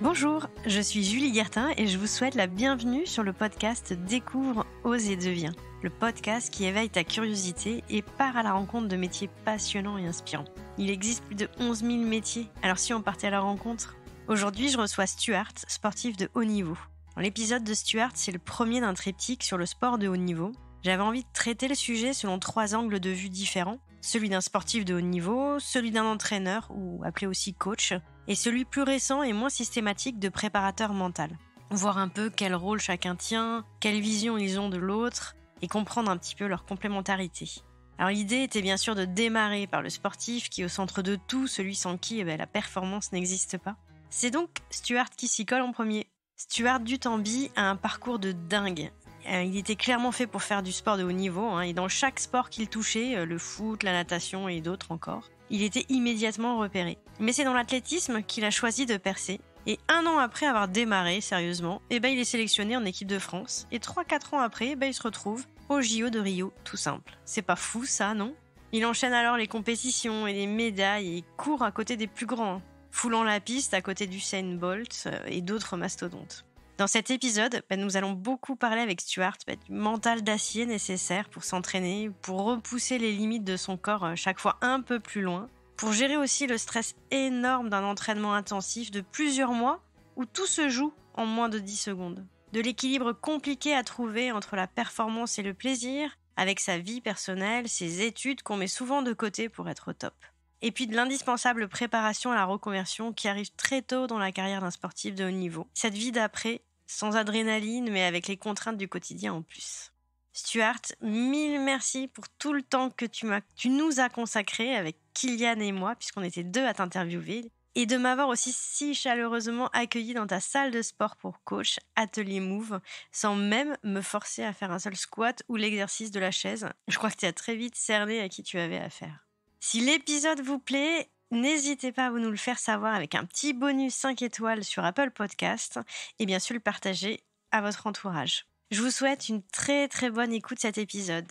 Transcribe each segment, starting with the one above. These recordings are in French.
Bonjour, je suis Julie Guertin et je vous souhaite la bienvenue sur le podcast Découvre, Ose et Deviens, le podcast qui éveille ta curiosité et part à la rencontre de métiers passionnants et inspirants. Il existe plus de 11 000 métiers, alors si on partait à la rencontre Aujourd'hui, je reçois Stuart, sportif de haut niveau. L'épisode de Stuart, c'est le premier d'un triptyque sur le sport de haut niveau j'avais envie de traiter le sujet selon trois angles de vue différents, celui d'un sportif de haut niveau, celui d'un entraîneur, ou appelé aussi coach, et celui plus récent et moins systématique de préparateur mental. Voir un peu quel rôle chacun tient, quelle vision ils ont de l'autre, et comprendre un petit peu leur complémentarité. Alors l'idée était bien sûr de démarrer par le sportif qui est au centre de tout, celui sans qui eh ben, la performance n'existe pas. C'est donc Stuart qui s'y colle en premier. Stuart Dutambi a un parcours de dingue. Euh, il était clairement fait pour faire du sport de haut niveau, hein, et dans chaque sport qu'il touchait, euh, le foot, la natation et d'autres encore, il était immédiatement repéré. Mais c'est dans l'athlétisme qu'il a choisi de percer, et un an après avoir démarré sérieusement, eh ben, il est sélectionné en équipe de France. Et 3-4 ans après, eh ben, il se retrouve au JO de Rio, tout simple. C'est pas fou ça, non Il enchaîne alors les compétitions et les médailles et court à côté des plus grands, hein. foulant la piste à côté du Bolt euh, et d'autres mastodontes. Dans cet épisode, bah, nous allons beaucoup parler avec Stuart bah, du mental d'acier nécessaire pour s'entraîner, pour repousser les limites de son corps euh, chaque fois un peu plus loin, pour gérer aussi le stress énorme d'un entraînement intensif de plusieurs mois où tout se joue en moins de 10 secondes, de l'équilibre compliqué à trouver entre la performance et le plaisir, avec sa vie personnelle, ses études qu'on met souvent de côté pour être au top. Et puis de l'indispensable préparation à la reconversion qui arrive très tôt dans la carrière d'un sportif de haut niveau. Cette vie d'après sans adrénaline, mais avec les contraintes du quotidien en plus. Stuart, mille merci pour tout le temps que tu, nous as consacré avec Kylian et moi, puisqu'on était deux à t'interviewer, et de m'avoir aussi si chaleureusement accueilli dans ta salle de sport pour coach, atelier move, sans même me forcer à faire un seul squat ou l'exercice de la chaise. Je crois que tu as très vite cerné à qui tu avais affaire. Si l'épisode vous plaît, N'hésitez pas à vous nous le faire savoir avec un petit bonus 5 étoiles sur Apple Podcast et bien sûr le partager à votre entourage. Je vous souhaite une très très bonne écoute de cet épisode.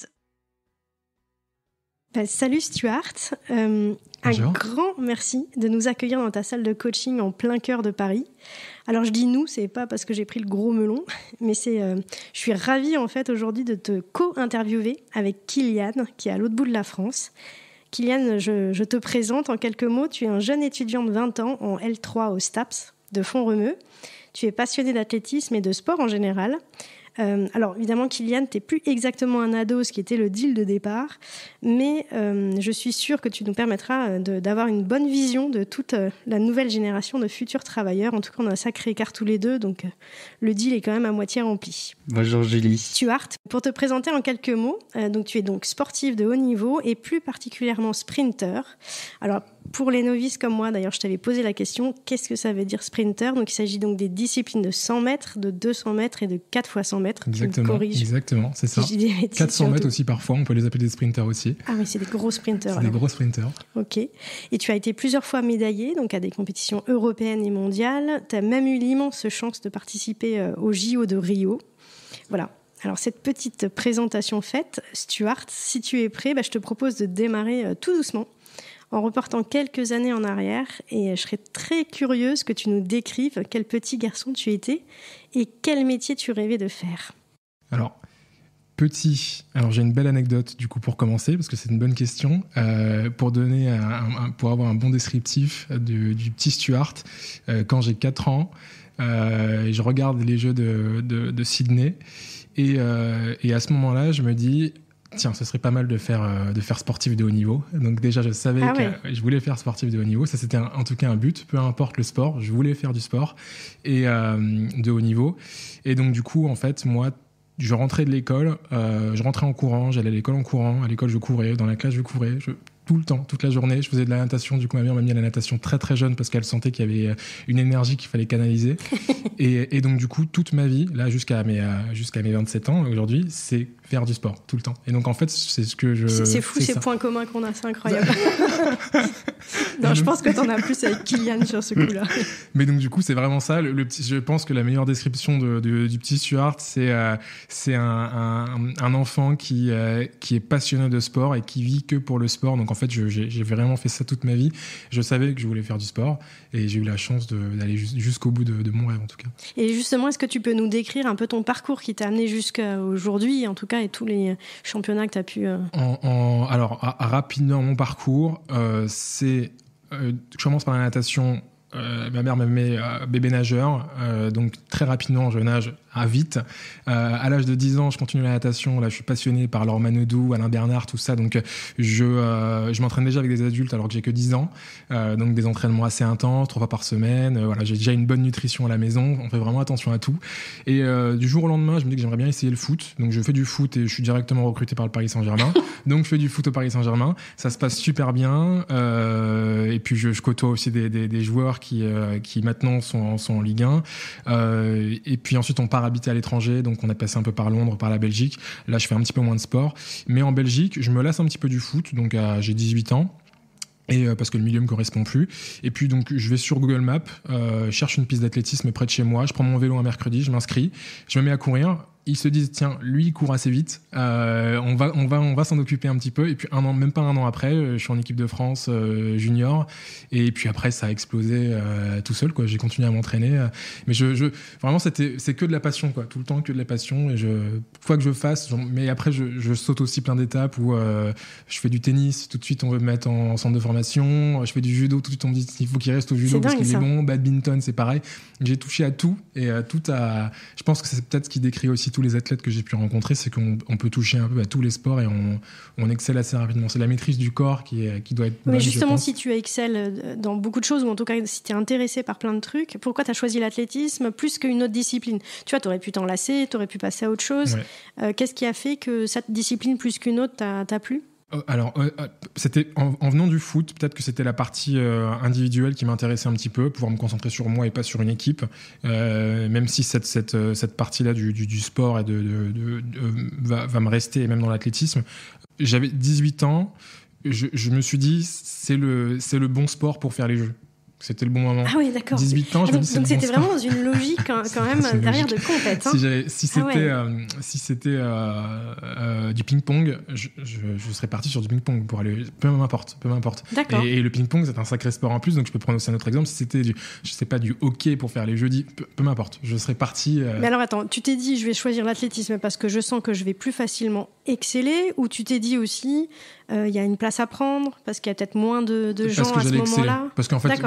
Bah, salut Stuart, euh, un grand merci de nous accueillir dans ta salle de coaching en plein cœur de Paris. Alors je dis nous, c'est pas parce que j'ai pris le gros melon, mais c'est, euh, je suis ravie en fait aujourd'hui de te co-interviewer avec Kylian qui est à l'autre bout de la France Kylian, je, te présente en quelques mots. Tu es un jeune étudiant de 20 ans en L3 au STAPS de font remeu Tu es passionné d'athlétisme et de sport en général. Euh, alors évidemment, Kylian, n'es plus exactement un ado, ce qui était le deal de départ, mais euh, je suis sûre que tu nous permettras euh, d'avoir une bonne vision de toute la nouvelle génération de futurs travailleurs. En tout cas, on a un sacré écart tous les deux, donc le deal est quand même à moitié rempli. Bonjour Julie. Stuart, pour te présenter en quelques mots, donc tu es donc sportif de haut niveau et plus particulièrement sprinter. Alors pour les novices comme moi, d'ailleurs, je t'avais posé la question, qu'est-ce que ça veut dire sprinter Donc, il s'agit donc des disciplines de 100 mètres, de 200 mètres et de 4 fois 100 mètres. Exactement, exactement, c'est ça. 400 mètres aussi parfois, on peut les appeler des sprinters aussi. Ah oui, c'est des gros sprinters. des gros sprinters. Ok. Et tu as été plusieurs fois médaillé, donc à des compétitions européennes et mondiales. Tu as même eu l'immense chance de participer euh, au JO de Rio. Voilà, alors cette petite présentation faite, Stuart, si tu es prêt, bah, je te propose de démarrer euh, tout doucement en reportant quelques années en arrière. Et euh, je serais très curieuse que tu nous décrives quel petit garçon tu étais et quel métier tu rêvais de faire. Alors, petit, alors j'ai une belle anecdote du coup pour commencer, parce que c'est une bonne question, euh, pour, donner avoir un bon descriptif du, petit Stuart, euh, quand j'ai 4 ans, je regarde les jeux de, Sydney, et à ce moment-là, je me dis, tiens, ce serait pas mal de faire, euh, de faire sportif de haut niveau. Donc déjà, je savais ah que je voulais faire sportif de haut niveau. Ça, c'était en tout cas un but, peu importe le sport. Je voulais faire du sport et euh, de haut niveau. Et donc du coup, en fait, moi, je rentrais de l'école, euh, je rentrais en courant, j'allais à l'école en courant. À l'école, je courais, dans la classe, je courais. Je, tout le temps, toute la journée. Je faisais de la natation. Du coup, ma mère m'a mis à la natation très très jeune parce qu'elle sentait qu'il y avait une énergie qu'il fallait canaliser. et, donc, du coup, toute ma vie, là jusqu'à mes, jusqu'à mes 27 ans aujourd'hui, c'est faire du sport tout le temps. Et donc en fait, c'est ce que je. C'est fou ces points communs qu'on a, c'est incroyable. non, je pense que t'en as plus avec Kylian sur ce coup-là. Mais donc du coup, c'est vraiment ça. Le, petit, je pense que la meilleure description de, du petit Stuart, c'est euh, c'est un, un, enfant qui euh, qui est passionné de sport et qui vit que pour le sport. Donc en fait, j'ai vraiment fait ça toute ma vie. Je savais que je voulais faire du sport et j'ai eu la chance d'aller jusqu'au bout de, de mon rêve en tout cas. Et justement, est-ce que tu peux nous décrire un peu ton parcours qui t'a amené jusqu'à aujourd'hui, en tout cas et tous les championnats que tu as pu. Euh. alors, rapidement, mon parcours, euh, c'est. Euh, je commence par la natation. ma mère m'a met bébé nageur, donc très rapidement, en jeune âge, à ah, vite. Euh, à l'âge de 10 ans, je continue la natation. Là, je suis passionné par Laurent manedou Alain Bernard, tout ça. Donc, je, euh, je m'entraîne déjà avec des adultes alors que j'ai que 10 ans. Euh, donc, des entraînements assez intenses, trois fois par semaine. voilà, j'ai déjà une bonne nutrition à la maison. On fait vraiment attention à tout. Et du jour au lendemain, je me dis que j'aimerais bien essayer le foot. Donc, je fais du foot et je suis directement recruté par le Paris Saint-Germain. donc, je fais du foot au Paris Saint-Germain. Ça se passe super bien. et puis, je, côtoie aussi des, des, joueurs qui, qui maintenant sont, sont en Ligue 1. et puis ensuite, on part habité à l'étranger, donc on a passé un peu par Londres, par la Belgique. Là, je fais un petit peu moins de sport. Mais en Belgique, je me lasse un petit peu du foot, donc euh, j'ai 18 ans et euh, parce que le milieu me correspond plus. Et puis donc je vais sur Google Maps, euh, cherche une piste d'athlétisme près de chez moi, je prends mon vélo un mercredi, je m'inscris, je me mets à courir ils se disent tiens lui il court assez vite euh, on va on va on va s'en occuper un petit peu et puis un an même pas un an après euh, je suis en équipe de France euh, junior et puis après ça a explosé tout seul quoi j'ai continué à m'entraîner mais je, je vraiment c'était c'est que de la passion quoi tout le temps que de la passion et je quoi que je fasse mais après je, saute aussi plein d'étapes où je fais du tennis tout de suite on veut me mettre en, centre de formation je fais du judo tout de suite on me dit il faut qu'il reste au judo parce qu'il est bon badminton c'est pareil j'ai touché à tout et tout à je pense que c'est peut-être ce qui décrit aussi tous les athlètes que j'ai pu rencontrer, c'est qu'on peut toucher un peu à tous les sports et on, excelle assez rapidement. C'est la maîtrise du corps qui, est, qui doit être. Mais justement, si tu excelles euh, dans beaucoup de choses, ou en tout cas si tu es intéressé par plein de trucs, pourquoi tu as choisi l'athlétisme plus qu'une autre discipline Tu vois, tu aurais pu t'enlacer, tu aurais pu passer à autre chose. Euh, qu'est-ce qui a fait que cette discipline plus qu'une autre t'a plu euh, alors, euh, euh, c'était en, venant du foot, peut-être que c'était la partie individuelle qui m'intéressait un petit peu, pouvoir me concentrer sur moi et pas sur une équipe. même si cette, cette, partie-là du, sport et de, va, me rester, même dans l'athlétisme. J'avais 18 ans, je, me suis dit, c'est le, le bon sport pour faire les jeux. C'était le bon moment. Ah oui, d'accord. 18 ans, je ah, donc, Donc c'était vraiment dans une logique hein, quand, même derrière de compète. Hein. Si, ah euh, si c'était, si euh, c'était euh, du ping-pong, je, je, serais parti sur du ping-pong pour aller. Peu m'importe, peu m'importe. D'accord. Et, le ping-pong, c'est un sacré sport en plus, donc je peux prendre aussi un autre exemple. Si c'était du, je sais pas, du hockey pour faire les jeudis, peu, peu m'importe, je serais parti. Mais alors attends, tu t'es dit, je vais choisir l'athlétisme parce que je sens que je vais plus facilement exceller, ou tu t'es dit aussi, il euh, y a une place à prendre parce qu'il y a peut-être moins de, de gens à ce moment-là Parce qu'en fait,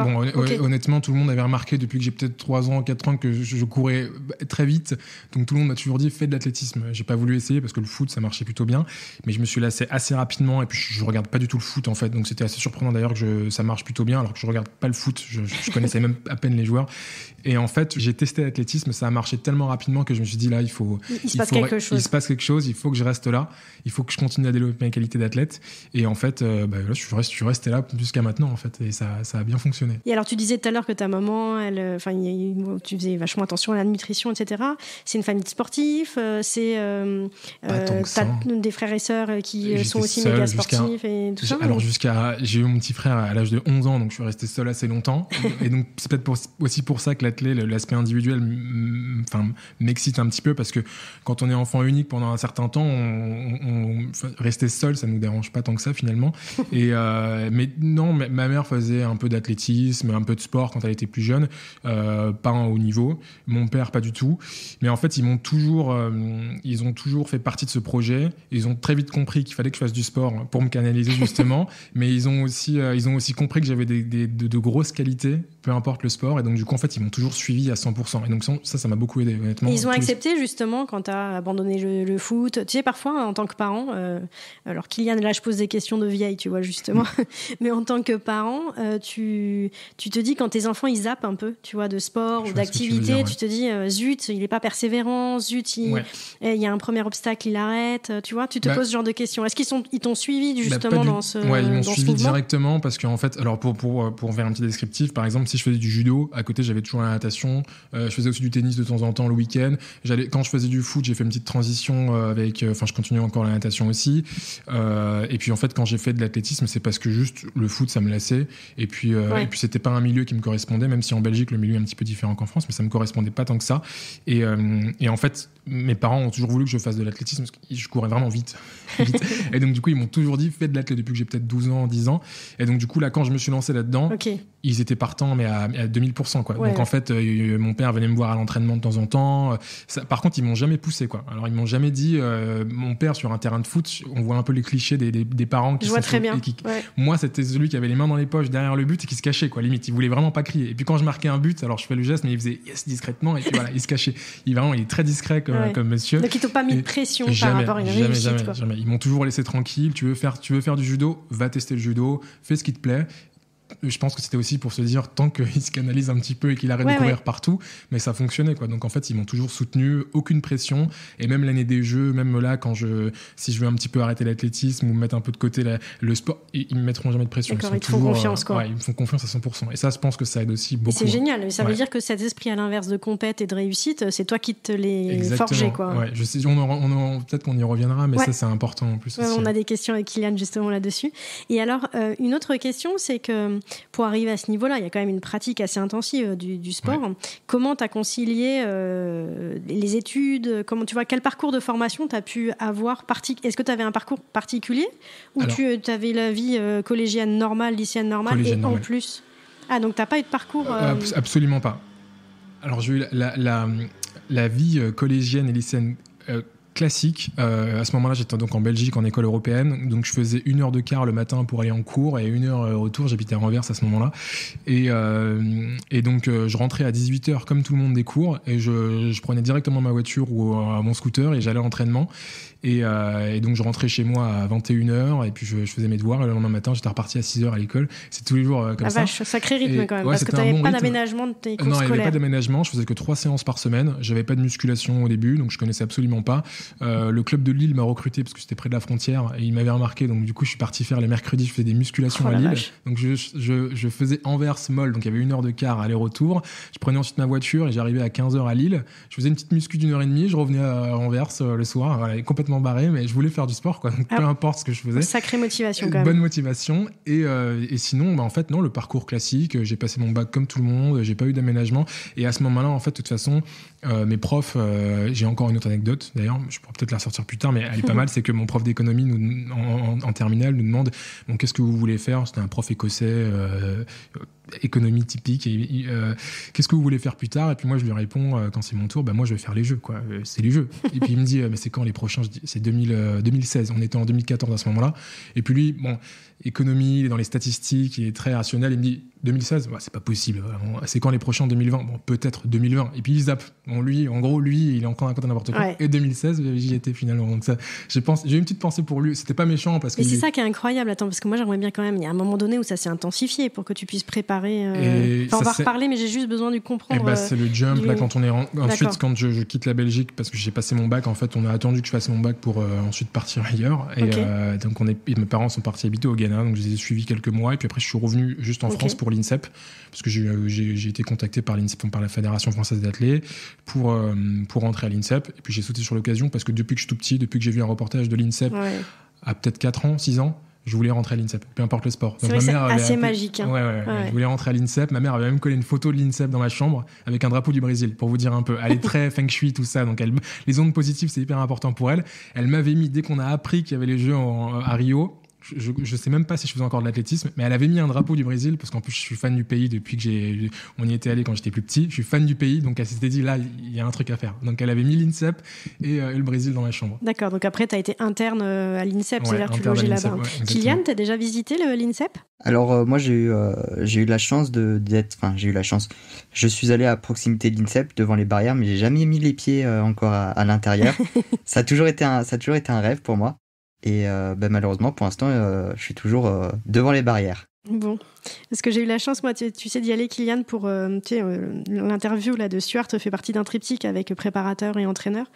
honnêtement, tout le monde avait remarqué depuis que j'ai peut-être 3 ans, 4 ans que je, courais très vite. Donc tout le monde m'a toujours dit fais de l'athlétisme. J'ai pas voulu essayer parce que le foot ça marchait plutôt bien, mais je me suis lassé assez rapidement et puis je, ne regarde pas du tout le foot en fait. Donc c'était assez surprenant d'ailleurs que ça marche plutôt bien alors que je regarde pas le foot. Je, je connaissais même à peine les joueurs. Et en fait, j'ai testé l'athlétisme, ça a marché tellement rapidement que je me suis dit là, il faut. Il, se passe quelque chose. Il se passe quelque chose, il faut que je reste là il faut que je continue à développer ma qualité d'athlète. Et en fait, euh, bah, je suis je là jusqu'à maintenant, en fait, et ça, ça, a bien fonctionné. Et alors, tu disais tout à l'heure que ta maman, elle, euh, enfin, tu faisais vachement attention à la nutrition, etc. C'est une famille de sportifs, euh, c'est euh, des frères et sœurs qui sont aussi méga sportifs et tout ça. Alors, jusqu'à, j'ai eu mon petit frère à l'âge de 11 ans, donc je suis resté seul assez longtemps. et donc, c'est peut-être aussi pour ça que l'athlète, l'aspect individuel, m'excite un petit peu parce que quand on est enfant unique pendant un certain temps, on rester seul, ça nous dérange pas tant que ça finalement. Et euh, mais non, ma, mère faisait un peu d'athlétisme, un peu de sport quand elle était plus jeune, euh, pas un haut niveau. Mon père, pas du tout. Mais en fait, ils m'ont toujours, euh, ils ont toujours fait partie de ce projet. Ils ont très vite compris qu'il fallait que je fasse du sport pour me canaliser justement. mais ils ont aussi, ils ont aussi compris que j'avais de grosses qualités peu importe le sport. Et donc, du coup, en fait, ils m'ont toujours suivi à 100%. Et donc, ça, ça m'a beaucoup aidé, honnêtement. ils ont accepté, justement, quand tu as abandonné le, foot. Tu sais, parfois, en tant que parent, euh, alors Kylian, là, je pose des questions de vieille, tu vois, justement. Mm. Mais en tant que parent, euh, tu, tu te dis, quand tes enfants, ils zappent un peu, tu vois, de sport ou d'activité, tu, te dis, euh, zut, il n'est pas persévérant, zut, eh, il, y a un premier obstacle, il arrête. Euh, tu vois, tu te bah poses ce genre de questions. Est-ce qu'ils sont, ils t'ont suivi, bah, justement, dans ce. Ouais, ils m'ont suivi directement parce qu'en fait, alors, pour, pour, pour faire un petit descriptif, par exemple, si je faisais du judo, à côté, j'avais toujours la natation. Euh, je faisais aussi du tennis de temps en temps le week-end. J'allais, quand je faisais du foot, j'ai fait une petite transition euh, avec. Euh, enfin, je continuais encore la natation aussi. et puis, en fait, quand j'ai fait de l'athlétisme, c'est parce que juste le foot, ça me lassait. Et puis, et puis, c'était pas un milieu qui me correspondait, même si en Belgique, le milieu est un petit peu différent qu'en France, mais ça me correspondait pas tant que ça. Et, et en fait, mes parents ont toujours voulu que je fasse de l'athlétisme parce que je courais vraiment vite. Et donc, du coup, ils m'ont toujours dit fais de l'athlète depuis que j'ai peut-être 12 ans, 10 ans. Et donc, du coup, là, quand je me suis lancé là-dedans, ils étaient partants, mais à, 2000%. Quoi. Donc, en fait, euh, euh, mon père venait me voir à l'entraînement de temps en temps. par contre, ils m'ont jamais poussé. Quoi. Alors, ils m'ont jamais dit euh, mon père sur un terrain de foot, on voit un peu les clichés des, parents qui je sont. Vois très bien. Moi, c'était celui qui avait les mains dans les poches derrière le but et qui se cachait, quoi, limite. Il voulait vraiment pas crier. Et puis, quand je marquais un but, alors je fais le geste, mais il faisait yes discrètement et puis voilà, il se cachait. Il, vraiment, il est très discret. Euh, comme monsieur. Donc ils t'ont pas mis de pression par rapport à une réussite. Ils m'ont toujours laissé tranquille. Tu veux faire, tu veux faire du judo, va tester le judo, fais ce qui te plaît je pense que c'était aussi pour se dire tant qu'il se canalise un petit peu et qu'il arrête de courir partout, mais ça fonctionnait quoi. Donc en fait, ils m'ont toujours soutenu, aucune pression. Et même l'année des Jeux, même là, quand je, si je veux un petit peu arrêter l'athlétisme ou mettre un peu de côté le sport, ils, me mettront jamais de pression. Ils, font confiance quoi. Euh, ils me font confiance à 100%. Et ça, je pense que ça aide aussi beaucoup. C'est génial. Mais ça veut dire que cet esprit à l'inverse de compète et de réussite, c'est toi qui te les forgé quoi. je sais, on, peut-être qu'on y reviendra, mais ça c'est important en plus. On a des questions avec Kylian justement là-dessus. Et alors euh, une autre question, c'est que pour arriver à ce niveau-là, il y a quand même une pratique assez intensive euh, du, sport. Comment tu as concilié euh, les études Comment tu vois quel parcours de formation tu as pu avoir Est-ce que tu avais un parcours particulier ou tu avais la vie euh, collégienne normale, lycéenne normale et en plus Ah donc tu pas eu de parcours Absolument pas. Alors j'ai eu la, vie collégienne et lycéenne classique. Euh, à ce moment-là, j'étais donc en Belgique, en école européenne. Donc, je faisais une heure de quart le matin pour aller en cours et une heure euh, retour. J'habitais à Anvers à ce moment-là. Et, euh, et donc, je rentrais à 18h comme tout le monde des cours et je, je prenais directement ma voiture ou mon scooter et j'allais à l'entraînement. Euh, et, donc je rentrais chez moi à 21h et puis je, faisais mes devoirs et le lendemain matin j'étais reparti à 6h à l'école. C'est tous les jours euh, comme ça ça. Vache, sacré rythme quand même parce que tu n'avais pas d'aménagement de tes cours Non, il n'y avait pas d'aménagement, je faisais que 3 séances par semaine, j'avais pas de musculation au début donc je connaissais absolument pas. Euh, le club de Lille m'a recruté parce que c'était près de la frontière et il m'avait remarqué donc du coup je suis parti faire les mercredis, je faisais des musculations oh, à Lille. Donc je, faisais anvers molle donc il y avait une heure de quart aller-retour. Je prenais ensuite ma voiture et j'arrivais à 15h à Lille. Je faisais une petite muscu d'une heure et demie, je revenais à Anvers le soir, m'embarrer, mais je voulais faire du sport, quoi. Ah peu importe ce que je faisais. Sacrée motivation, euh, quand même. Bonne motivation. Et, euh, et sinon, bah, en fait, non, le parcours classique. Euh, j'ai passé mon bac comme tout le monde. J'ai pas eu d'aménagement. Et à ce moment-là, en fait, de toute façon, euh, mes profs, euh, j'ai encore une autre anecdote d'ailleurs, je pourrais peut-être la sortir plus tard, mais elle est pas mal. C'est que mon prof d'économie en, en, terminale nous demande bon, qu'est-ce que vous voulez faire C'était un prof écossais, euh, économie typique. qu'est-ce que vous voulez faire plus tard Et puis moi, je lui réponds quand c'est mon tour bah, moi, je vais faire les jeux, quoi. c'est les jeux. Et puis il me dit mais c'est quand les prochains c'est 2016. On était en 2014 à ce moment-là. Et puis lui, bon, économie, il est dans les statistiques, il est très rationnel. Il me dit 2016, c'est pas possible. C'est quand les prochains 2020 Bon, peut-être 2020. Et puis il zappe. Bon, lui, en gros, lui, il est encore un compte n'importe quoi. Et 2016, j'y étais finalement. Donc, ça, j'ai, pensé, j'ai eu une petite pensée pour lui. C'était pas méchant parce que. Mais c'est ça qui est incroyable. Attends, parce que moi, j'aimerais bien quand même. Il y a un moment donné où ça s'est intensifié pour que tu puisses préparer. Euh... Enfin, on va reparler, mais j'ai juste besoin de comprendre. Et eh ben, euh, c'est le jump, là, quand on est. Ensuite, quand je, quitte la Belgique, parce que j'ai passé mon bac, en fait, on a attendu que je fasse mon bac pour euh, ensuite partir ailleurs. Et euh, donc, on est... mes parents sont partis habiter au Ghana. Donc, je les ai suivis quelques mois. Et puis après, je suis revenu juste en France pour l'INSEP, parce que j'ai, j'ai, été contacté par l'INSEP, par la Fédération française d'athlètes pour, euh, pour rentrer à l'INSEP. Et puis j'ai sauté sur l'occasion parce que depuis que je suis tout petit, depuis que j'ai vu un reportage de l'INSEP à peut-être 4 ans, 6 ans, je voulais rentrer à l'INSEP, peu importe le sport. C'est assez magique. Hein. Ouais, ouais, je voulais rentrer à l'INSEP. Ma mère avait même collé une photo de l'INSEP dans ma chambre avec un drapeau du Brésil, pour vous dire un peu. Elle est très feng shui, tout ça. Donc les ondes positives, c'est hyper important pour elle. Elle m'avait mis, dès qu'on a appris qu'il y avait les Jeux à Rio, je, ne sais même pas si je faisais encore de l'athlétisme, mais elle avait mis un drapeau du Brésil parce qu'en plus je suis fan du pays depuis que j'ai, on y était allé quand j'étais plus petit. Je suis fan du pays, donc elle s'était dit là, il y a un truc à faire. Donc elle avait mis l'INSEP et, euh, le Brésil dans la chambre. D'accord. Donc après, tu as été interne euh, à l'INSEP, c'est-à-dire que tu logeais là-bas. Kylian, tu as déjà visité l'INSEP Alors euh, moi, j'ai eu, eu la chance d'être, enfin j'ai eu la chance. Je suis allé à proximité de l'INSEP devant les barrières, mais j'ai jamais mis les pieds encore à, à l'intérieur. ça a toujours été un, ça a toujours été un rêve pour moi. Et euh, bah, malheureusement, pour l'instant, euh, je suis toujours euh, devant les barrières. Bon, parce que j'ai eu la chance, moi, tu, sais, d'y aller, Kylian, pour l'interview là de Stuart fait partie d'un triptyque avec préparateur et entraîneur.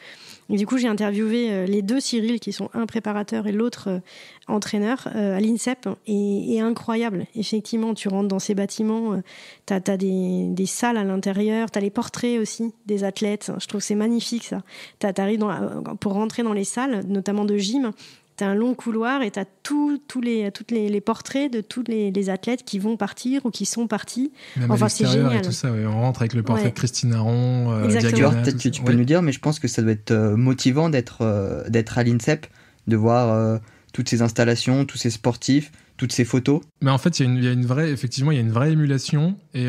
Et du coup, j'ai interviewé les deux Cyril, qui sont un préparateur et l'autre entraîneur, à l'INSEP. Et, incroyable, effectivement, tu rentres dans ces bâtiments, tu as, des, des, salles à l'intérieur, tu as les portraits aussi des athlètes. Je trouve c'est magnifique ça. Tu arrives pour rentrer dans les salles, notamment de gym, tu as un long couloir et tu as tous les, toutes les, portraits de tous les, athlètes qui vont partir ou qui sont partis. enfin, c'est génial. tout ça, On rentre avec le portrait de Christine Aron, euh, tu, peux nous dire, mais je pense que ça doit être euh, motivant d'être euh, d'être à l'INSEP, de voir euh, toutes ces installations, tous ces sportifs, toutes ces photos. Mais en fait, il y, a une vraie, effectivement, il y a une vraie émulation et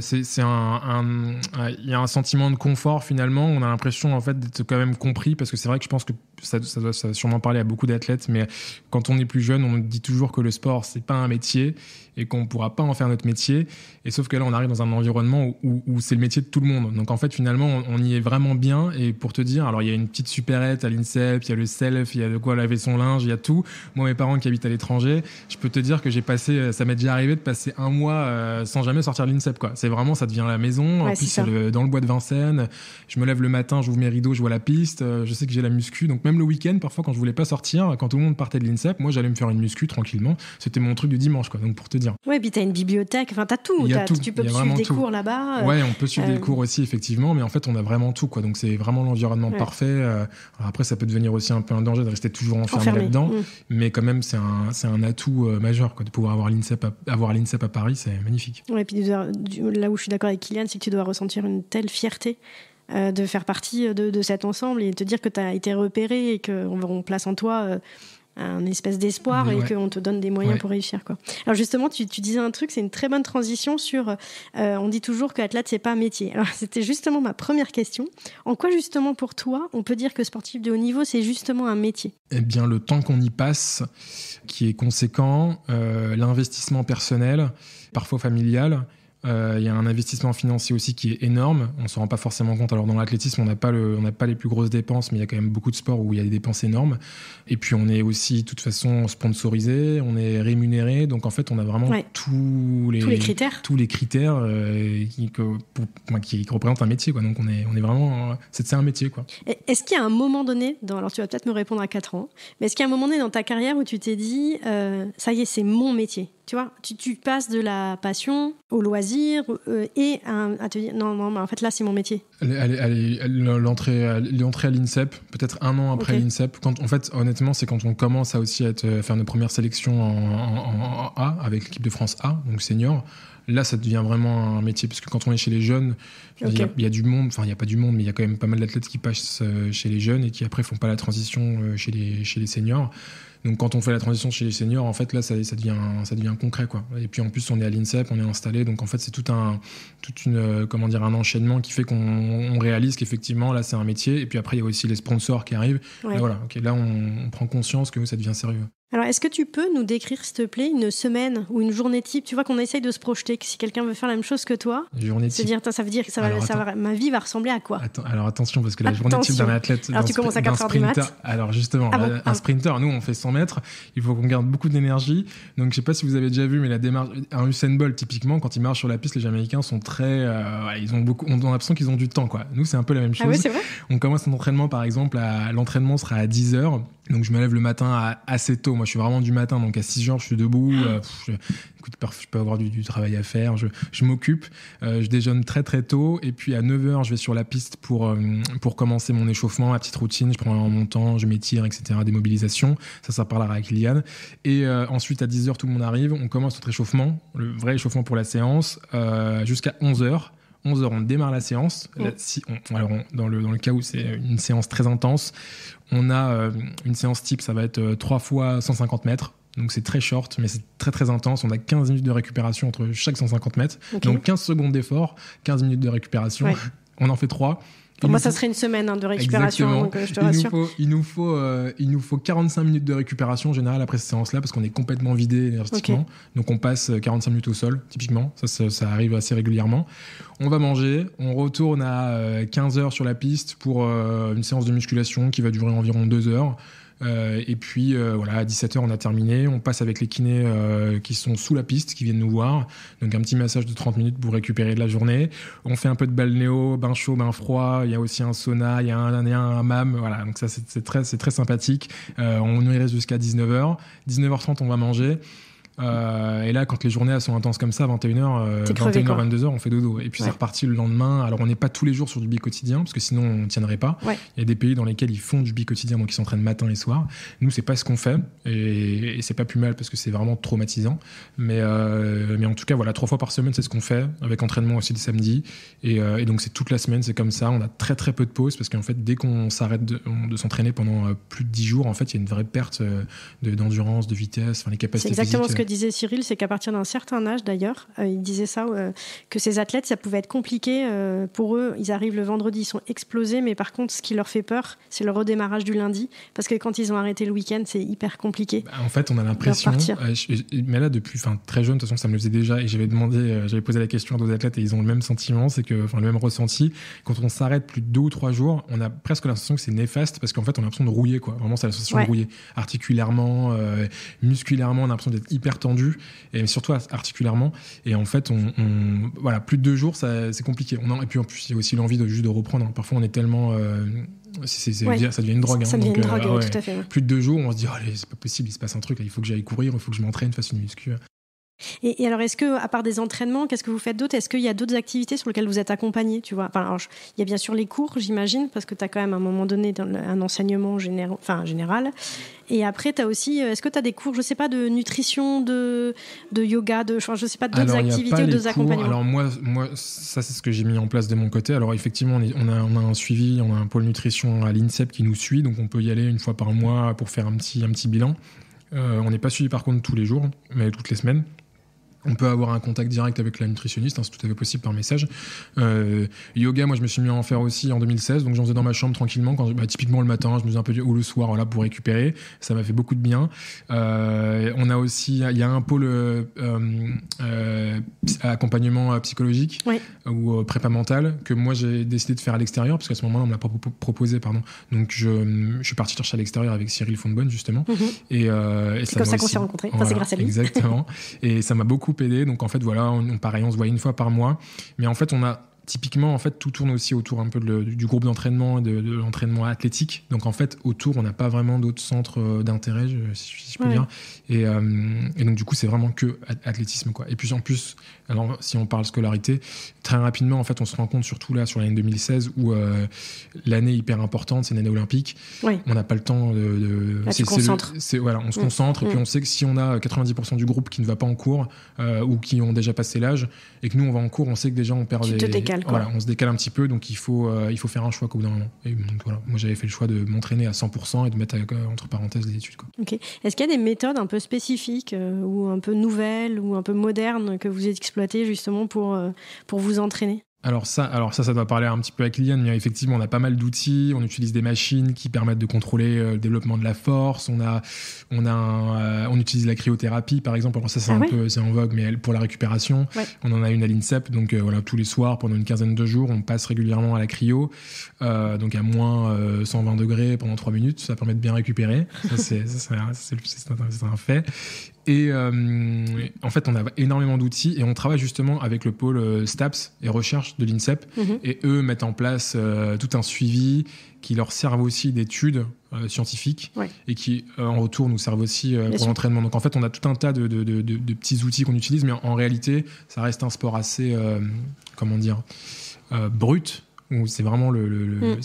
c'est un, il y a un sentiment de confort finalement. On a l'impression en fait d'être quand même compris parce que c'est vrai que je pense que ça, doit, sûrement parler à beaucoup d'athlètes, mais quand on est plus jeune, on dit toujours que le sport, c'est pas un métier et qu'on pourra pas en faire notre métier. Et sauf que là, on arrive dans un environnement où, c'est le métier de tout le monde. Donc en fait, finalement, on, y est vraiment bien. Et pour te dire, alors il y a une petite supérette à l'INSEP, il y a le self, il y a de quoi laver son linge, il y a tout. Moi, mes parents qui habitent à l'étranger, je peux te dire que j'ai passé, euh, ça m'est déjà arrivé de passer un mois euh, sans jamais sortir de l'INSEP. C'est vraiment, ça devient la maison. en plus, dans le bois de Vincennes, je me lève le matin, j'ouvre mes rideaux, je vois la piste, euh, je sais que j'ai la muscu. Donc le week-end, parfois, quand je voulais pas sortir, quand tout le monde partait de l'INSEP, moi, j'allais me faire une muscu tranquillement. C'était mon truc du dimanche, quoi. Donc, pour te dire. Ouais, puis t'as une bibliothèque, enfin, t'as tout. As, tout. Tu peux suivre des cours là-bas. Euh, ouais, on peut suivre des euh, cours aussi, effectivement, mais en fait, on a vraiment tout, quoi. Donc, c'est vraiment l'environnement parfait. Euh, après, ça peut devenir aussi un peu un danger de rester toujours enfermé, là-dedans, mm. mais quand même, c'est un, un, atout majeur, quoi. De pouvoir avoir l'INSEP à, avoir à Paris, c'est magnifique. Ouais, et puis, là où je suis d'accord avec Kylian, c'est que tu dois ressentir une telle fierté euh, de faire partie euh, de, cet ensemble et de te dire que tu as été repéré et qu'on on place en toi euh, un espèce d'espoir et qu'on te donne des moyens pour réussir. Quoi. Alors justement, tu, tu disais un truc, c'est une très bonne transition sur, on dit toujours que ce c'est pas un métier. c'était justement ma première question. En quoi justement pour toi, on peut dire que sportif de haut niveau, c'est justement un métier Eh bien le temps qu'on y passe, qui est conséquent, l'investissement personnel, parfois familial, euh, il y a un investissement financier aussi qui est énorme. On ne se rend pas forcément compte. Alors dans l'athlétisme, on n'a pas, les plus grosses dépenses, mais il y a quand même beaucoup de sports où il y a des dépenses énormes. Et puis on est aussi, de toute façon, sponsorisé, on est rémunéré. Donc en fait, on a vraiment tous, les, tous les critères, tous les critères euh, qui, représentent un métier. Donc est, vraiment, c'est un métier. Quoi. Est-ce qu'il y a un moment donné, dans, alors tu vas peut-être me répondre à 4 ans, mais est-ce qu'il y a un moment donné dans ta carrière où tu t'es dit, euh, ça y est, c'est mon métier tu vois, tu, passes de la passion au loisir euh, et à, te dire non, non, mais en fait là c'est mon métier. L'entrée à l'INSEP, peut-être un an après l'INSEP. En fait, honnêtement, c'est quand on commence à aussi être, euh, faire nos premières sélections en, A avec l'équipe de France A, donc senior. Là, ça devient vraiment un métier parce que quand on est chez les jeunes, il y, a du monde, enfin il n'y a pas du monde, mais il y a quand même pas mal d'athlètes qui passent euh, chez les jeunes et qui après font pas la transition chez les, chez les seniors. Donc quand on fait la transition chez les seniors, en fait là ça, ça, devient ça devient concret quoi. Et puis en plus on est à l'INSEP, on est installé, donc en fait c'est tout un tout une euh, comment dire un enchaînement qui fait qu'on réalise qu'effectivement là c'est un métier et puis après il y a aussi les sponsors qui arrivent et voilà ok là on, prend conscience que ça devient sérieux alors est-ce que tu peux nous décrire s'il te plaît une semaine ou une journée type tu vois qu'on essaye de se projeter que si quelqu'un veut faire la même chose que toi journée type. dire ça veut dire que ça, ma vie va ressembler à quoi alors attention parce que la journée type d'un athlète alors tu commences à 4 sprinter, alors justement ah un ah. sprinter nous on fait 100 mètres il faut qu'on garde beaucoup d'énergie donc je sais pas si vous avez déjà vu mais la démarche un Usain Bolt typiquement quand il marche sur la piste les Jamaïcains sont très très. Euh, ils ont beaucoup, on a l'impression qu'ils ont du temps, quoi. Nous, c'est un peu la même ah chose. on commence un entraînement, par exemple, l'entraînement sera à 10 heures. Donc je me lève le matin assez tôt. Moi, je suis vraiment du matin. Donc à 6 heures, je suis debout. Ah. Euh, écoute, je peux avoir du, travail à faire. Je, m'occupe. Euh, je déjeune très très tôt. Et puis à 9 h je vais sur la piste pour, euh, pour commencer mon échauffement, ma petite routine. Je prends mon temps, je m'étire, etc. Des mobilisations. Ça, ça parlera avec Liliane. Et ensuite, à 10 h tout le monde arrive. On commence notre échauffement, le vrai échauffement pour la séance, jusqu'à 11 heures. 11h, on démarre la séance. alors, dans, le, dans le cas où c'est une séance très intense, on a euh, une séance type, ça va être 3 euh, fois 150 mètres. Donc c'est très short, mais c'est très très intense. On a 15 minutes de récupération entre chaque 150 mètres. Donc 15 secondes d'effort, 15 minutes de récupération. On en fait 3. Pour moi, ça serait une semaine hein, de récupération, donc euh, je te il rassure. Nous faut, il nous, faut, 45 euh, minutes de récupération générale général après cette séance-là, parce qu'on est complètement vidé énergétiquement. Donc on passe 45 euh, minutes au sol, typiquement. Ça, arrive assez régulièrement. On va manger, on retourne à 15 heures sur la piste pour une séance de musculation qui va durer environ 2 heures. Euh, et puis euh, voilà, à 17h, on a terminé. On passe avec les kinés euh, qui sont sous la piste, qui viennent nous voir. Donc un petit massage de 30 minutes pour récupérer de la journée. On fait un peu de balnéo, bain chaud, bain froid. Il y a aussi un sauna, il y a un, un, un mam. Voilà, donc ça c'est très, très sympathique. on y reste jusqu'à 19h. 19h30, on va manger. Euh, et là, quand les journées sont intenses comme ça, 21h, euh, 22h, on fait dodo. Et puis c'est reparti le lendemain. Alors on n'est pas tous les jours sur du bi-quotidien, parce que sinon on ne tiendrait pas. Il y a des pays dans lesquels ils font du bi-quotidien, donc ils s'entraînent matin et soir. Nous, c'est pas ce qu'on fait. Et, c'est pas plus mal, parce que c'est vraiment traumatisant. Mais, euh, mais en tout cas, voilà, trois fois par semaine, c'est ce qu'on fait, avec entraînement aussi le samedi. Et, donc c'est toute la semaine, c'est comme ça. On a très très peu de pauses, parce qu'en fait, dès qu'on s'arrête de, s'entraîner pendant plus de 10 jours, en fait, il y a une vraie perte d'endurance, de, vitesse, enfin les capacités disait Cyril, c'est qu'à partir d'un certain âge, d'ailleurs, euh, il disait ça, euh, que ces athlètes, ça pouvait être compliqué euh, pour eux. Ils arrivent le vendredi, ils sont explosés, mais par contre, ce qui leur fait peur, c'est le redémarrage du lundi, parce que quand ils ont arrêté le week-end, c'est hyper compliqué. Bah, en fait, on a l'impression. mais là, depuis enfin très jeune, de toute façon, ça me le faisait déjà, et j'avais demandé, j'avais posé la question à d'autres athlètes, et ils ont le même sentiment, c'est que, enfin, le même ressenti. Quand on s'arrête plus de deux ou trois jours, on a presque l'impression que c'est néfaste, parce qu'en fait, on a l'impression de rouiller, quoi. Vraiment, c'est la de rouiller. Articulairement, musculairement, on a l'impression d'être hyper tendu, et surtout articulairement. Et en fait, on, voilà, plus de deux jours, c'est compliqué. On en, et puis en plus, il y a aussi l'envie de juste de reprendre. Hein. Parfois, on est tellement euh, c'est, ça devient une drogue. Plus de deux jours, on se dit, oh, c'est pas possible, il se passe un truc, il faut que j'aille courir, il faut que je m'entraîne, fasse une muscu. Et, alors, est-ce que, à part des entraînements, qu'est-ce que vous faites d'autre Est-ce qu'il y a d'autres activités sur lesquelles vous êtes accompagné Tu vois, enfin, il y a bien sûr les cours, j'imagine, parce que tu as quand même à un moment donné un enseignement général, enfin, général. Et après, tu as aussi, euh, est-ce que tu as des cours, je sais pas, de nutrition, de, de yoga, de, je sais pas, d'autres activités ou d'autres accompagnements Alors, moi, moi ça, c'est ce que j'ai mis en place de mon côté. Alors, effectivement, on, a, on, a, un suivi, on a un pôle nutrition à l'INSEP qui nous suit, donc on peut y aller une fois par mois pour faire un petit, un petit bilan. Euh, on n'est pas suivi par contre tous les jours, mais toutes les semaines. On peut avoir un contact direct avec la nutritionniste, hein, c'est tout à fait possible par message. Euh, yoga, moi je me suis mis à en faire aussi en 2016, donc j'en faisais dans ma chambre tranquillement, quand, bah, typiquement le matin, je me faisais un peu ou le soir voilà, pour récupérer, ça m'a fait beaucoup de bien. Euh, on a aussi, il y a un pôle euh, euh accompagnement psychologique ou prépa mental que moi j'ai décidé de faire à l'extérieur, parce qu'à ce moment-là on me l'a proposé, pardon. Donc je, suis parti chercher à l'extérieur avec Cyril Fontbonne justement. Mhm. c'est comme ça qu'on s'est rencontrés, Exactement, et ça m'a beaucoup donc en fait, voilà, on, pareil, on se voit une fois par mois. Mais en fait, on a typiquement, en fait, tout tourne aussi autour un peu du groupe d'entraînement et de, l'entraînement athlétique. Donc, en fait, autour, on n'a pas vraiment d'autres centres euh, d'intérêt, si je peux dire. Euh, et, donc, du coup, c'est vraiment que athlétisme, quoi. Et puis, en plus, alors, si on parle scolarité, très rapidement, en fait, on se rend compte, surtout là, sur l'année 2016, où euh, l'année hyper importante, c'est l'année olympique. On n'a pas le temps de. c'est là, voilà, on se mm. concentre. Et puis, mm. on sait que si on a 90% du groupe qui ne va pas en cours ou qui ont déjà passé l'âge, et que nous, on va en cours, on sait que déjà, on perd des on se décale un petit peu, donc il faut, euh, il faut faire un choix au bout d'un moment. moi j'avais fait le choix de m'entraîner à 100% et de mettre euh, entre parenthèses les études. Est-ce qu'il y a des méthodes un peu spécifiques euh, ou un peu nouvelles ou un peu modernes que vous exploitez justement pour, pour vous entraîner alors ça, alors ça, ça doit parler un petit peu à Kylian, mais effectivement, on a pas mal d'outils, on utilise des machines qui permettent de contrôler euh, le développement de la force, on a, on a, euh, on utilise la cryothérapie par exemple. Alors ça, c'est ah un peu, c'est en vogue, mais pour la récupération, on en a une à l'INSEP, donc euh, voilà, tous les soirs pendant une quinzaine de jours, on passe régulièrement à la cryo, donc à moins 120 degrés pendant trois minutes, ça permet de bien récupérer, c'est, un, fait. Et euh, en fait, on a énormément d'outils et on travaille justement avec le pôle euh, STAPS et recherche de l'INSEP. Mhm. Et eux mettent en place euh, tout un suivi qui leur sert aussi d'études scientifiques et qui, en retour, nous servent aussi pour l'entraînement. Donc en fait, on a tout un tas de, petits outils qu'on utilise, mais en, réalité, ça reste un sport assez, comment dire, brut c'est vraiment le, mm.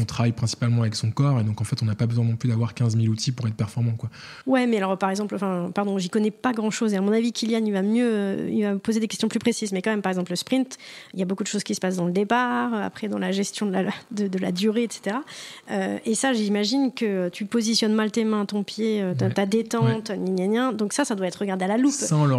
on, travaille principalement avec son corps et donc en fait on n'a pas besoin non plus d'avoir 15 000 outils pour être performant quoi. Ouais mais alors par exemple enfin pardon j'y connais pas grand chose et à mon avis Kylian il va mieux il va poser des questions plus précises mais quand même par exemple le sprint il y a beaucoup de choses qui se passent dans le départ après dans la gestion de la, de, la durée etc euh, et ça j'imagine que tu positionnes mal tes mains ton pied euh, ta, ta détente ni donc ça ça doit être regardé à la loupe.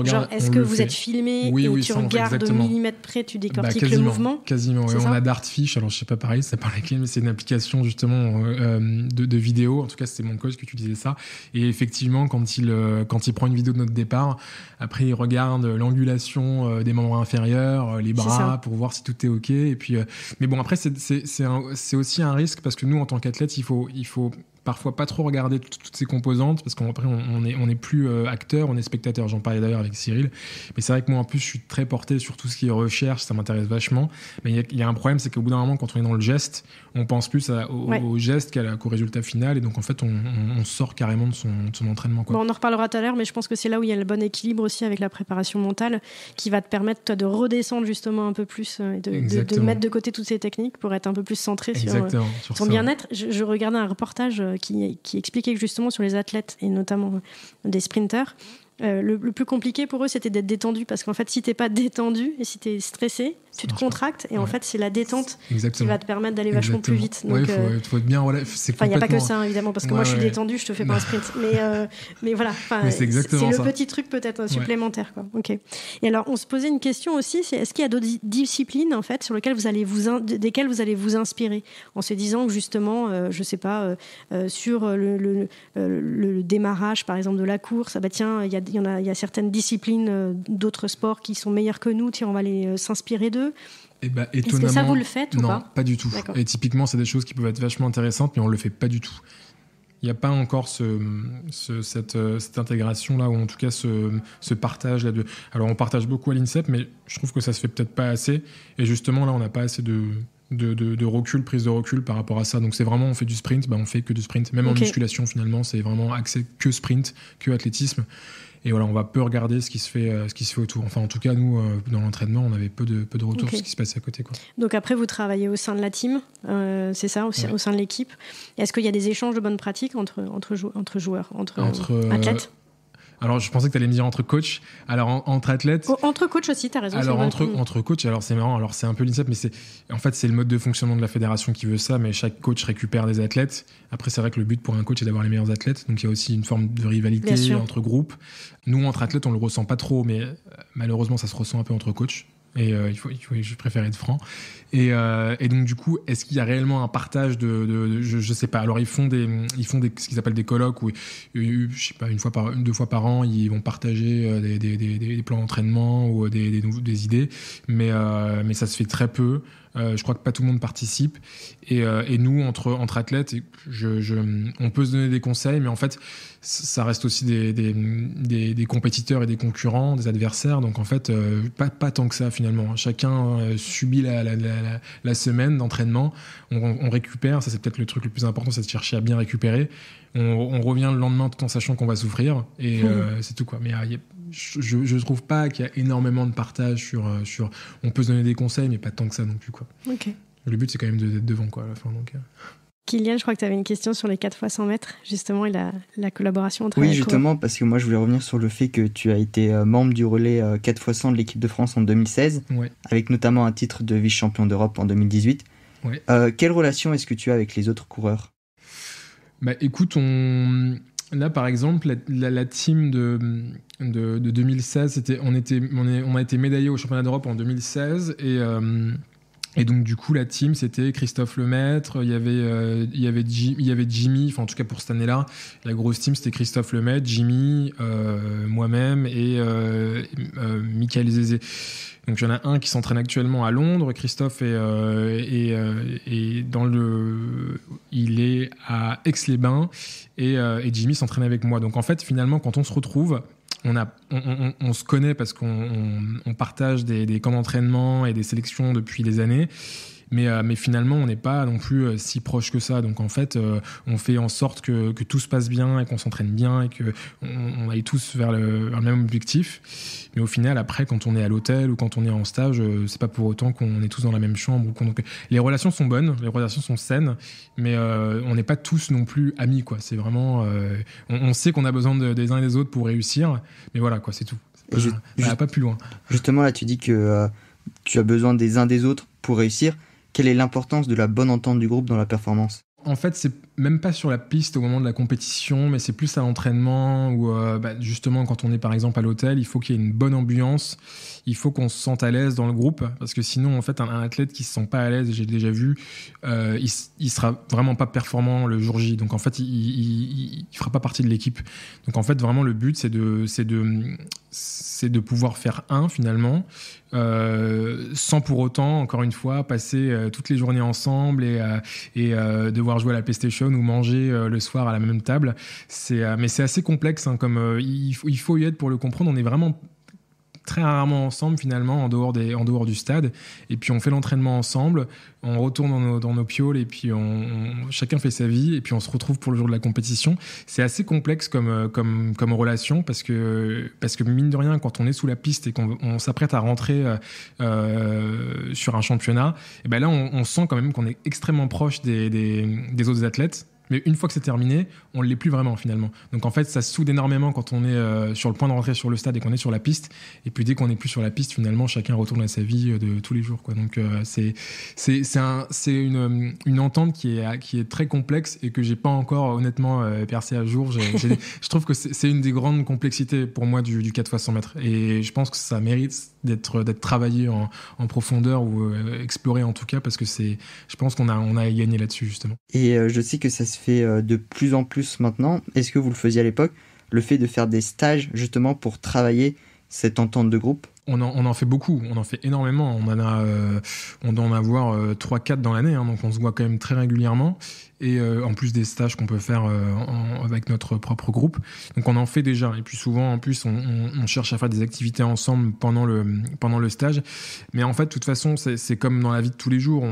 Genre, est-ce que vous êtes filmé et tu regardes au millimètre près tu décortiques le bah, mouvement quasiment on a d'art fiche, alors je sais pas pareil, ça parle à mais c'est une application justement euh, euh, de, vidéo. En tout cas, c'est mon coach qui utilisait ça. Et effectivement, quand il, euh, quand il prend une vidéo de notre départ, après il regarde l'angulation des membres inférieurs, les bras, pour voir si tout est OK. Et puis, mais bon, après, c'est aussi un risque parce que nous, en tant qu'athlète, il faut, il faut parfois pas trop regarder toutes ces composantes parce qu'après on, n'est on est plus euh, acteur, on est spectateur. J'en parlais d'ailleurs avec Cyril, mais c'est vrai que moi en plus je suis très porté sur tout ce qui est recherche, ça m'intéresse vachement. Mais il y, a un problème, c'est qu'au bout d'un moment quand on est dans le geste, on pense plus au, qu'à geste qu'au résultat final. Et donc, en fait, on, sort carrément de son, entraînement. on en reparlera tout à l'heure, mais je pense que c'est là où il y a le bon équilibre aussi avec la préparation mentale qui va te permettre, toi, de redescendre justement un peu plus euh, et de, mettre de côté toutes ces techniques pour être un peu plus centré sur, euh, ton bien-être. Je, regardais un reportage euh, qui, qui expliquait justement sur les athlètes et notamment des sprinteurs. Euh, le, plus compliqué pour eux, c'était d'être détendu, parce qu'en fait, si t'es pas détendu et si t'es stressé, tu te contractes, et en fait, c'est la détente qui va te permettre d'aller vachement plus vite. Donc, faut, euh, il n'y a pas que ça, hein, évidemment, parce que moi, je suis détendu, je te fais pas un sprint. Mais, euh, mais voilà, c'est le petit truc peut-être supplémentaire. Quoi. Et alors, on se posait une question aussi, c'est est-ce qu'il y a d'autres disciplines, en fait, sur lesquelles vous allez vous desquelles vous allez vous inspirer, en se disant que justement, je sais pas, sur le, démarrage, par exemple, de la course, ah bah tiens, il y a il y, en a, certaines disciplines euh, d'autres sports qui sont meilleurs que nous, tiens, on va les euh, s'inspirer d'eux. et eh ben, Est-ce que ça vous le faites non, ou pas Non, pas du tout. Et typiquement, c'est des choses qui peuvent être vachement intéressantes, mais on le fait pas du tout. Il n'y a pas encore ce, euh, cette, intégration-là, ou en tout cas ce, partage-là. De... Alors, on partage beaucoup à l'INSEP, mais je trouve que ça se fait peut-être pas assez. Et justement, là, on n'a pas assez de, de, recul, prise de recul par rapport à ça. Donc c'est vraiment, on fait du sprint, bah on fait que du sprint. Même en musculation, finalement, c'est vraiment axé que sprint, que athlétisme. Et voilà, on va peu regarder ce qui se fait, euh, ce qui se fait autour. Enfin, en tout cas, nous, euh, dans l'entraînement, on avait peu de, peu de retours ce qui se passait à côté. Donc après, vous travaillez au sein de la team, euh, c'est ça, au, sein de l'équipe. Est-ce qu'il y a des échanges de bonnes pratiques entre, entre, joueurs, entre, athlètes alors, je pensais que tu allais me dire entre coach. Alors, entre athlètes. Oh, entre coach aussi, tu as raison. Alors, entre, entre coach, alors c'est marrant. Alors, c'est un peu l'INSEP, mais c'est en fait, c'est le mode de fonctionnement de la fédération qui veut ça. Mais chaque coach récupère des athlètes. Après, c'est vrai que le but pour un coach est d'avoir les meilleurs athlètes. Donc, il y a aussi une forme de rivalité entre groupes. Nous, entre athlètes, on le ressent pas trop, mais euh, malheureusement, ça se ressent un peu entre coachs. Et euh, il, faut, je préfère être franc. Et, euh, et donc, du coup, est-ce qu'il y a réellement un partage de. je, sais pas. Alors, ils font des, ils font des, ce qu'ils appellent des colloques où, euh, je sais pas, une, fois par, une, deux fois par an, ils vont partager des, plans d'entraînement ou des, idées. Mais, mais ça se fait très peu. Euh, je crois que pas tout le monde participe. Et, euh, nous, entre, entre athlètes, je, on peut se donner des conseils, mais en fait, ça reste aussi des, des, compétiteurs et des concurrents, des adversaires. Donc en fait, euh, pas, pas tant que ça finalement. Chacun subit la, semaine d'entraînement. On, récupère, ça c'est peut-être le truc le plus important, c'est de chercher à bien récupérer. On, revient le lendemain tout en sachant qu'on va souffrir et c'est tout quoi. Mais je, je trouve pas qu'il y a énormément de partage sur, euh, sur. On peut se donner des conseils, mais pas tant que ça non plus. Quoi. Le but, c'est quand même d'être devant quoi, à la fin. Donc, euh. Kylian, je crois que tu avais une question sur les 4 fois 100 mètres, justement, et la, collaboration entre Oui, justement, parce que moi, je voulais revenir sur le fait que tu as été euh, membre du relais 4 x 100 de l'équipe de France en 2016, avec notamment un titre de vice-champion d'Europe en 2018. quelle relation est-ce que tu as avec les autres coureurs bah, Écoute, on... là, par exemple, la team de de, 2016. on, était, on, a été médaillé au championnat d'Europe en 2016 et euh, et donc du coup la team c'était Christophe Lemaître, il y avait euh, il y avait il y avait Jimmy, enfin en tout cas pour cette année-là, la grosse team c'était Christophe Lemaître, Jimmy, euh, moi-même et Michael Zézé. Donc il y en a un qui s'entraîne actuellement à Londres, Christophe est, dans le il est à Aix-les-Bains et, et Jimmy s'entraîne avec moi. Donc en fait finalement quand on se retrouve on, on, se connaît parce qu'on partage des, des camps d'entraînement et des sélections depuis des années. Mais, euh, mais finalement, on n'est pas non plus euh, si proche que ça. Donc en fait, euh, on fait en sorte que, que tout se passe bien et qu'on s'entraîne bien et qu'on on aille tous vers le, même objectif. Mais au final, après, quand on est à l'hôtel ou quand on est en stage, c'est pas pour autant qu'on est tous dans la même chambre. Donc les relations sont bonnes, les relations sont saines, mais on n'est pas tous non plus amis. quoi. C'est vraiment. On, sait qu'on a besoin des uns et des autres pour réussir, mais voilà, quoi, c'est tout. Pas, pas plus loin. Justement, là, tu dis que tu as besoin des uns des autres pour réussir. Quelle est l'importance de la bonne entente du groupe dans la performance en fait, c'est même pas sur la piste au moment de la compétition, mais c'est plus à l'entraînement ou euh, bah, justement quand on est par exemple à l'hôtel, il faut qu'il y ait une bonne ambiance, il faut qu'on se sente à l'aise dans le groupe parce que sinon, en fait, un, athlète qui se sent pas à l'aise, j'ai déjà vu, euh, il, sera vraiment pas performant le jour J. Donc en fait, il, il, fera pas partie de l'équipe. Donc en fait, vraiment le but c'est de c'est de c'est de pouvoir faire un finalement, euh, sans pour autant, encore une fois, passer euh, toutes les journées ensemble et, euh, et devoir jouer à la PlayStation ou manger le soir à la même table. C'est, mais c'est assez complexe, hein, comme il, faut y être pour le comprendre. On est vraiment très rarement ensemble finalement en dehors, des, en dehors du stade. Et puis on fait l'entraînement ensemble, on retourne dans nos, dans nos pioles et puis on, chacun fait sa vie et puis on se retrouve pour le jour de la compétition. C'est assez complexe comme, euh, comme, comme relation parce que, parce que mine de rien, quand on est sous la piste et qu'on s'apprête à rentrer euh, euh, sur un championnat, et eh ben là on, sent quand même qu'on est extrêmement proche des, des, des autres athlètes mais une fois que c'est terminé, on ne l'est plus vraiment finalement. Donc en fait, ça soude énormément quand on est euh, sur le point de rentrer sur le stade et qu'on est sur la piste. Et puis dès qu'on n'est plus sur la piste, finalement, chacun retourne à sa vie euh, de tous les jours. Quoi. Donc euh, c'est c'est un, une, une, entente qui est, qui est très complexe et que j'ai pas encore honnêtement percé à jour. je trouve que c'est une des grandes complexités pour moi du, 4 x 100 mètres. Et je pense que ça mérite d'être travaillé en, en, profondeur ou exploré en tout cas parce que c'est je pense qu'on a, on a gagné là-dessus justement. Et je sais que ça fait euh, de plus en plus maintenant. Est-ce que vous le faisiez à l'époque Le fait de faire des stages justement pour travailler cette entente de groupe on en, fait beaucoup, on en fait énormément. On en a, euh, on doit en avoir 3-4 euh, dans l'année, hein. donc on se voit quand même très régulièrement et euh, en plus des stages qu'on peut faire euh, avec notre propre groupe. Donc on en fait déjà et puis souvent en plus on, cherche à faire des activités ensemble pendant le pendant le stage. Mais en fait, de toute façon, c'est comme dans la vie de tous les jours.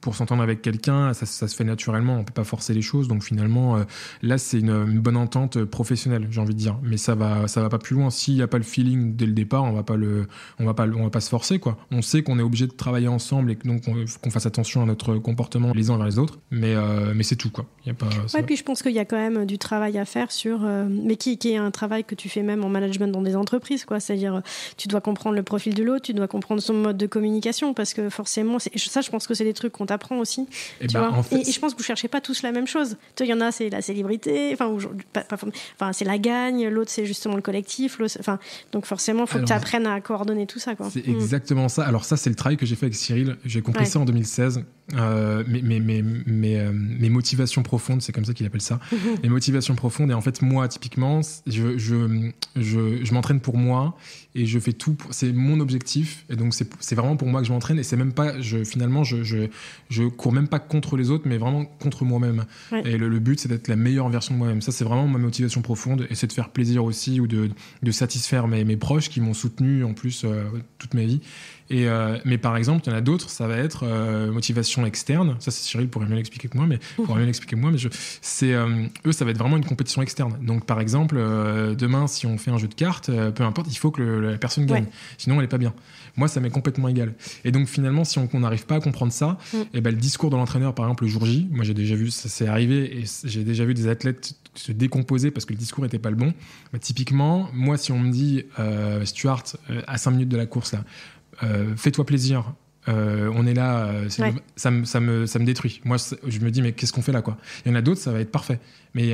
pour s'entendre avec quelqu'un, ça, se fait naturellement. On peut pas forcer les choses. Donc finalement, euh, là c'est une, bonne entente professionnelle, j'ai envie de dire. Mais ça va ça va pas plus loin. S'il n'y a pas le feeling dès le départ, on va pas le on va pas on va pas se forcer quoi. On sait qu'on est obligé de travailler ensemble et que donc qu'on fasse attention à notre comportement les uns vers les autres. Mais euh, mais, c'est tout quoi. et puis je pense qu'il y a quand même euh, du travail à faire sur, euh, mais qui, qui est un travail que tu fais même en management dans des entreprises quoi. C'est-à-dire, tu dois comprendre le profil de l'autre, tu dois comprendre son mode de communication parce que forcément, ça, je pense que c'est des trucs qu'on t'apprend aussi. Eh ben, et, je pense que vous cherchez pas tous la même chose. Il y en a, c'est la célébrité, enfin, c'est la gagne, l'autre c'est justement le collectif, donc forcément, il faut que tu apprennes à coordonner tout ça quoi. C'est mm. exactement ça. Alors ça, c'est le travail que j'ai fait avec Cyril. J'ai compris ça en 2016. Euh, mais euh, mes, motivations profondes, c'est comme ça qu'il appelle ça. mes motivations profondes. Et en fait, moi, typiquement, je, je, je, je m'entraîne pour moi et je fais tout. C'est mon objectif. Et donc, c'est vraiment pour moi que je m'entraîne. Et c'est même pas, je, finalement, je, je, je, cours même pas contre les autres, mais vraiment contre moi-même. Et le, but, c'est d'être la meilleure version de moi-même. Ça, c'est vraiment ma motivation profonde. Et c'est de faire plaisir aussi ou de, de satisfaire mes, proches qui m'ont soutenu en plus euh, toute ma vie. Euh, mais par exemple, il y en a d'autres, ça va être euh, motivation externe. Ça, c'est Cyril pourrait mieux l'expliquer que moi, mais pourrait mieux l'expliquer que moi. Mais je, c'est euh, eux, ça va être vraiment une compétition externe. Donc, par exemple, demain, si on fait un jeu de cartes, peu importe, il faut que la personne gagne. Sinon, elle est pas bien. Moi, ça m'est complètement égal. Et donc, finalement, si on n'arrive pas à comprendre ça, mm. et eh ben, le discours de l'entraîneur, par exemple, le jour J, moi, j'ai déjà vu, ça s'est arrivé, et j'ai déjà vu des athlètes se décomposer parce que le discours n'était pas le bon. Bah, typiquement, moi, si on me dit, Stuart, à 5 minutes de la course, là, euh, fais-toi plaisir. Euh, on est là, euh, ça, me, détruit. Moi, je me dis, mais qu'est-ce qu'on fait là quoi Il y en a d'autres, ça va être parfait.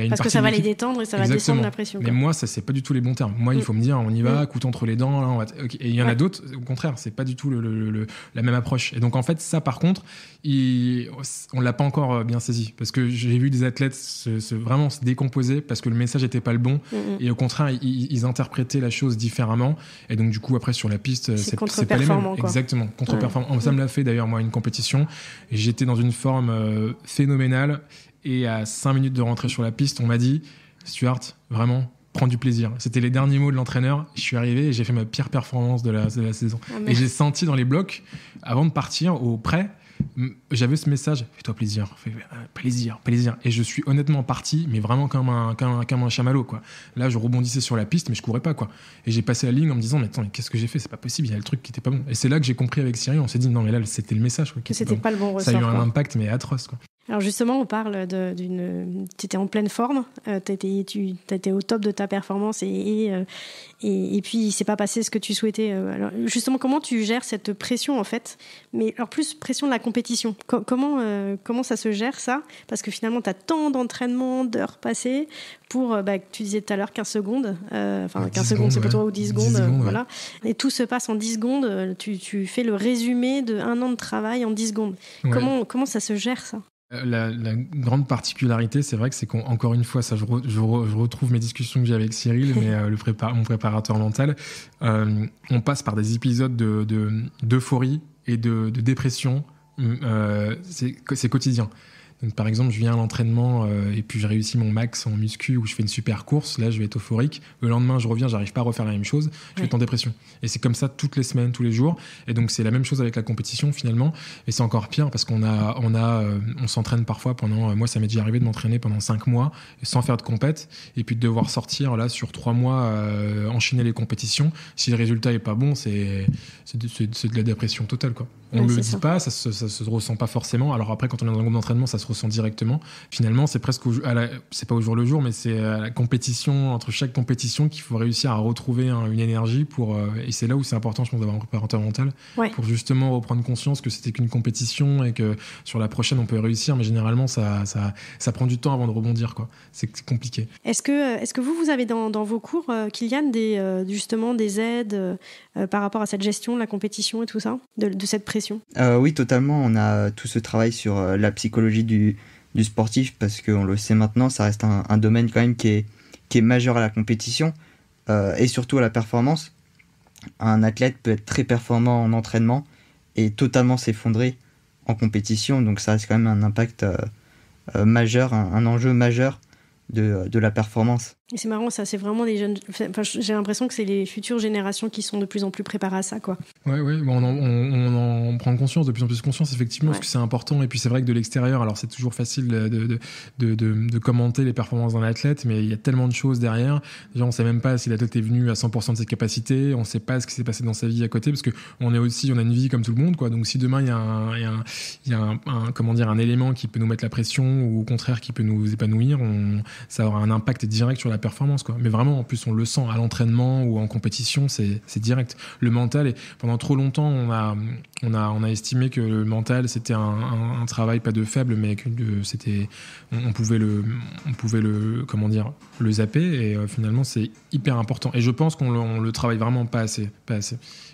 Parce que ça va les détendre et ça va descendre la pression. Mais moi, ça, c'est pas du tout les bons termes. Moi, il mm. faut me dire, on y va, mmh. entre les dents. Là, Et il y en a d'autres, au contraire, c'est pas du tout le, la même approche. Et donc, en fait, ça, par contre, il... on l'a pas encore euh, bien saisi. Parce que j'ai vu des athlètes se, vraiment se décomposer parce que le message était pas le bon. Mm, mm. Et au contraire, ils, interprétaient la chose différemment. Et donc, du coup, après, sur la piste, c'est pas les mêmes. Exactement, contre-performant. Ça me l'a fait d'ailleurs, moi, une compétition. J'étais dans une forme euh, phénoménale et à 5 minutes de rentrer sur la piste, on m'a dit Stuart, vraiment, prends du plaisir. C'était les derniers mots de l'entraîneur. Je suis arrivé et j'ai fait ma pire performance de la, saison. Ah, et j'ai senti dans les blocs, avant de partir au prêt, j'avais ce message fais-toi plaisir, euh, plaisir, plaisir. Et je suis honnêtement parti, mais vraiment comme un, comme un, chamallow. Quoi. Là, je rebondissais sur la piste, mais je courais pas. quoi. Et j'ai passé la ligne en me disant mais attends, qu'est-ce que j'ai fait C'est pas possible, il y a le truc qui était pas bon. Et c'est là que j'ai compris avec Cyril on s'est dit non, mais là, c'était le message. Quoi, c'était pas, le bon Ça a eu un impact, mais atroce. Quoi. Alors justement, on parle d'une... Tu étais en pleine forme, euh, tu étais au top de ta performance euh, et, et, puis il s'est pas passé ce que tu souhaitais. Euh, alors justement, comment tu gères cette pression en fait Mais alors plus pression de la compétition. comment, comment ça se gère ça Parce que finalement, tu as tant d'entraînement, d'heures passées pour, bah, tu disais tout à l'heure, 15 secondes. Enfin, 15 secondes, c'est plutôt ou 10 secondes. voilà. Et tout se passe en 10 secondes. Tu, tu, fais le résumé d'un an de travail en 10 secondes. Comment, comment ça se gère ça euh, la, grande particularité, c'est vrai que c'est qu'encore une fois, ça, je, retrouve mes discussions que j'ai avec Cyril, mais euh, le mon préparateur mental. Euh, on passe par des épisodes d'euphorie et de, dépression. c'est quotidien. Donc par exemple, je viens à l'entraînement euh, et puis je réussis mon max en muscu ou je fais une super course, là je vais être euphorique. Le lendemain, je reviens, j'arrive pas à refaire la même chose, je vais être en dépression. Et c'est comme ça toutes les semaines, tous les jours. Et donc c'est la même chose avec la compétition finalement. Et c'est encore pire parce qu'on a, on a, euh, on s'entraîne parfois pendant. Euh, moi, ça m'est déjà arrivé de m'entraîner pendant cinq mois sans faire de compète et puis de devoir sortir là sur trois mois enchaîner les compétitions. Si le résultat est pas bon, c'est de la dépression totale quoi. On ne le dit pas, ça se, se ressent pas forcément. Alors après, quand on est dans un groupe d'entraînement, ça se ressent directement. Finalement, c'est presque, c'est pas au jour le jour, mais c'est la compétition, entre chaque compétition, qu'il faut réussir à retrouver une énergie pour. Euh, et c'est là où c'est important, je pense, d'avoir un préparateur mental pour justement reprendre conscience que c'était qu'une compétition et que sur la prochaine, on peut réussir. Mais généralement, ça, ça, prend du temps avant de rebondir, quoi. C'est compliqué. Est-ce que, est-ce que vous, vous avez dans, vos cours, euh, Kylian, des, euh, justement des aides euh, euh, par rapport à cette gestion de la compétition et tout ça, de, cette pression euh, Oui, totalement. On a tout ce travail sur euh, la psychologie du, sportif parce qu'on le sait maintenant, ça reste un, domaine quand même qui est, majeur à la compétition et surtout à la performance. Un athlète peut être très performant en entraînement et totalement s'effondrer en compétition. Donc ça reste quand même un impact majeur, un, enjeu majeur de, la performance c'est marrant, ça, c'est vraiment des jeunes. j'ai l'impression que c'est les futures générations qui sont de plus en plus préparées à ça, quoi. oui, on, on, on en, prend conscience, de plus en plus conscience, effectivement, parce que c'est important. Et puis, c'est vrai que de l'extérieur, alors c'est toujours facile de, de, de, commenter les performances d'un athlète, mais il y a tellement de choses derrière. Déjà, on sait même pas si l'athlète est venu à 100% de ses capacités, on ne sait pas ce qui s'est passé dans sa vie à côté, parce que on est aussi, on a une vie comme tout le monde, quoi. Donc, si demain, il y a, un, y a, comment dire, un élément qui peut nous mettre la pression ou au contraire qui peut nous épanouir, ça aura un impact direct sur la performance. Quoi. Mais vraiment, en plus, on le sent à l'entraînement ou en compétition, c'est direct. Le mental, et pendant trop longtemps, on a, on on a estimé que le mental, c'était un, travail pas de faible, mais que c'était, on, pouvait le, on pouvait le, comment dire, le zapper. Et euh, finalement, c'est hyper important. Et je pense qu'on le, travaille vraiment pas assez, pas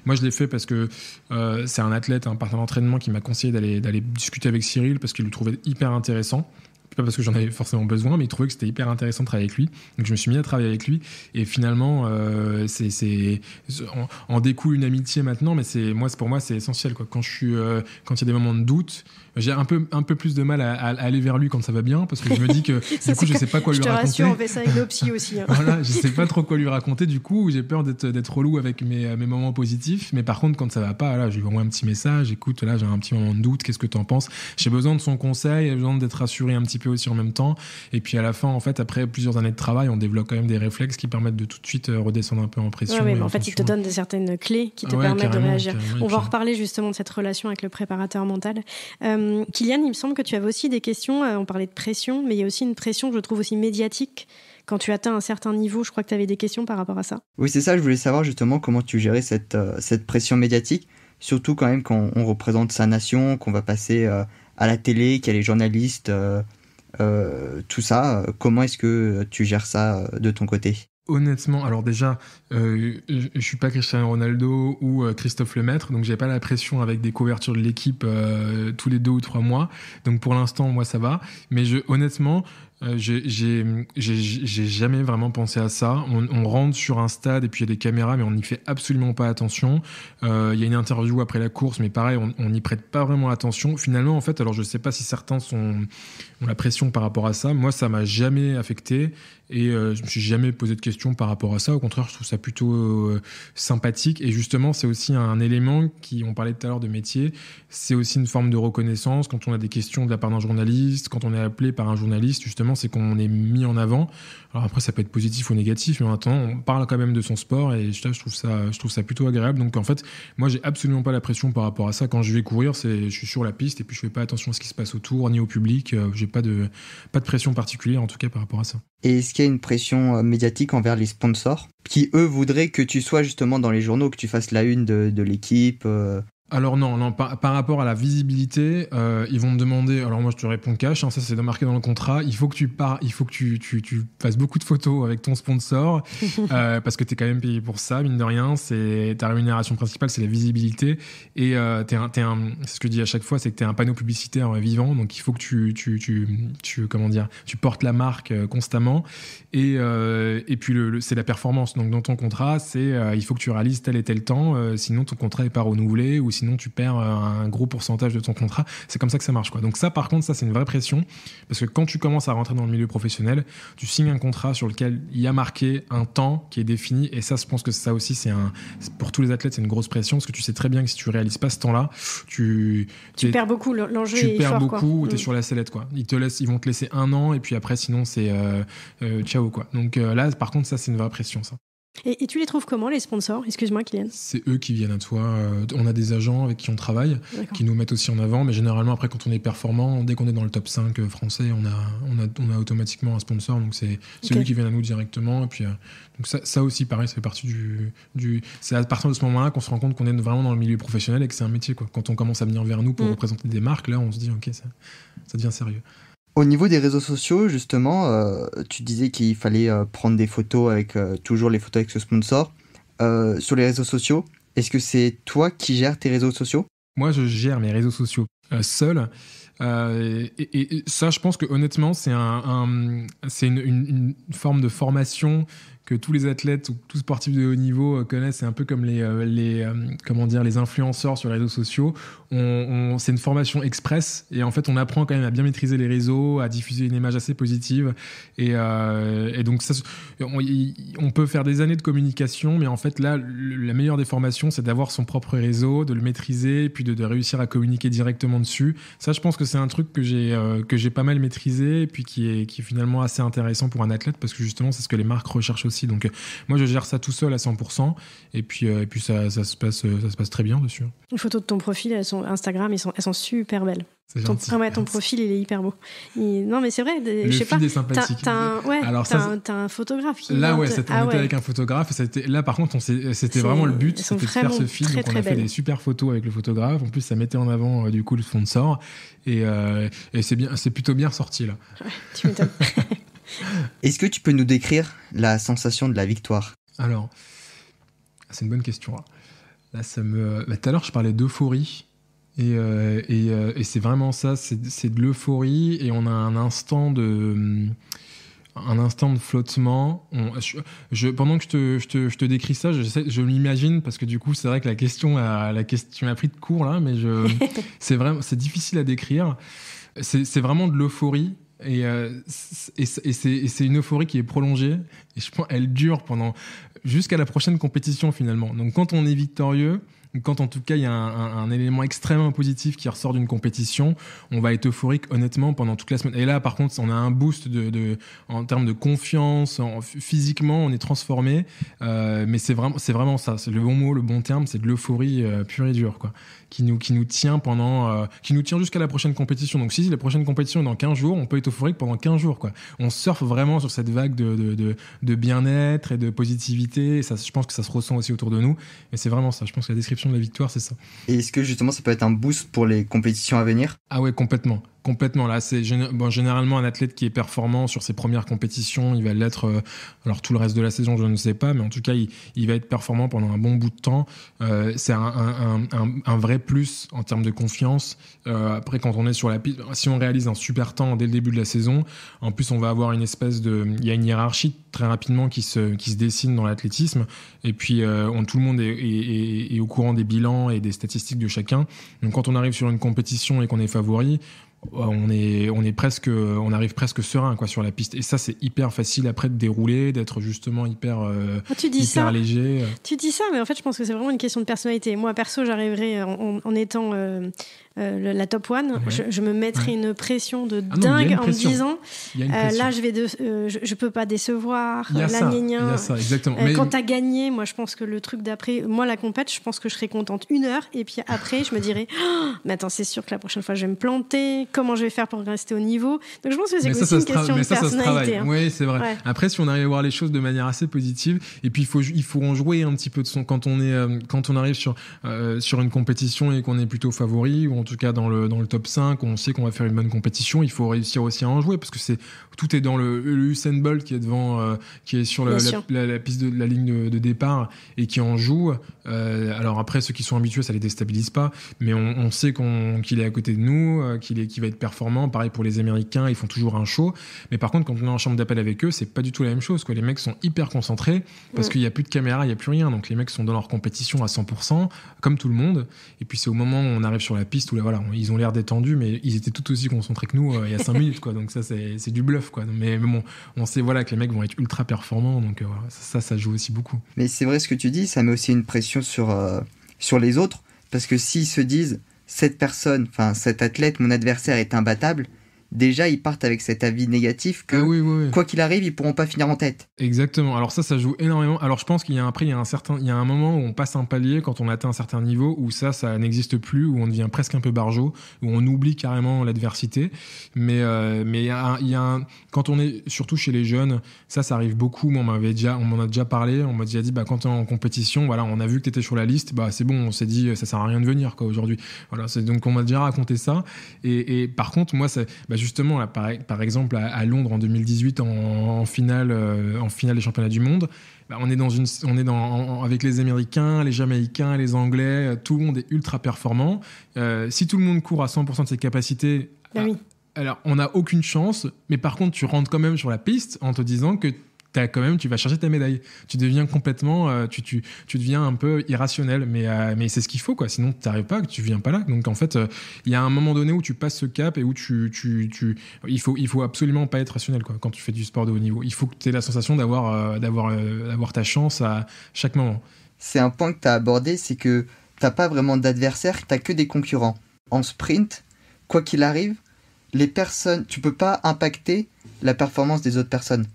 Moi, je l'ai fait parce que euh, c'est un athlète, un partenaire d'entraînement qui m'a conseillé d'aller, d'aller discuter avec Cyril parce qu'il le trouvait hyper intéressant pas parce que j'en avais forcément besoin, mais il trouvait que c'était hyper intéressant de travailler avec lui. Donc je me suis mis à travailler avec lui. Et finalement, euh, c'est, en, découle une amitié maintenant, mais c'est, moi, pour moi, c'est essentiel. Quoi. Quand, euh, quand il y a des moments de doute, j'ai un peu, un peu plus de mal à, aller vers lui quand ça va bien, parce que je me dis que du coup, je sais pas quoi lui raconter. Je te rassure, on fait ça avec nos aussi. Hein. voilà, je sais pas trop quoi lui raconter, du coup, j'ai peur d'être relou avec mes, mes moments positifs. Mais par contre, quand ça va pas, là, je lui envoie un petit message, écoute, là, j'ai un petit moment de doute, qu'est-ce que tu en penses J'ai besoin de son conseil, j'ai besoin d'être rassuré un petit peu aussi en même temps. Et puis à la fin, en fait, après plusieurs années de travail, on développe quand même des réflexes qui permettent de tout de suite euh, redescendre un peu en pression. Ouais, mais en, fait, il te donne certaines clés qui te permettent de réagir. On va en reparler justement de cette relation avec le préparateur mental. Euh, euh, Kylian, il me semble que tu avais aussi des questions. Euh, on parlait de pression, mais il y a aussi une pression je trouve aussi médiatique. Quand tu atteins un certain niveau, je crois que tu avais des questions par rapport à ça. Oui, c'est ça. Je voulais savoir justement comment tu gérais cette, euh, pression médiatique, surtout quand même quand on représente sa nation, qu'on va passer à la télé, qu'il y a les journalistes, tout ça. Comment est-ce que tu gères ça de ton côté Honnêtement, alors déjà, euh, je suis pas Cristiano Ronaldo ou euh, Christophe Lemaître, donc j'ai pas la pression avec des couvertures de l'équipe euh, tous les deux ou trois mois. Donc pour l'instant, moi ça va. Mais je, honnêtement, euh, j'ai jamais vraiment pensé à ça. On, rentre sur un stade et puis il y a des caméras, mais on n'y fait absolument pas attention. Euh, il y a une interview après la course, mais pareil, on n'y prête pas vraiment attention. Finalement, en fait, alors je ne sais pas si certains sont, ont la pression par rapport à ça. Moi, ça m'a jamais affecté et je euh, je me suis jamais posé de questions par rapport à ça. Au contraire, je trouve ça plutôt sympathique. Et justement, c'est aussi un élément qui, on parlait tout à l'heure de métier, c'est aussi une forme de reconnaissance quand on a des questions de la part d'un journaliste, quand on est appelé par un journaliste, justement c'est qu'on est mis en avant. Alors après, ça peut être positif ou négatif, mais en attendant, on parle quand même de son sport et je, trouve ça, je trouve ça plutôt agréable. Donc en fait, moi, j'ai absolument pas la pression par rapport à ça. Quand je vais courir, c'est, je suis sur la piste et puis je fais pas attention à ce qui se passe autour ni au public. Euh, j'ai pas de, pas de pression particulière en tout cas par rapport à ça. Et est-ce qu'il y a une pression euh, médiatique envers les sponsors qui, eux, voudraient que tu sois justement dans les journaux, que tu fasses la une de, l'équipe, euh, alors non, non par, rapport à la visibilité, euh, ils vont me demander, alors moi je te réponds cash, hein, ça c'est marqué dans le contrat, il faut que tu pars, il faut que tu, tu, fasses beaucoup de photos avec ton sponsor, euh, parce que tu es quand même payé pour ça, mine de rien, c'est ta rémunération principale, c'est la visibilité, et euh, ce que je dis à chaque fois, c'est que tu es un panneau publicitaire euh, vivant, donc il faut que tu, tu, tu comment dire, tu portes la marque constamment, et, puis le, c'est la performance, donc dans ton contrat, c'est il faut que tu réalises tel et tel temps, sinon ton contrat n'est pas renouvelé, ou sinon tu perds euh, un gros pourcentage de ton contrat. C'est comme ça que ça marche. Quoi. Donc ça, par contre, ça c'est une vraie pression, parce que quand tu commences à rentrer dans le milieu professionnel, tu signes un contrat sur lequel il y a marqué un temps qui est défini, et ça, je pense que ça aussi, c'est un, pour tous les athlètes, c'est une grosse pression, parce que tu sais très bien que si tu réalises pas ce temps-là, tu... perds beaucoup, l'enjeu Tu perds beaucoup, tu es mm. sur la sellette. Quoi. Ils, te laissent, ils vont te laisser un an, et puis après, sinon, c'est euh, euh, ciao. Quoi. Donc là, par contre, ça, c'est une vraie pression. Ça. Et, tu les trouves comment, les sponsors Excuse-moi, Kylian. C'est eux qui viennent à toi. Euh, on a des agents avec qui on travaille, qui nous mettent aussi en avant. Mais généralement, après, quand on est performant, dès qu'on est dans le top 5 euh, français, on a, on a, on a automatiquement un sponsor. Donc, c'est ceux eux qui viennent à nous directement. Et puis, euh, donc ça, ça aussi, pareil, ça fait partie du. du c'est à partir de ce moment-là qu'on se rend compte qu'on est vraiment dans le milieu professionnel et que c'est un métier. Quoi. Quand on commence à venir vers nous pour mm. représenter des marques, là, on se dit, OK, ça, ça devient sérieux. Au niveau des réseaux sociaux, justement, euh, tu disais qu'il fallait euh, prendre des photos avec euh, toujours les photos avec ce sponsor. sur les réseaux sociaux, est-ce que c'est toi qui gères tes réseaux sociaux Moi, je gère mes réseaux sociaux seul. Et, ça, je pense que honnêtement, c'est un, une, forme de formation, que tous les athlètes ou tous sportifs de haut niveau euh, connaissent. C'est un peu comme les, euh, les, euh, comment dire, les influenceurs sur les réseaux sociaux. On, c'est une formation express et en fait, on apprend quand même à bien maîtriser les réseaux, à diffuser une image assez positive. Et, donc, ça, on, peut faire des années de communication, mais en fait, là, la meilleure des formations, c'est d'avoir son propre réseau, de le maîtriser, puis de, réussir à communiquer directement dessus. Ça, je pense que c'est un truc que j'ai que j'ai pas mal maîtrisé et puis qui est, qui est finalement assez intéressant pour un athlète parce que justement, c'est ce que les marques recherchent aussi donc euh, moi, je gère ça tout seul à 100%. Et puis, euh, et puis ça, ça, se passe, euh, ça se passe très bien dessus. Les photos de ton profil, Instagram, elles sont, elles sont super belles. Ton, ah profil, il est hyper beau. non, mais c'est vrai, je sais pas. T'as un, ouais, un, un, photographe. là, ouais, c'était ah avec un photographe. Là, par contre, c'était vraiment le but, de faire ce film. Très, donc, on a fait des super photos avec le photographe. En plus, ça mettait en avant, du coup, le sponsor. Et, et c'est plutôt bien sorti, là. tu m'étonnes. Est-ce que tu peux nous décrire la sensation de la victoire Alors, c'est une bonne question. Hein. Là, ça me. Euh, bah, tout à l'heure, je parlais d'euphorie. Et, euh, euh, c'est vraiment ça, c'est de l'euphorie et on a un instant de, hmm, un instant de flottement. pendant que je te, décris ça, je, m'imagine parce que du coup, c'est vrai que la question, a, la question pris de court là, mais c'est vraiment, c'est difficile à décrire. C'est vraiment de l'euphorie euh, et, c'est une euphorie qui est prolongée. Et je pense elle dure pendant jusqu'à la prochaine compétition finalement. Donc quand on est victorieux, quand en tout cas il y a un, élément extrêmement positif qui ressort d'une compétition, on va être euphorique honnêtement pendant toute la semaine. Et là par contre, on a un boost de, en termes de confiance, physiquement on est transformé. Euh, mais c'est vraiment, vraiment ça, c'est le bon mot, le bon terme, c'est de l'euphorie euh, pure et dure quoi qui nous, qui nous tient pendant, euh, qui nous tient jusqu'à la prochaine compétition. Donc, si la prochaine compétition est dans 15 jours, on peut être euphorique pendant 15 jours, quoi. On surfe vraiment sur cette vague de, de, bien-être et de positivité. ça, je pense que ça se ressent aussi autour de nous. Et c'est vraiment ça. Je pense que la description de la victoire, c'est ça. Et est-ce que justement, ça peut être un boost pour les compétitions à venir? Ah ouais, complètement. Complètement, là, c'est généralement un athlète qui est performant sur ses premières compétitions, il va l'être, euh, alors tout le reste de la saison, je ne sais pas, mais en tout cas, il, va être performant pendant un bon bout de temps. Euh, c'est un, vrai plus en termes de confiance. Euh, après, quand on est sur la piste, si on réalise un super temps dès le début de la saison, en plus, on va avoir une espèce de... Il y a une hiérarchie très rapidement qui se, qui se dessine dans l'athlétisme, et puis on, tout le monde est, est au courant des bilans et des statistiques de chacun. Donc quand on arrive sur une compétition et qu'on est favori, on est, on est presque, on arrive presque serein quoi sur la piste. Et ça, c'est hyper facile après de dérouler, d'être justement hyper, euh, ah, tu dis ça. léger. Tu dis ça, mais en fait, je pense que c'est vraiment une question de personnalité. Moi, perso, j'arriverai en, étant euh, euh, la top one, je, me mettrai une pression de ah dingue en me disant euh, là, je vais de, euh, je, peux pas décevoir. la ça, ça, exactement. Quand gagné, moi, je pense que le truc d'après, moi, la compète, je pense que je serai contente une heure et puis après, je me dirais, ah, mais attends, c'est sûr que la prochaine fois, je vais me planter. Comment je vais faire pour rester au niveau Donc, je pense que c'est une question de personnalité. Hein. Oui, c'est vrai. Après, si on arrive à voir les choses de manière assez positive, et puis il faut, il faut en jouer un petit peu de son quand on est, quand on arrive sur sur une compétition et qu'on est plutôt favori ou en tout cas dans le, dans le top 5, on sait qu'on va faire une bonne compétition, il faut réussir aussi à en jouer parce que c'est tout est dans le, le Usain Bolt qui est devant, euh, qui est sur la, piste de la ligne de, départ et qui en joue. Euh, alors après, ceux qui sont habitués, ça les déstabilise pas, mais on, on sait qu'il est à côté de nous, euh, qu'il est, qui va être performant. Pareil pour les Américains, ils font toujours un show, mais par contre, quand on est en chambre d'appel avec eux, c'est pas du tout la même chose. Quoi. Les mecs sont hyper concentrés parce mm. qu'il n'y a plus de caméra, il n'y a plus rien, donc les mecs sont dans leur compétition à 100%, comme tout le monde. Et puis c'est au moment où on arrive sur la piste où ils ont l'air détendus, mais ils étaient tout aussi concentrés que nous euh, il y a 5 minutes, quoi. Donc ça, c'est du bluff, quoi. Mais, bon, on sait voilà, que les mecs vont être ultra performants, donc euh, ça, ça joue aussi beaucoup. Mais c'est vrai ce que tu dis, ça met aussi une pression sur, euh, sur les autres, parce que s'ils se disent, cette personne, enfin cet athlète, mon adversaire est imbattable, déjà ils partent avec cet avis négatif que ah quoi qu'il arrive, ils pourront pas finir en tête. Exactement. Alors ça, ça joue énormément. Alors je pense qu'il y a un prix, il y a un certain, il y a un moment où on passe un palier quand on atteint un certain niveau où ça, ça n'existe plus, où on devient presque un peu barjot, où on oublie carrément l'adversité. Mais euh, mais il y a, quand on est surtout chez les jeunes, ça, ça arrive beaucoup. Moi, on m'avait déjà, on m'en a déjà parlé. On m'a déjà dit, bah quand es en compétition, voilà, on a vu que tu étais sur la liste, bah c'est bon, on s'est dit, ça sert à rien de venir quoi aujourd'hui. Voilà, c'est donc on m'a déjà raconté ça. Et, par contre, moi, je justement, par, exemple, à, Londres en 2018, en, finale, euh, en finale des championnats du monde, bah, on est, avec les Américains, les Jamaïcains, les Anglais, euh, tout le monde est ultra performant. Euh, si tout le monde court à 100% de ses capacités, bah alors on n'a aucune chance, mais par contre, tu rentres quand même sur la piste en te disant que quand même, tu vas chercher ta médaille. Tu deviens complètement, euh, tu, tu, tu deviens un peu irrationnel, mais, euh, mais c'est ce qu'il faut, quoi. Sinon, tu n'arrives pas, tu viens pas là. Donc, en fait, euh, il y a un moment donné où tu passes ce cap et où tu, tu, tu il faut, il faut absolument pas être rationnel, quoi, quand tu fais du sport de haut niveau. Il faut que tu aies la sensation d'avoir, d'avoir, d'avoir ta chance à chaque moment. C'est un point que tu as abordé, c'est que t'as pas vraiment d'adversaire, t'as que des concurrents. En sprint, quoi qu'il arrive, les personnes, tu peux pas impacter la performance des autres personnes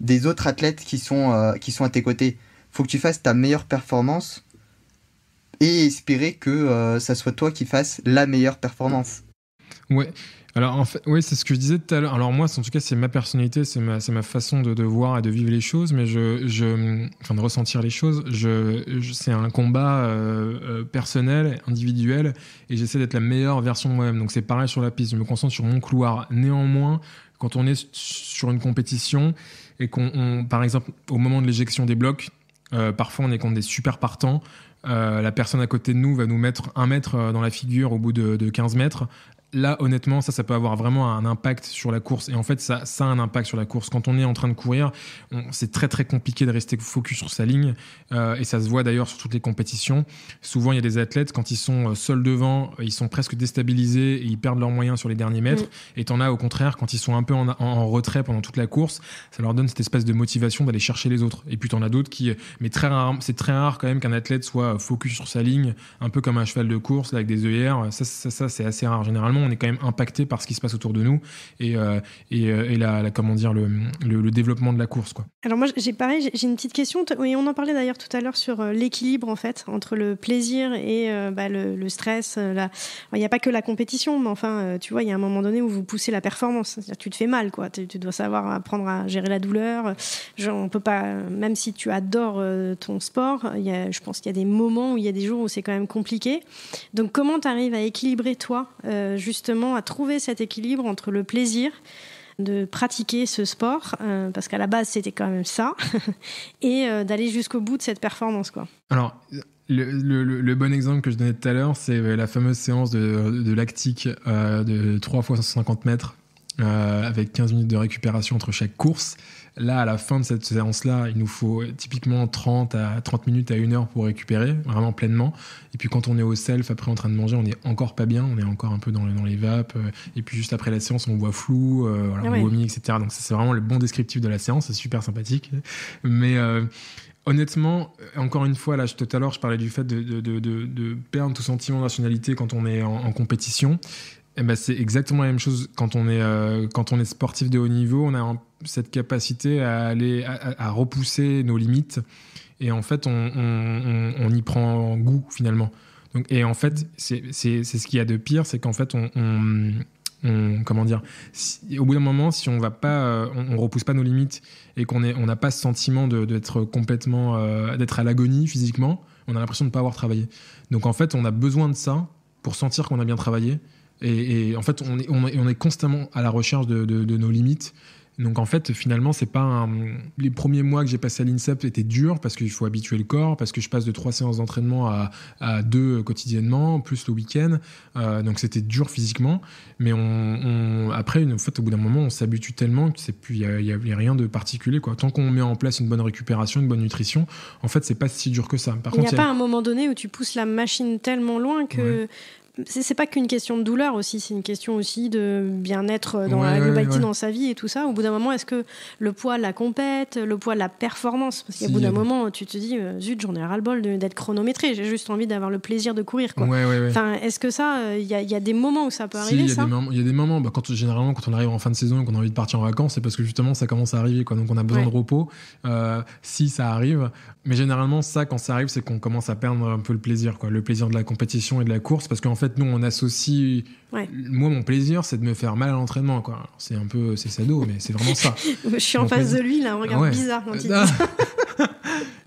des autres athlètes qui sont, euh, qui sont à tes côtés. Faut que tu fasses ta meilleure performance et espérer que euh, ça soit toi qui fasses la meilleure performance. Ouais. Alors en fait, oui, c'est ce que je disais tout à l'heure. Alors moi, en tout cas, c'est ma personnalité, c'est ma, c'est ma façon de, voir et de vivre les choses, mais je, je enfin de ressentir les choses. Je, c'est un combat euh, personnel, individuel, et j'essaie d'être la meilleure version de moi-même. Donc c'est pareil sur la piste. Je me concentre sur mon couloir. Néanmoins, quand on est sur une compétition, et qu'on, par exemple, au moment de l'éjection des blocs, euh, parfois on est contre des super partants. Euh, la personne à côté de nous va nous mettre un mètre euh, dans la figure au bout de, de 15 mètres, là, honnêtement, ça, ça peut avoir vraiment un impact sur la course. Et en fait, ça, ça a un impact sur la course. Quand on est en train de courir, c'est très très compliqué de rester focus sur sa ligne. Euh, et ça se voit d'ailleurs sur toutes les compétitions. Souvent, il y a des athlètes, quand ils sont euh, seuls devant, euh, ils sont presque déstabilisés et ils perdent leurs moyens sur les derniers mm. mètres. Et t'en as au contraire, quand ils sont un peu en, retrait pendant toute la course, ça leur donne cette espèce de motivation d'aller chercher les autres. Et puis t'en as d'autres qui. Mais très rare, c'est très rare quand même qu'un athlète soit focus sur sa ligne, un peu comme un cheval de course, avec des œillères. ça, ça c'est assez rare. Généralement, on est quand même impacté par ce qui se passe autour de nous et, euh, et, euh, la, comment dire, le, le, développement de la course. Quoi. Alors moi, j'ai pareil, j'ai une petite question, oui on en parlait d'ailleurs tout à l'heure sur euh, l'équilibre en fait entre le plaisir et bah, le, stress. La... Il n'y a pas que la compétition, mais enfin, tu vois, il y a un moment donné où vous poussez la performance, tu te fais mal, quoi. Tu, dois savoir apprendre à gérer la douleur. on peut pas, même si tu adores ton sport, il y a, je pense qu'il y a des moments où il y a des jours où c'est quand même compliqué. Donc comment tu arrives à équilibrer toi justement à trouver cet équilibre entre le plaisir de pratiquer ce sport, euh, parce qu'à la base c'était quand même ça, et euh, d'aller jusqu'au bout de cette performance. Quoi. Alors, le, bon exemple que je donnais tout à l'heure, c'est euh, la fameuse séance de, lactique de 3 fois 150 mètres, avec 15 minutes de récupération entre chaque course. Là, à la fin de cette séance-là, il nous faut typiquement 30 à 30 minutes à une heure pour récupérer, vraiment pleinement. Et puis quand on est au self, après en train de manger, on est encore pas bien, on est encore un peu dans, les, dans les vapes. Euh, et puis juste après la séance, on voit flou, euh, ah on vomit, etc. Donc c'est vraiment le bon descriptif de la séance, c'est super sympathique. Mais euh, Honnêtement, encore une fois, là, tout à l'heure, je parlais du fait de, de, perdre tout sentiment de rationalité quand on est en compétition. Eh ben, c'est exactement la même chose quand on est euh, quand on est sportif de haut niveau, on a cette capacité à aller à, repousser nos limites et en fait on, y prend goût finalement. Donc, et en fait c'est ce qu'il y a de pire, c'est qu'en fait on, comment dire au bout d'un moment si on va pas euh, on, repousse pas nos limites et qu'on est on n'a pas ce sentiment d'être complètement euh, d'être à l'agonie physiquement, on a l'impression de ne pas avoir travaillé. Donc en fait on a besoin de ça pour sentir qu'on a bien travaillé et, en fait, on est, on, constamment à la recherche de, nos limites. Donc en fait, finalement, c'est pas les premiers mois que j'ai passé à l'INSEP étaient durs parce qu'il faut habituer le corps, parce que je passe de trois séances d'entraînement à, deux quotidiennement, plus le week-end. Euh, donc c'était dur physiquement, mais on, après, en fait, au bout d'un moment, on s'habitue tellement que c'est il n'y a, rien de particulier quoi. Tant qu'on met en place une bonne récupération, une bonne nutrition, en fait, c'est pas si dur que ça. Par il n'y a, pas un moment donné où tu pousses la machine tellement loin que c'est pas qu'une question de douleur aussi, c'est une question aussi de bien-être euh, dans la globalité dans sa vie et tout ça. Au bout d'un moment, est-ce que le poids de la compète, le poids de la performance Parce qu'au bout d'un moment, tu te dis, euh, zut, j'en ai ras-le-bol d'être chronométré, j'ai juste envie d'avoir le plaisir de courir. Quoi. Enfin, est-ce que ça, euh, il y, a des moments où ça peut arriver Il y, a des moments, bah, quand, généralement, quand on arrive en fin de saison et qu'on a envie de partir en vacances, c'est parce que justement, ça commence à arriver. Quoi. Donc on a besoin de repos. si ça arrive, mais généralement, ça, quand ça arrive, c'est qu'on commence à perdre un peu le plaisir, quoi. Le plaisir de la compétition et de la course, parce qu'en fait, nous, on associe. Moi, mon plaisir, c'est de me faire mal à l'entraînement, quoi. C'est un peu, c'est sado, mais c'est vraiment ça. Je suis en face de lui, là, on regarde bizarre quand il dit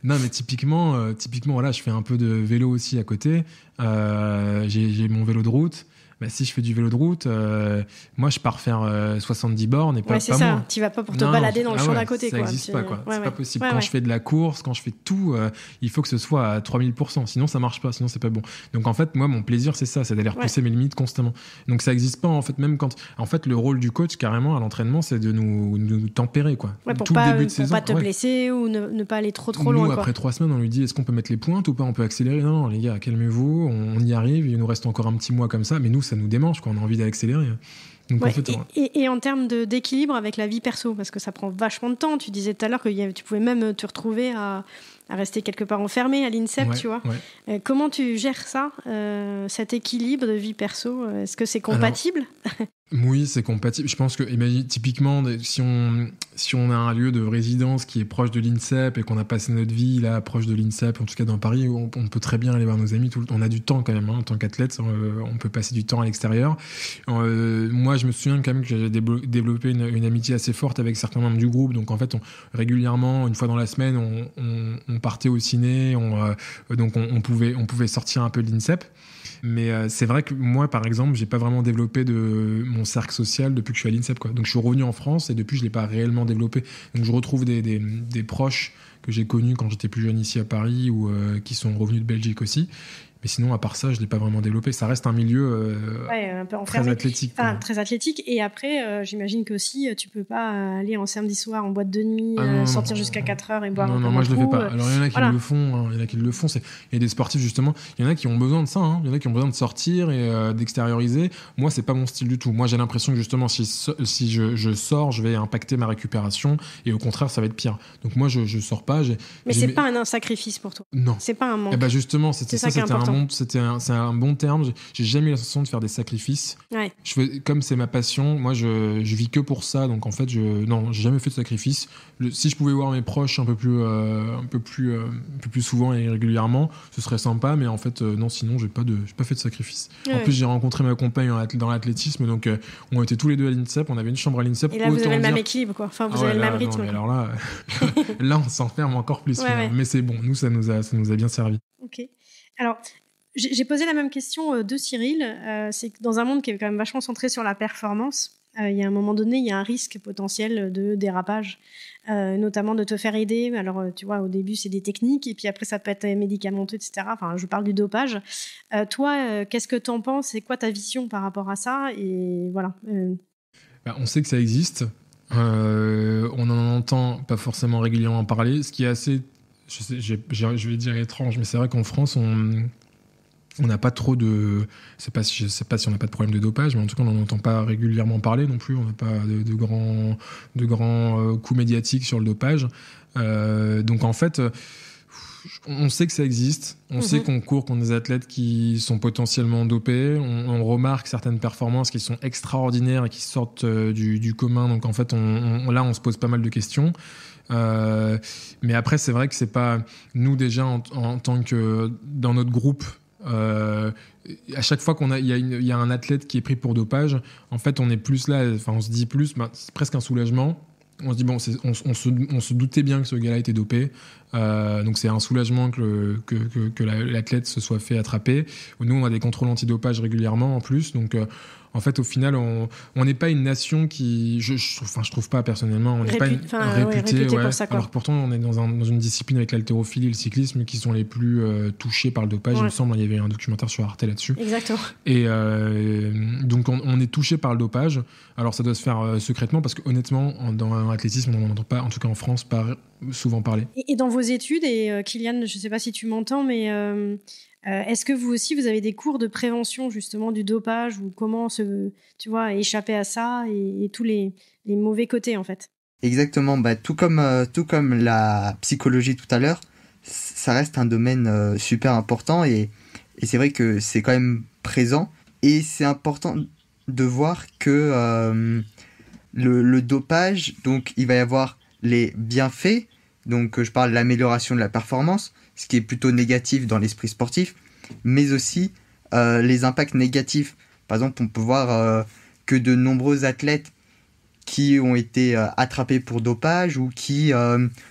Non, mais typiquement, euh, typiquement, voilà, je fais un peu de vélo aussi à côté. Euh, j'ai mon vélo de route. Bah, si je fais du vélo de route, euh, moi je pars faire 70 euh, bornes et pas, ouais, ça. Tu vas pas pour te balader dans le ah champ d'à côté. Ça n'existe pas. Quoi. c'est pas possible. quand je fais de la course, quand je fais tout, euh, il faut que ce soit à 3000%. Sinon ça marche pas. Sinon c'est pas bon. Donc en fait, moi mon plaisir c'est ça, c'est d'aller repousser mes limites constamment. Donc ça n'existe pas en fait. Même quand, en fait, le rôle du coach carrément à l'entraînement, c'est de nous, nous tempérer quoi. pour tout pas, début de pour pas te blesser ou ne, pas aller trop trop loin. Après trois semaines, on lui dit est-ce qu'on peut mettre les pointes ou pas On peut accélérer. Non, les gars, calmez-vous. On y arrive. Il nous reste encore un petit mois comme ça. Mais nous ça nous démange, on a envie d'accélérer. et, en termes d'équilibre avec la vie perso, parce que ça prend vachement de temps. Tu disais tout à l'heure que tu pouvais même te retrouver à, rester quelque part enfermé à l'INSEP, tu vois. Euh, comment tu gères ça, euh, cet équilibre de vie perso Est-ce que c'est compatible oui, c'est compatible. Je pense que eh ben, typiquement, si on, si on a un lieu de résidence qui est proche de l'INSEP et qu'on a passé notre vie là, proche de l'INSEP, en tout cas dans Paris, on, on peut très bien aller voir nos amis. Tout on a du temps quand même. Hein, en tant qu'athlète, euh, on, peut passer du temps à l'extérieur. Euh, moi, je me souviens quand même que j'avais développé une, amitié assez forte avec certains membres du groupe. Donc en fait, on, régulièrement, une fois dans la semaine, on, partait au ciné. Euh, donc on, pouvait, on pouvait sortir un peu de l'INSEP. Mais euh, c'est vrai que moi, par exemple, j'ai pas vraiment développé de mon cercle social depuis que je suis à l'INSEP. Quoi. Donc je suis revenu en France et depuis, je l'ai pas réellement développé. Donc je retrouve des, proches que j'ai connus quand j'étais plus jeune ici à Paris ou euh, qui sont revenus de Belgique aussi mais sinon, à part ça, je ne l'ai pas vraiment développé. Ça reste un milieu euh, très athlétique. très athlétique. Et après, euh, j'imagine que aussi, euh, tu peux pas aller en samedi soir en boîte de nuit, ah sortir jusqu'à 4 heures et boire. Non, un non, moi je ne le fais pas. Alors, hein. il y en a qui le font. Il y en a qui le font. Il y a des sportifs, justement. Il y en a qui ont besoin de ça. Hein. Il y en a qui ont besoin de sortir et d'extérioriser. Moi, c'est pas mon style du tout. Moi, j'ai l'impression que, justement, si, si je, sors, je vais impacter ma récupération. Et au contraire, ça va être pire. Donc, moi, je ne sors pas. Mais c'est pas un, sacrifice pour toi. Non. C'est pas un manque. Et eh ben, justement, c'était ça, un c'est un, un, bon terme. J'ai jamais eu la sensation de faire des sacrifices. Je comme c'est ma passion, moi je, je, vis que pour ça. Donc en fait, je, non, j'ai jamais fait de sacrifice. si je pouvais voir mes proches un peu plus, euh, un peu plus, euh, un peu plus souvent et régulièrement, ce serait sympa. Mais en fait, euh, non, sinon j'ai pas de, pas fait de sacrifice. en plus, j'ai rencontré ma compagne dans l'athlétisme, donc on était tous les deux à l'INSEP. On avait une chambre à l'INSEP. Et là, vous avez le même équilibre, quoi. Enfin, vous ah avez le même rythme. alors là, là, on s'enferme encore plus. Mais c'est bon, nous ça nous a, ça nous a bien servi. Ok. Alors, j'ai posé la même question euh, de Cyril. Euh, c'est que dans un monde qui est quand même vachement centré sur la performance, euh, il y a un moment donné, il y a un risque potentiel de dérapage, notamment de te faire aider. Alors, tu vois, au début, c'est des techniques, et puis après, ça peut être médicamenteux, etc. Enfin, je parle du dopage. toi, qu'est-ce que tu en penses C'est quoi ta vision par rapport à ça Et voilà. Bah, on sait que ça existe. on en entend pas forcément régulièrement parler. Ce qui est assez je, vais dire étrange, mais c'est vrai qu'en France, on on n'a pas trop de. je ne sais pas si on n'a pas de problème de dopage, mais en tout cas, on n'en entend pas régulièrement parler non plus. On n'a pas de, grands, de grands euh, coups médiatiques sur le dopage. Euh, donc en fait. On sait que ça existe, on sait mhm. qu'on court contre des athlètes qui sont potentiellement dopés, on, remarque certaines performances qui sont extraordinaires et qui sortent euh, du, commun, donc en fait là on se pose pas mal de questions. Euh, mais après, c'est vrai que c'est pas nous déjà en, tant que dans notre groupe. Euh, à chaque fois qu'on a, il y, a un athlète qui est pris pour dopage, en fait, on est plus là, enfin, on se dit plus, ben, c'est presque un soulagement. On se dit bon, on, se, doutait bien que ce gars-là était dopé, euh, donc c'est un soulagement que, que, que l'athlète se soit fait attraper. Nous, on a des contrôles antidopage régulièrement en plus, donc en fait, au final, on n'est pas une nation qui. Je, je, enfin, je trouve pas personnellement, on n'est pas une, réputée. Pour ça, alors pourtant, on est dans, une discipline avec l'haltérophilie et le cyclisme qui sont les plus euh, touchés par le dopage, il me semble. qu'il hein, y avait un documentaire sur Arte là-dessus. Exactement. Et euh, donc, on, est touché par le dopage. Alors, ça doit se faire euh, secrètement parce que, honnêtement, dans l'athlétisme, on n'en entend pas, en tout cas en France, par, souvent parler. Et, dans vos études, et Kylian, je ne sais pas si tu m'entends, mais euh, est-ce que vous aussi, vous avez des cours de prévention justement du dopage ou comment se, tu vois, échapper à ça et, tous les, mauvais côtés en fait Exactement, bah, euh, tout, comme, la psychologie tout à l'heure, ça reste un domaine euh, super important et, et c'est vrai que c'est quand même présent et c'est important de voir que le, le dopage, donc il va y avoir les bienfaits, donc je parle de l'amélioration de la performance, ce qui est plutôt négatif dans l'esprit sportif, mais aussi euh, les impacts négatifs. Par exemple, on peut voir euh, que de nombreux athlètes qui ont été euh, attrapés pour dopage ou qui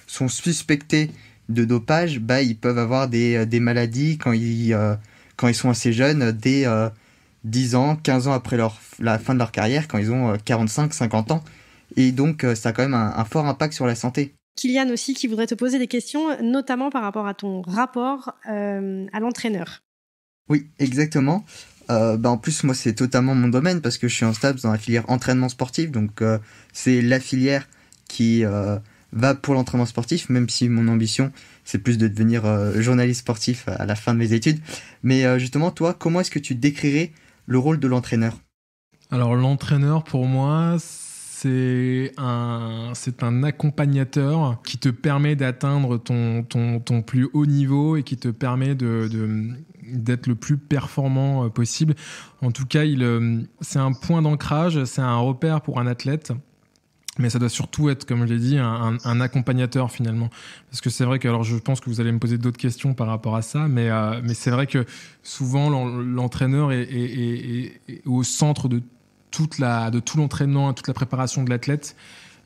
sont suspectés de dopage, bah, ils peuvent avoir des, maladies quand ils, quand ils sont assez jeunes, dès 10 ans, 15 ans après leur, la fin de leur carrière, quand ils ont 45, 50 ans. Et donc, ça a quand même un fort impact sur la santé. Kylian aussi qui voudrait te poser des questions, notamment par rapport à ton rapport euh, à l'entraîneur. Oui, exactement. Euh, bah, en plus, moi, c'est totalement mon domaine parce que je suis en stabs dans la filière entraînement sportif. Donc, euh, c'est la filière qui va pour l'entraînement sportif, même si mon ambition, c'est plus de devenir journaliste sportif à la fin de mes études. Mais justement, toi, comment est-ce que tu décrirais le rôle de l'entraîneur Alors, l'entraîneur, pour moi, c'est un, c'est un accompagnateur qui te permet d'atteindre ton, ton, plus haut niveau et qui te permet de, d'être le plus performant euh, possible. En tout cas, il, euh, c'est un point d'ancrage, c'est un repère pour un athlète. Mais ça doit surtout être, comme je l'ai dit, un, accompagnateur finalement. Parce que c'est vrai que, alors je pense que vous allez me poser d'autres questions par rapport à ça, mais, euh, mais c'est vrai que souvent l'entraîneur est, est au centre de de tout l'entraînement, toute la préparation de l'athlète,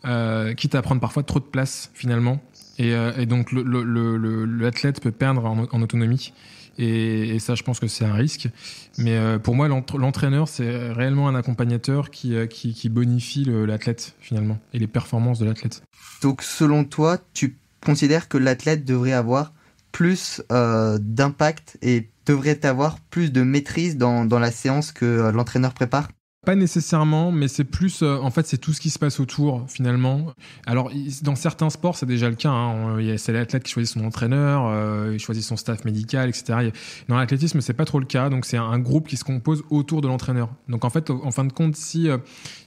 euh, quitte à prendre parfois trop de place finalement. Et, euh, donc l'athlète peut perdre en, autonomie. Et, ça, je pense que c'est un risque. Mais euh, pour moi, l'entraîneur, c'est réellement un accompagnateur qui, bonifie l'athlète finalement et les performances de l'athlète. Donc selon toi, tu considères que l'athlète devrait avoir plus d'impact et devrait avoir plus de maîtrise dans la séance que l'entraîneur prépare pas nécessairement, mais c'est plus, euh, en fait, c'est tout ce qui se passe autour finalement. Alors, dans certains sports, c'est déjà le cas. Hein. c'est l'athlète qui choisit son entraîneur, euh, il choisit son staff médical, etc. Dans l'athlétisme, c'est pas trop le cas. Donc, c'est un groupe qui se compose autour de l'entraîneur. Donc, en fait, en fin de compte, si euh,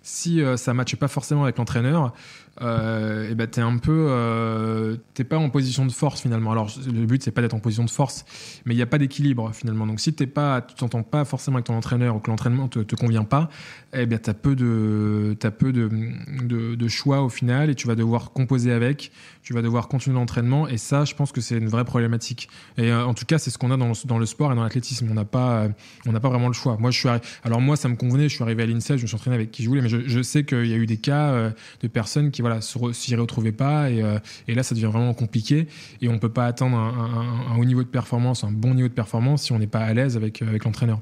si ça matche pas forcément avec l'entraîneur, tu euh, et ben, un peu euh, t'es pas en position de force finalement alors le but c'est pas d'être en position de force mais il n'y a pas d'équilibre finalement donc si t'es pas tu t'entends pas forcément avec ton entraîneur ou que l'entraînement ne te convient pas eh bien, tu as peu, de, as peu de, choix au final et tu vas devoir composer avec, tu vas devoir continuer l'entraînement. Et ça, je pense que c'est une vraie problématique. Et euh, en tout cas, c'est ce qu'on a dans le, sport et dans l'athlétisme. On n'a pas, euh, on pas vraiment le choix. Moi, je suis Alors, moi, ça me convenait. Je suis arrivé à l'INSEE, je me suis entraîné avec qui je voulais, mais je, sais qu'il y a eu des cas euh, de personnes qui voilà, s'y retrouvaient pas. Et, et, là, ça devient vraiment compliqué. Et on ne peut pas atteindre un, haut niveau de performance, un bon niveau de performance, si on n'est pas à l'aise avec l'entraîneur.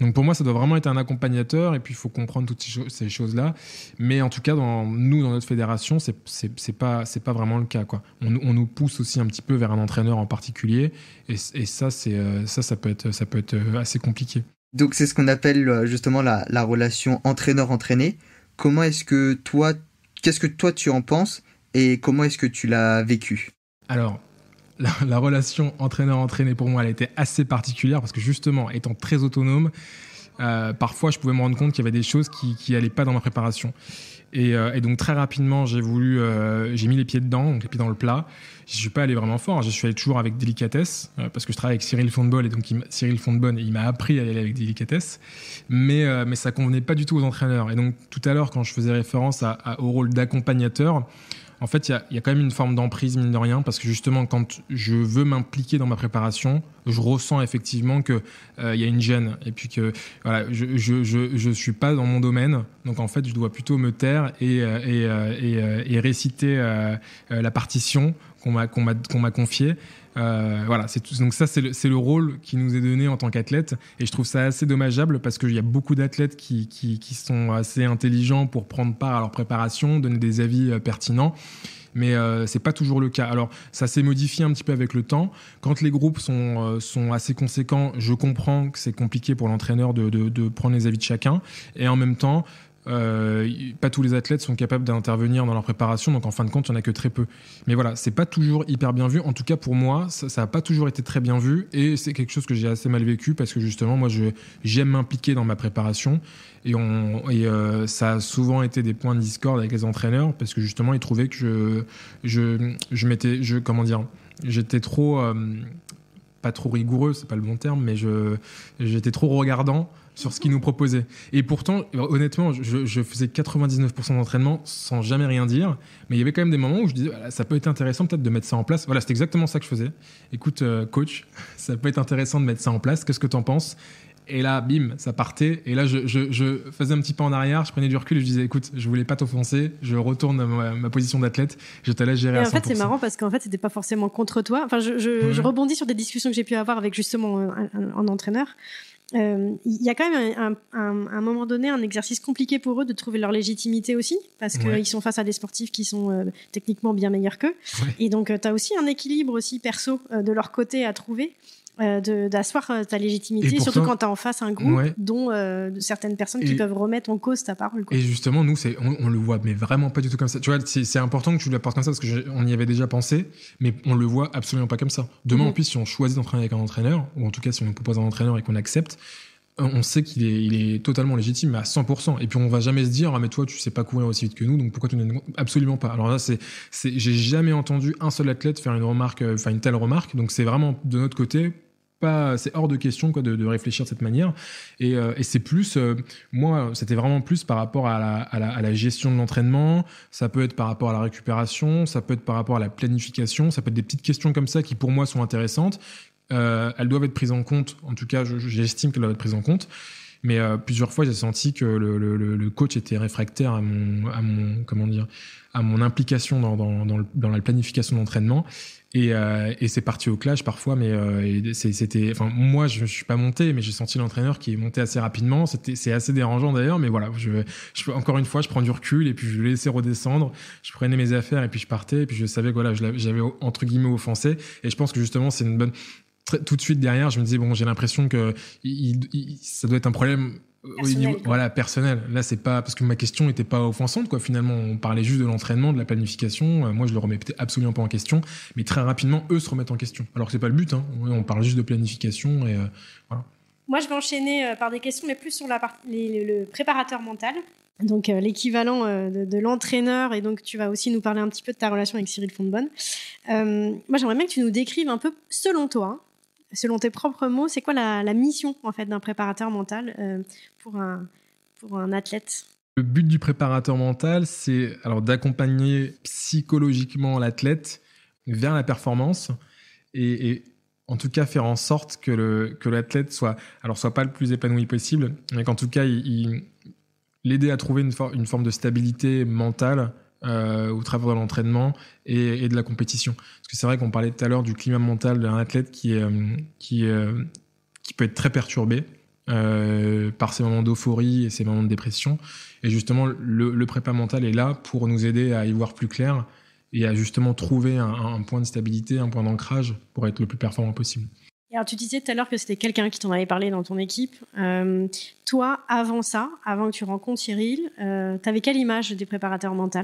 Donc pour moi, ça doit vraiment être un accompagnateur et puis il faut comprendre toutes ces choses-là. Mais en tout cas, dans, nous, dans notre fédération, c'est pas pas vraiment le cas. Quoi. On, nous pousse aussi un petit peu vers un entraîneur en particulier et, ça, euh, ça, ça peut être ça peut être euh, assez compliqué. Donc c'est ce qu'on appelle euh, justement la, la relation entraîneur-entraîné. Comment est-ce que toi, qu'est-ce que toi tu en penses et comment est-ce que tu l'as vécu Alors la, relation entraîneur-entraîné pour moi, elle était assez particulière parce que justement, étant très autonome, euh, parfois je pouvais me rendre compte qu'il y avait des choses qui n'allaient pas dans ma préparation. Euh, et, donc très rapidement, j'ai voulu, euh, j'ai mis les pieds dedans, les pieds dans le plat. Je ne suis pas allé vraiment fort, hein. je suis allé toujours avec délicatesse parce que je travaille avec Cyril Fontbonne et donc Cyril Fontbonne, il m'a appris à aller avec délicatesse, mais mais ça convenait pas du tout aux entraîneurs. Et donc tout à l'heure, quand je faisais référence au rôle d'accompagnateur, en fait, il y, a, quand même une forme d'emprise, mine de rien, parce que justement, quand je veux m'impliquer dans ma préparation, je ressens effectivement qu'il euh, y a une gêne, et puis que voilà, je ne suis pas dans mon domaine, donc en fait, je dois plutôt me taire et, euh, euh, réciter la partition qu'on m'a confiée. Euh, voilà, c'est donc ça, c'est le, rôle qui nous est donné en tant qu'athlète. Et je trouve ça assez dommageable parce qu'il y a beaucoup d'athlètes qui, sont assez intelligents pour prendre part à leur préparation, donner des avis euh, pertinents. Mais euh, c'est pas toujours le cas. Alors, ça s'est modifié un petit peu avec le temps. Quand les groupes sont, assez conséquents, je comprends que c'est compliqué pour l'entraîneur de prendre les avis de chacun. Et en même temps, euh, pas tous les athlètes sont capables d'intervenir dans leur préparation, donc en fin de compte, il n'y en a que très peu. Mais voilà, c'est pas toujours hyper bien vu. En tout cas, pour moi, ça n'a pas toujours été très bien vu et c'est quelque chose que j'ai assez mal vécu parce que justement, moi, j'aime m'impliquer dans ma préparation et, euh, ça a souvent été des points de discorde avec les entraîneurs parce que justement, ils trouvaient que je, je, m'étais, je, comment dire, j'étais trop. Euh, pas trop rigoureux, c'est pas le bon terme, mais j'étais trop regardant sur ce qu'il nous proposait Et pourtant, honnêtement, je, faisais 99% d'entraînement sans jamais rien dire. Mais il y avait quand même des moments où je disais, ça peut être intéressant peut-être de mettre ça en place. Voilà, c'est exactement ça que je faisais. Écoute, euh, coach, ça peut être intéressant de mettre ça en place. Qu'est-ce que tu en penses et là, bim, ça partait. Et là, je, faisais un petit pas en arrière, je prenais du recul et je disais, écoute, je voulais pas t'offenser, je retourne à ma, position d'athlète, je te laisse gérer. Et en fait, c'est marrant parce qu'en fait, c'était pas forcément contre toi. Enfin, je, rebondis sur des discussions que j'ai pu avoir avec justement un entraîneur euh, il y a quand même un, un, moment donné un exercice compliqué pour eux de trouver leur légitimité aussi, parce qu'ils sont face à des sportifs qui sont euh, techniquement bien meilleurs qu'eux. Et donc, euh, tu as aussi un équilibre aussi perso de leur côté à trouver. Euh, d'asseoir euh, ta légitimité, surtout quand tu as en face un groupe dont euh, certaines personnes qui peuvent remettre en cause ta parole. Quoi. Et justement, nous, c'est, on, le voit, mais vraiment pas du tout comme ça. Tu vois, c'est, important que tu l'apportes comme ça parce qu'on y avait déjà pensé, mais on le voit absolument pas comme ça. Demain, en mhm. plus, si on choisit d'entraîner avec un entraîneur, ou en tout cas si on nous propose un entraîneur et qu'on accepte, on sait qu'il est, il est, totalement légitime à 100%. Et puis on va jamais se dire, ah, mais toi, tu sais pas courir aussi vite que nous, donc pourquoi tu ne absolument pas. Alors là, c'est, j'ai jamais entendu un seul athlète faire une remarque, enfin une telle remarque. Donc c'est vraiment de notre côté pas, c'est hors de question de, réfléchir de cette manière. Et, euh, c'est plus, euh, moi, c'était vraiment plus par rapport à la, gestion de l'entraînement. Ça peut être par rapport à la récupération, ça peut être par rapport à la planification, ça peut être des petites questions comme ça qui pour moi sont intéressantes. Euh, elles doivent être prises en compte. En tout cas, j'estime qu'elles doivent être prises en compte. Mais plusieurs fois, j'ai senti que le, coach était réfractaire à mon, comment dire, à mon implication dans, la planification d'entraînement. l'entraînement euh, et, c'est parti au clash parfois, mais euh, c'était. Enfin, moi, je, suis pas monté, mais j'ai senti l'entraîneur qui est monté assez rapidement. C'est assez dérangeant d'ailleurs, mais voilà. Je, encore une fois, je prends du recul et puis je le laissais redescendre. Je prenais mes affaires et puis je partais. Et puis je savais que voilà, j'avais entre guillemets offensé. Et je pense que justement, c'est une bonne tout de suite derrière, je me disais, bon, j'ai l'impression que ça doit être un problème voilà, personnel. Là, c'est pas parce que ma question n'était pas offensante, quoi. Finalement, on parlait juste de l'entraînement, de la planification. Euh, moi, je le remets absolument pas en question, mais très rapidement, eux se remettent en question. Alors que c'est pas le but. Hein. On parle juste de planification et euh, voilà. Moi, je vais enchaîner euh, par des questions, mais plus sur la part, le préparateur mental. Donc l'équivalent de, l'entraîneur, et donc tu vas aussi nous parler un petit peu de ta relation avec Cyril Fontbonne, moi, j'aimerais bien que tu nous décrives un peu, selon toi, selon tes propres mots, c'est quoi la, mission en fait d'un préparateur mental euh, pour, un, pour un athlète Le but du préparateur mental, c'est alors d'accompagner psychologiquement l'athlète vers la performance et, en tout cas faire en sorte que le que l'athlète soit alors soit pas le plus épanoui possible, mais qu'en tout cas il, l'aider à trouver une forme de stabilité mentale euh, au travers de l'entraînement et, de la compétition. Parce que c'est vrai qu'on parlait tout à l'heure du climat mental d'un athlète qui, euh, euh, peut être très perturbé par ces moments d'euphorie et ces moments de dépression. Et justement, le, prépa mental est là pour nous aider à y voir plus clair et à justement trouver un, point de stabilité, un point d'ancrage pour être le plus performant possible. Et alors, tu disais tout à l'heure que c'était quelqu'un qui t'en avait parlé dans ton équipe. toi, avant ça, avant que tu rencontres Cyril, euh, tu avais quelle image des préparateurs mentaux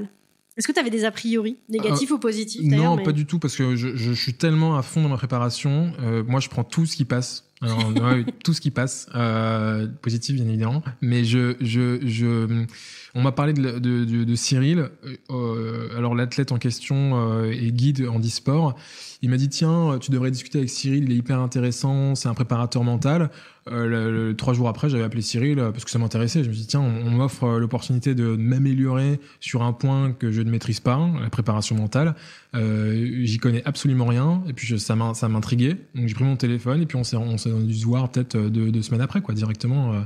est-ce que tu avais des a priori négatifs euh, ou positifs Non, pas du tout, parce que je, suis tellement à fond dans ma préparation. Euh, moi, je prends tout ce qui passe alors, tout ce qui passe, euh, positif bien évidemment. Mais je, je, je, on m'a parlé de, Cyril. Euh, euh, alors l'athlète en question euh, est guide en e-sport. Il m'a dit tiens, tu devrais discuter avec Cyril. Il est hyper intéressant. C'est un préparateur mental. Euh, trois jours après, j'avais appelé Cyril parce que ça m'intéressait. Je me suis dit tiens, on m'offre l'opportunité de m'améliorer sur un point que je ne maîtrise pas, la préparation mentale. Euh, j'y connais absolument rien. Et puis ça m'intriguait. Donc j'ai pris mon téléphone et puis on s'est dû voir peut-être euh, deux, semaines après, quoi, directement. Euh.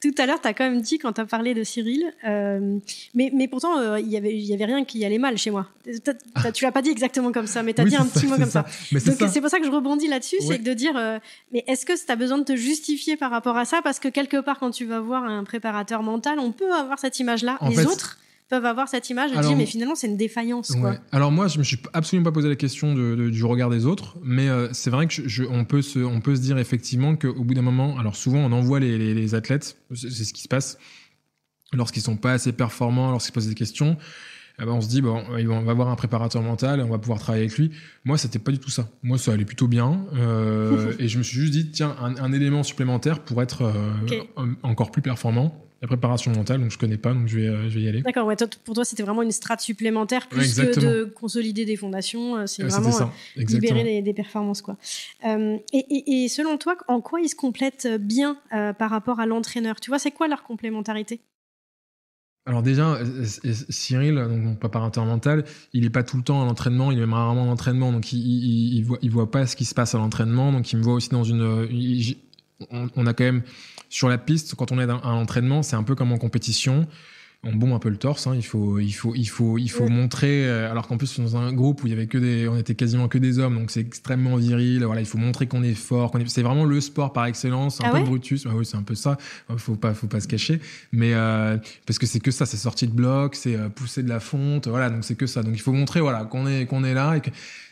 Tout à l'heure, tu as quand même dit quand tu as parlé de Cyril, mais, mais pourtant, il n'y avait, y avait rien qui allait mal chez moi. Tu as, ah. tu l'as pas dit exactement comme ça, mais tu as dit un petit mot comme ça. c'est pour ça que je rebondis là-dessus, c'est de dire, mais est-ce que tu as besoin de te justifier par rapport à ça Parce que quelque part, quand tu vas voir un préparateur mental, on peut avoir cette image-là. les autres peuvent avoir cette image et dire mais finalement c'est une défaillance. Alors moi je me suis absolument pas posé la question du regard des autres, mais euh, c'est vrai que on, peut se, on peut se dire effectivement qu'au bout d'un moment, alors souvent on envoie les, les athlètes, c'est ce qui se passe, lorsqu'ils sont pas assez performants, lorsqu'ils posent des questions, ah bah, on se dit, bon, on va avoir un préparateur mental, on va pouvoir travailler avec lui. Moi, c'était pas du tout ça. Moi, ça allait plutôt bien. Euh, et je me suis juste dit, tiens, un, élément supplémentaire pour être euh, encore plus performant. La préparation mentale, donc je connais pas, donc je vais, y aller. D'accord, pour toi, c'était vraiment une strate supplémentaire plus que de consolider des fondations. Euh, c'est vraiment libérer des, performances, quoi. et, et, selon toi, en quoi ils se complètent bien par rapport à l'entraîneur Tu vois, c'est quoi leur complémentarité alors déjà, euh, euh, Cyril, euh, donc mon préparateur mental, il n'est pas tout le temps à l'entraînement, il est rarement à l'entraînement, donc il, il, voit, pas ce qui se passe à l'entraînement, donc il me voit aussi dans une... on, on, a quand même sur la piste, quand on est à l'entraînement, c'est un peu comme en compétition on bombe un peu le torse. Hein. Il faut, il faut, il faut, il faut montrer. Euh, alors qu'en plus, dans un groupe où il y avait que des, on était quasiment que des hommes, donc c'est extrêmement viril. Voilà, il faut montrer qu'on est fort. c'est vraiment le sport par excellence. Un ah peu Brutus. Bah oui, c'est un peu ça. Faut pas, faut pas se cacher. Mais euh, parce que c'est que ça, c'est sorti de bloc, c'est euh, pousser de la fonte. Voilà, donc c'est que ça. Donc il faut montrer, voilà, qu'on est, qu'on est là et que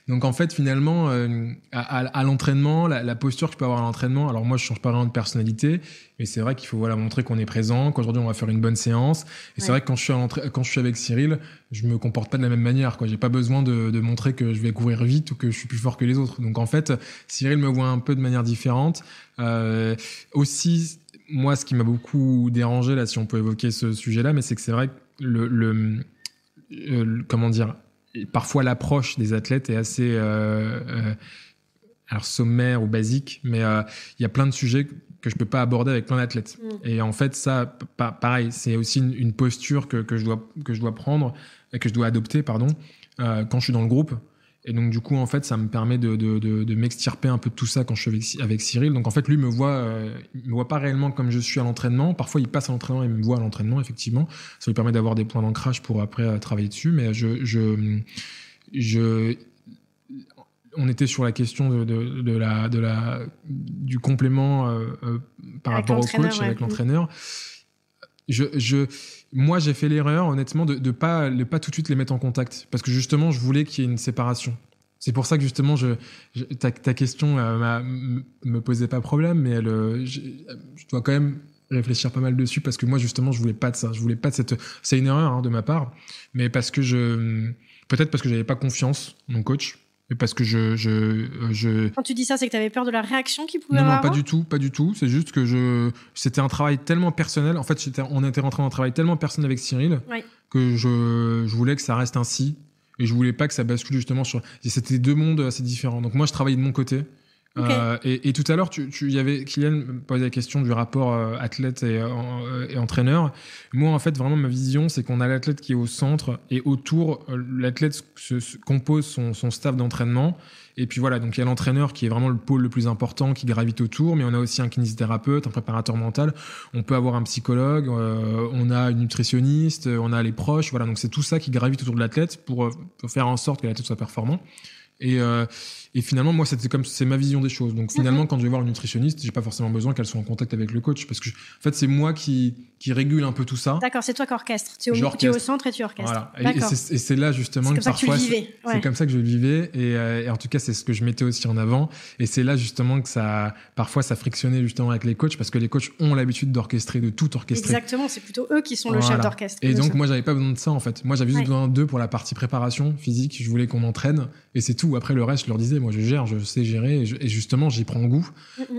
donc en fait, finalement, euh, à, l'entraînement, la, posture que tu peux avoir à l'entraînement, alors moi, je change pas vraiment de personnalité, mais c'est vrai qu'il faut voilà, montrer qu'on est présent, qu'aujourd'hui, on va faire une bonne séance. Et c'est vrai que quand je, suis quand je suis avec Cyril, je me comporte pas de la même manière. Je n'ai pas besoin de, montrer que je vais courir vite ou que je suis plus fort que les autres. Donc en fait, Cyril me voit un peu de manière différente. Euh, aussi, moi, ce qui m'a beaucoup dérangé, là, si on peut évoquer ce sujet-là, mais c'est que c'est vrai que le euh, comment dire parfois l'approche des athlètes est assez euh, euh, sommaire ou basique, mais euh, il y a plein de sujets que je ne peux pas aborder avec plein d'athlètes. Mm. Et en fait, ça, pareil, c'est aussi une, posture que, je dois, que je dois prendre, que je dois adopter, pardon, quand je suis dans le groupe. Et donc, du coup, en fait, ça me permet de, de, de, m'extirper un peu de tout ça quand je suis avec, Cyril. Donc, en fait, lui me voit, euh, me voit pas réellement comme je suis à l'entraînement. Parfois, il passe à l'entraînement et me voit à l'entraînement, effectivement. Ça lui permet d'avoir des points d'ancrage pour après euh, travailler dessus. Mais je, je, je on était sur la question de, de, la, de la, du complément euh, par rapport au coach avec mm. l'entraîneur. Je, je, moi, j'ai fait l'erreur, honnêtement, de ne pas, pas tout de suite les mettre en contact. Parce que justement, je voulais qu'il y ait une séparation. C'est pour ça que justement, je, ta, question ne euh, me posait pas problème, mais elle, euh, je, dois quand même réfléchir pas mal dessus parce que moi, justement, je voulais pas de ça. Je voulais pas de cette. C'est une erreur hein, de ma part, mais parce que je. Peut-être parce que je j'avais pas confiance, mon coach parce que je, euh, je, Quand tu dis ça, c'est que tu avais peur de la réaction qui pouvait avoir Non, pas du tout, pas du tout. C'est juste que je. C'était un travail tellement personnel. En fait, on était rentré dans un travail tellement personnel avec Cyril que je, voulais que ça reste ainsi. Et je voulais pas que ça bascule justement sur. C'était deux mondes assez différents. Donc moi, je travaillais de mon côté. Euh, et, tout à l'heure, tu, tu, y avait Kylian posait la question du rapport euh, athlète euh, et, entraîneur. Moi, en fait, vraiment, ma vision, c'est qu'on a l'athlète qui est au centre et autour, l'athlète se, compose son, son staff d'entraînement. Et puis voilà, donc il y a l'entraîneur qui est vraiment le pôle le plus important, qui gravite autour, mais on a aussi un kinésithérapeute, un préparateur mental, on peut avoir un psychologue, on a une nutritionniste, on a les proches, voilà, donc c'est tout ça qui gravite autour de l'athlète pour, faire en sorte que l'athlète soit performant. Et, et finalement, moi, c'était comme c'est ma vision des choses. Donc mhm. finalement, quand je vais voir le nutritionniste, j'ai pas forcément besoin qu'elle soit en contact avec le coach parce que en fait, c'est moi qui, qui régule un peu tout ça. D'accord, c'est toi qui orchestre. Tu es, au, centre et tu orchestres. Voilà. Et c'est là justement que, parfois c'est comme ça que je vivais et, euh, et en tout cas, c'est ce que je mettais aussi en avant et c'est là justement que ça parfois ça frictionnait justement avec les coachs parce que les coachs ont l'habitude d'orchestrer de tout orchestrer. Exactement, c'est plutôt eux qui sont le chef d'orchestre. Et donc moi, j'avais pas besoin de ça en fait. Moi, j'avais juste besoin d'eux pour la partie préparation physique, je voulais qu'on m'entraîne et c'est tout. Après le reste, je leur disais moi je gère, je sais gérer, et, justement j'y prends goût.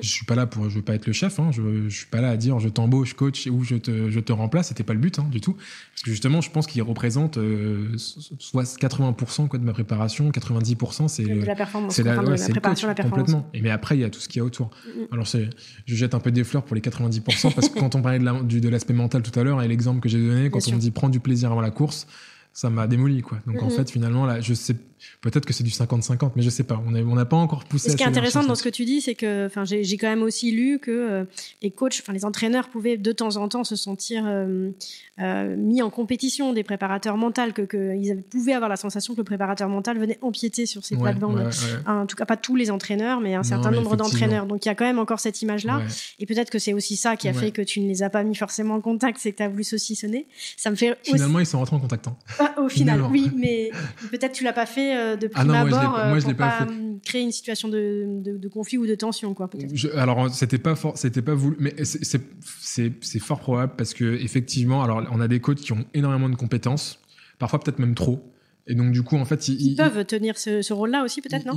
Je suis pas là pour, je veux pas être le chef, hein. je, je suis pas là à dire je t'embauche, coach ou je te, je te remplace, c'était pas le but hein, du tout, parce que justement je pense qu'il représente euh, soit 80% quoi de ma préparation, 90% c'est la euh, performance, c'est la, préparation, coach, la performance. complètement. Et mais après il y a tout ce qu'il y a autour. Alors je jette un peu des fleurs pour les 90% parce que quand on parlait de l'aspect mental tout à l'heure et l'exemple que j'ai donné, quand on me dit prends du plaisir avant la course ça m'a démoli quoi. Donc en fait finalement là, je sais Peut-être que c'est du 50-50, mais je sais pas. On n'a on a pas encore poussé. ce qui est intéressant dans ce que tu dis, c'est que, enfin, j'ai quand même aussi lu que euh, les coachs, enfin, les entraîneurs pouvaient de temps en temps se sentir euh, euh, mis en compétition des préparateurs mentaux, que, pouvaient avoir la sensation que le préparateur mental venait empiéter sur ces ouais, plates-bandes. Hein, en tout cas, pas tous les entraîneurs, mais un certain nombre d'entraîneurs. Donc, il y a quand même encore cette image-là. Et peut-être que c'est aussi ça qui a fait que tu ne les as pas mis forcément en contact, c'est que tu as voulu saucissonner. Ça me fait. Finalement, ils sont rentrés en contactant ah, au final, oui, mais peut-être tu l'as pas fait euh, de ah prime ah non, abord pas, euh, hum, créer une situation de, conflit ou de tension, quoi. Je, alors c'était pas c'était pas voulu, mais c'est fort probable parce que effectivement, alors on a des coachs qui ont énormément de compétences, parfois peut-être même trop. Et donc, du coup, en fait, ils, peuvent tenir ce rôle-là aussi, peut-être, non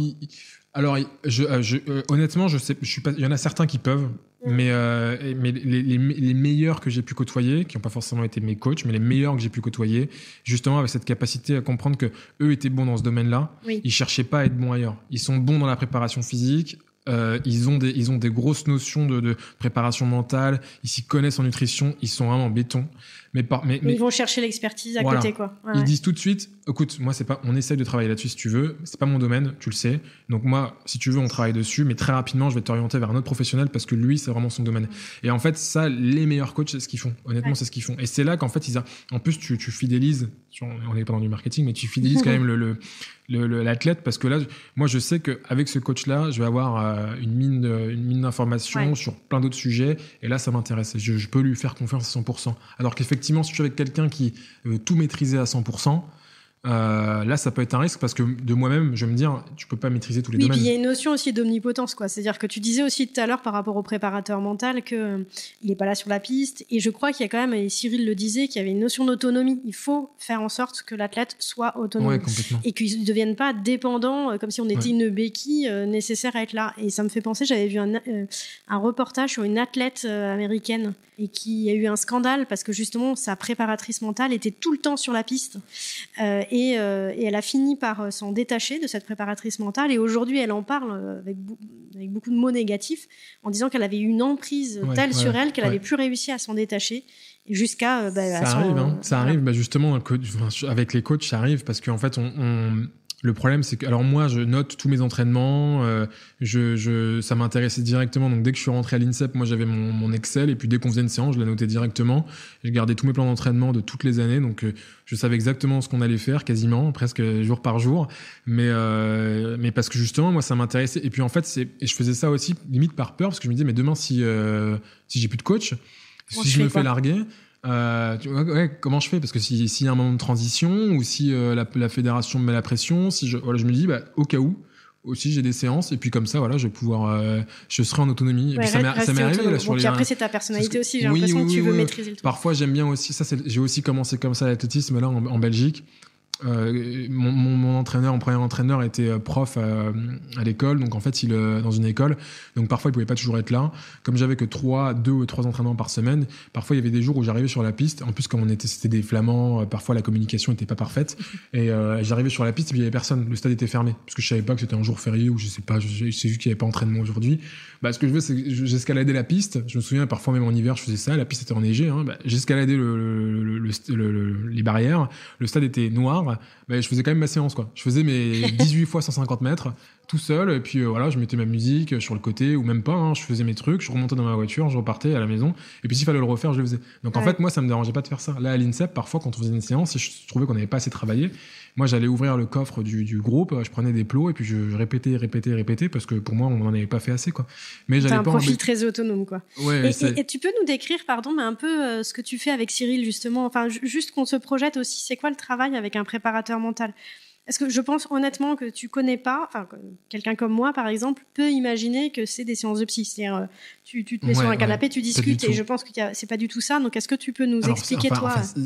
alors, je, euh, euh, honnêtement, je sais, je suis pas, il y en a certains qui peuvent, mm. mais, euh, mais les, meilleurs que j'ai pu côtoyer, qui n'ont pas forcément été mes coachs, mais les meilleurs que j'ai pu côtoyer, justement avec cette capacité à comprendre que eux étaient bons dans ce domaine-là, oui. ils cherchaient pas à être bons ailleurs. Ils sont bons dans la préparation physique, ils, ont des, ils ont des grosses notions de, préparation mentale, ils s'y connaissent en nutrition, ils sont vraiment béton. Mais, mais, ils vont chercher l'expertise à côté, quoi. ils disent tout de suite, écoute, moi c'est pas, on essaye de travailler là-dessus si tu veux. C'est pas mon domaine, tu le sais. Donc moi, si tu veux, on travaille dessus, mais très rapidement, je vais t'orienter vers un autre professionnel parce que lui, c'est vraiment son domaine. Et en fait, ça, les meilleurs coachs, c'est ce qu'ils font. Honnêtement, c'est ce qu'ils font. Et c'est là qu'en fait, ils en plus, tu, tu fidélises. on est pas dans du marketing, mais tu fidélises quand même le, l'athlète parce que là, moi, je sais qu'avec ce coach-là, je vais avoir euh, une mine, une mine d'informations sur plein d'autres sujets. Et là, ça m'intéresse. Je, peux lui faire confiance à 100%. Alors qu'effectivement effectivement, si je suis avec quelqu'un qui veut tout maîtriser à 100%, euh, là, ça peut être un risque parce que de moi-même, je vais me dire, tu peux pas maîtriser tous les oui, domaines. il y a une notion aussi d'omnipotence, quoi. C'est-à-dire que tu disais aussi tout à l'heure par rapport au préparateur mental que euh, il n'est pas là sur la piste, et je crois qu'il y a quand même, et Cyril le disait, qu'il y avait une notion d'autonomie. Il faut faire en sorte que l'athlète soit autonome et qu'il ne devienne pas dépendant, euh, comme si on était une béquille nécessaire à être là. Et ça me fait penser, j'avais vu un, un reportage sur une athlète américaine et qui a eu un scandale parce que justement sa préparatrice mentale était tout le temps sur la piste euh, euh, et, elle a fini par euh, s'en détacher de cette préparatrice mentale et aujourd'hui elle en parle avec, avec, beaucoup de mots négatifs en disant qu'elle avait une emprise telle sur elle qu'elle n'avait plus réussi à s'en détacher jusqu'à bah, ça, arrive hein. ça arrive justement avec les coachs ça arrive parce qu'en fait on, on le problème, c'est que, alors moi, je note tous mes entraînements, euh, je, ça m'intéressait directement. Donc, dès que je suis rentré à l'INSEP, moi, j'avais mon, Excel, et puis dès qu'on faisait une séance, je la notais directement. Je gardais tous mes plans d'entraînement de toutes les années, donc euh, je savais exactement ce qu'on allait faire, quasiment, presque euh, jour par jour. Mais, parce que justement, moi, ça m'intéressait. Et puis, en fait, c'est, je faisais ça aussi limite par peur, parce que je me disais, mais demain, si, si j'ai plus de coach, si je me fais larguer, euh, comment je fais Parce que s'il si y a un moment de transition ou si euh, la, fédération met la pression, si je, voilà, je me dis, bah, au cas où, aussi j'ai des séances et puis comme ça voilà je vais pouvoir euh, je serai en autonomie ça m'est arrivé sur les après c'est ta personnalité aussi j'ai l'impression que tu veux maîtriser parfois j'aime bien aussi ça j'ai aussi commencé comme ça l'athlétisme là en, Belgique mon, entraîneur, mon premier entraîneur était euh, prof euh, à, l'école, donc en fait, il euh, dans une école, donc parfois il pouvait pas toujours être là. Comme j'avais que trois, deux ou trois entraînements par semaine, parfois il y avait des jours où j'arrivais sur la piste. En plus, comme on était, c'était des flamands, parfois la communication n'était pas parfaite, et j'arrivais sur la piste et il y avait personne. Le stade était fermé parce que je savais pas que c'était un jour férié ou je sais pas, je sais juste qu'il y avait pas entraînement aujourd'hui. Bah, ce que je veux, c'est que j'escaladais la piste. Je me souviens parfois même en hiver, je faisais ça. La piste était enneigée. Hein, bah, j'escaladais le, les barrières. Le stade était noir. Bah, je faisais quand même ma séance quoi. Je faisais mes 18 fois 150 mètres tout seul. Et puis euh, voilà, je mettais ma musique sur le côté ou même pas. Hein, je faisais mes trucs, je remontais dans ma voiture, je repartais à la maison. Et puis s'il fallait le refaire, je le faisais. Donc en fait, moi, ça me dérangeait pas de faire ça. Là, à l'INSEP, parfois, quand on faisait une séance, je trouvais qu'on n'avait pas assez travaillé. Moi, j'allais ouvrir le coffre du, groupe, je prenais des plots et puis je répétais, répétais, répétais parce que pour moi, on n'en avait pas fait assez. quoi. Mais j'avais un profil très autonome. quoi. et, tu peux nous décrire, pardon, mais un peu euh, ce que tu fais avec Cyril justement. Enfin, juste qu'on se projette aussi. C'est quoi le travail avec un préparateur mental est-ce que je pense honnêtement que tu connais pas, quelqu'un comme moi par exemple, peut imaginer que c'est des séances de psy. C'est-à-dire, euh, tu, te mets sur un canapé, tu discutes et je pense que c'est pas du tout ça. Donc, est-ce que tu peux nous expliquer, toi euh,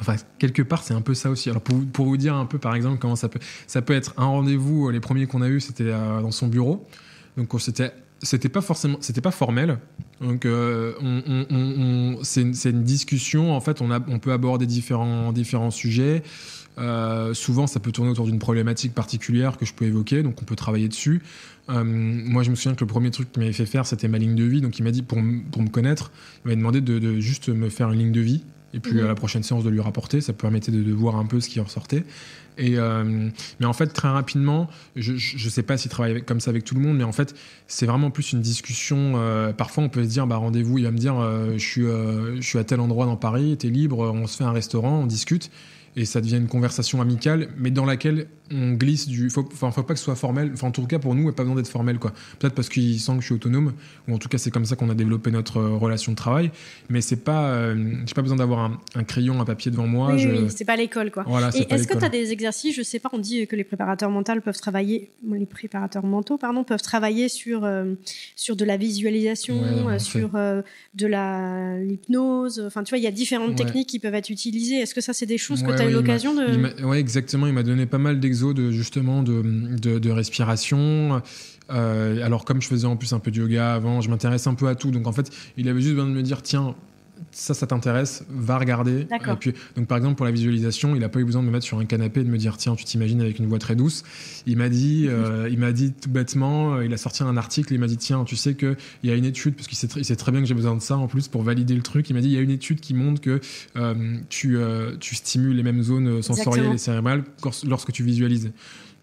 enfin, Quelque part, c'est un peu ça aussi. Alors, pour, vous dire un peu par exemple comment ça peut, ça peut être un rendez-vous, euh, les premiers qu'on a eu, c'était dans son bureau. Donc, c'était c'était pas forcément c'était pas formel donc c'est une, discussion en fait on, on peut aborder différents différents sujets euh, souvent, ça peut tourner autour d'une problématique particulière que je peux évoquer, donc on peut travailler dessus. Euh, moi, je me souviens que le premier truc qu'il m'avait fait faire, c'était ma ligne de vie. Donc, il m'a dit, pour, me connaître, il m'avait demandé de, juste me faire une ligne de vie. Et puis, mhm. à la prochaine séance, de lui rapporter. Ça permettait de, voir un peu ce qui en sortait. Et, euh, mais en fait, très rapidement, je ne sais pas s'il travaille comme ça avec tout le monde, mais en fait, c'est vraiment plus une discussion. parfois, on peut se dire, bah, rendez-vous, il va me dire, je, suis, je suis à tel endroit dans Paris, t'es libre, on se fait un restaurant, on discute et ça devient une conversation amicale, mais dans laquelle on glisse du. il enfin, faut pas que ce soit formel. Enfin, en tout cas, pour nous, il n'y a pas besoin d'être formel, quoi. Peut-être parce qu'il sent que je suis autonome, ou en tout cas, c'est comme ça qu'on a développé notre euh, relation de travail. Mais c'est pas. Euh, j'ai pas besoin d'avoir un, crayon, un papier devant moi. Oui, je... oui c'est pas l'école, quoi. est-ce que tu as des exercices Je sais pas, on dit que les préparateurs mentaux peuvent travailler. Les préparateurs mentaux, pardon, peuvent travailler sur, euh, sur de la visualisation, sur de la l'hypnose. Enfin, tu vois, il y a différentes techniques qui peuvent être utilisées. Est-ce que ça, c'est des choses que tu as l'occasion de. Oui, exactement. Il m'a donné pas mal d'exos de, justement de, de, respiration. Euh, alors, comme je faisais en plus un peu de yoga avant, je m'intéresse un peu à tout. Donc, en fait, il avait juste besoin de me dire tiens, ça, ça t'intéresse, va regarder. Et donc par exemple, pour la visualisation, il a pas eu besoin de me mettre sur un canapé et de me dire tiens, tu t'imagines avec une voix très douce. Il m'a dit, mhm. euh, il m'a dit tout bêtement, euh, il a sorti un article, il m'a dit tiens, tu sais que il y a une étude parce qu'il sait, très bien que j'ai besoin de ça en plus pour valider le truc. Il m'a dit il y a une étude qui montre que euh, tu, stimules les mêmes zones sensorielles et cérébrales lorsque tu visualises.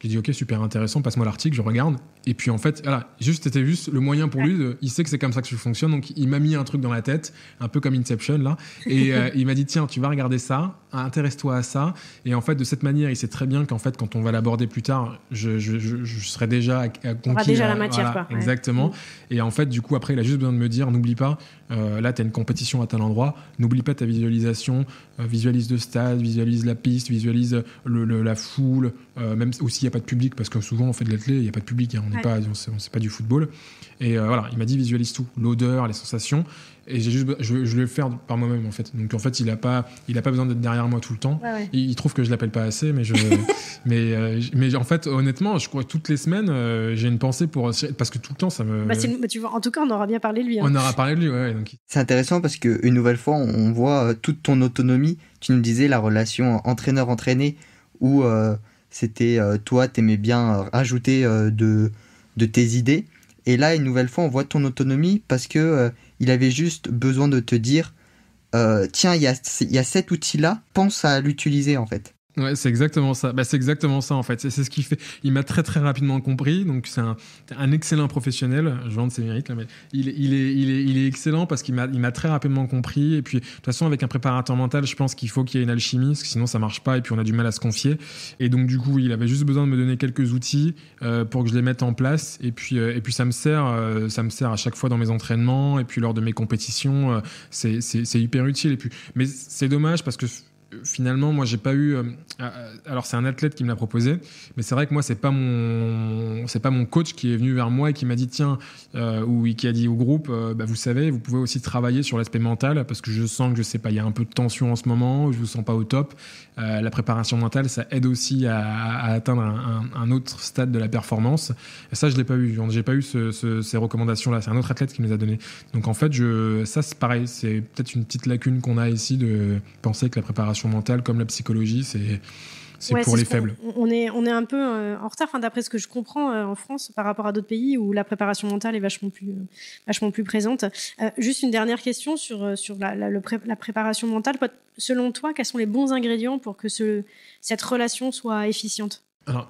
J'ai dit, ok, super intéressant, passe-moi l'article, je regarde. Et puis en fait, voilà, juste, c'était juste le moyen pour lui, de, il sait que c'est comme ça que je fonctionne, donc il m'a mis un truc dans la tête, un peu comme Inception, là. Et euh, il m'a dit, tiens, tu vas regarder ça, intéresse-toi à ça. Et en fait, de cette manière, il sait très bien qu'en fait, quand on va l'aborder plus tard, je, je, serai déjà à, Il déjà la matière, Exactement. Mm. Et en fait, du coup, après, il a juste besoin de me dire, n'oublie pas, euh, là, tu as une compétition à tel endroit. N'oublie pas ta visualisation. Euh, visualise le stade, visualise la piste, visualise la foule, euh, même aussi il n'y a pas de public, parce que souvent on fait de l'athlète, il n'y a pas de public, hein. on n'est pas, on, sait pas du football. Et voilà, il m'a dit visualise tout, l'odeur, les sensations et j'ai juste je, je, vais le faire par moi-même en fait donc en fait il a pas il a pas besoin d'être derrière moi tout le temps Il, trouve que je l'appelle pas assez mais je mais euh, mais en fait honnêtement je crois que toutes les semaines euh, j'ai une pensée pour euh, parce que tout le temps ça me bah, tu vois, en tout cas on aura bien parlé de lui hein. on aura parlé de lui ouais, donc... c'est intéressant parce que une nouvelle fois on voit toute ton autonomie tu nous disais la relation entraîneur entraîné où c'était toi tu aimais bien rajouter de de tes idées et là une nouvelle fois on voit ton autonomie parce que il avait juste besoin de te dire, euh, tiens, il y a cet outil-là, pense à l'utiliser en fait. Ouais, c'est exactement ça. Bah, c'est exactement ça en fait. C'est ce qui fait. Il m'a très très rapidement compris. Donc c'est un, excellent professionnel. Je vends de ses mérites là, mais il, est, il, est, il est excellent parce qu'il m'a il m'a très rapidement compris. Et puis de toute façon avec un préparateur mental, je pense qu'il faut qu'il y ait une alchimie, sinon ça marche pas. Et puis on a du mal à se confier. Et donc du coup, il avait juste besoin de me donner quelques outils euh, pour que je les mette en place. Et puis euh, et puis ça me sert, euh, ça me sert à chaque fois dans mes entraînements et puis lors de mes compétitions. c'est hyper utile. Et puis mais c'est dommage parce que finalement, moi, j'ai pas eu. Euh, ah, euh, alors, c'est un athlète qui me l'a proposé, mais c'est vrai que moi, c'est pas mon, c'est pas mon coach qui est venu vers moi et qui m'a dit tiens, euh, ou qui a dit au groupe, bah, vous savez, vous pouvez aussi travailler sur l'aspect mental parce que je sens que je sais pas, il y a un peu de tension en ce moment, je vous sens pas au top. la préparation mentale, ça aide aussi à, atteindre un, autre stade de la performance. Et ça, je l'ai pas eu. J'ai pas eu ces recommandations-là. C'est un autre athlète qui me les a donné. Donc, en fait, je, ça, c'est pareil. C'est peut-être une petite lacune qu'on a ici de penser que la préparation mentale comme la psychologie, c'est pour les faibles. On est, on est un peu euh, en retard, d'après ce que je comprends euh, en France par rapport à d'autres pays où la préparation mentale est vachement plus, euh, vachement plus présente. juste une dernière question sur, sur la, la, préparation mentale. Selon toi, quels sont les bons ingrédients pour que ce, cette relation soit efficiente Alors,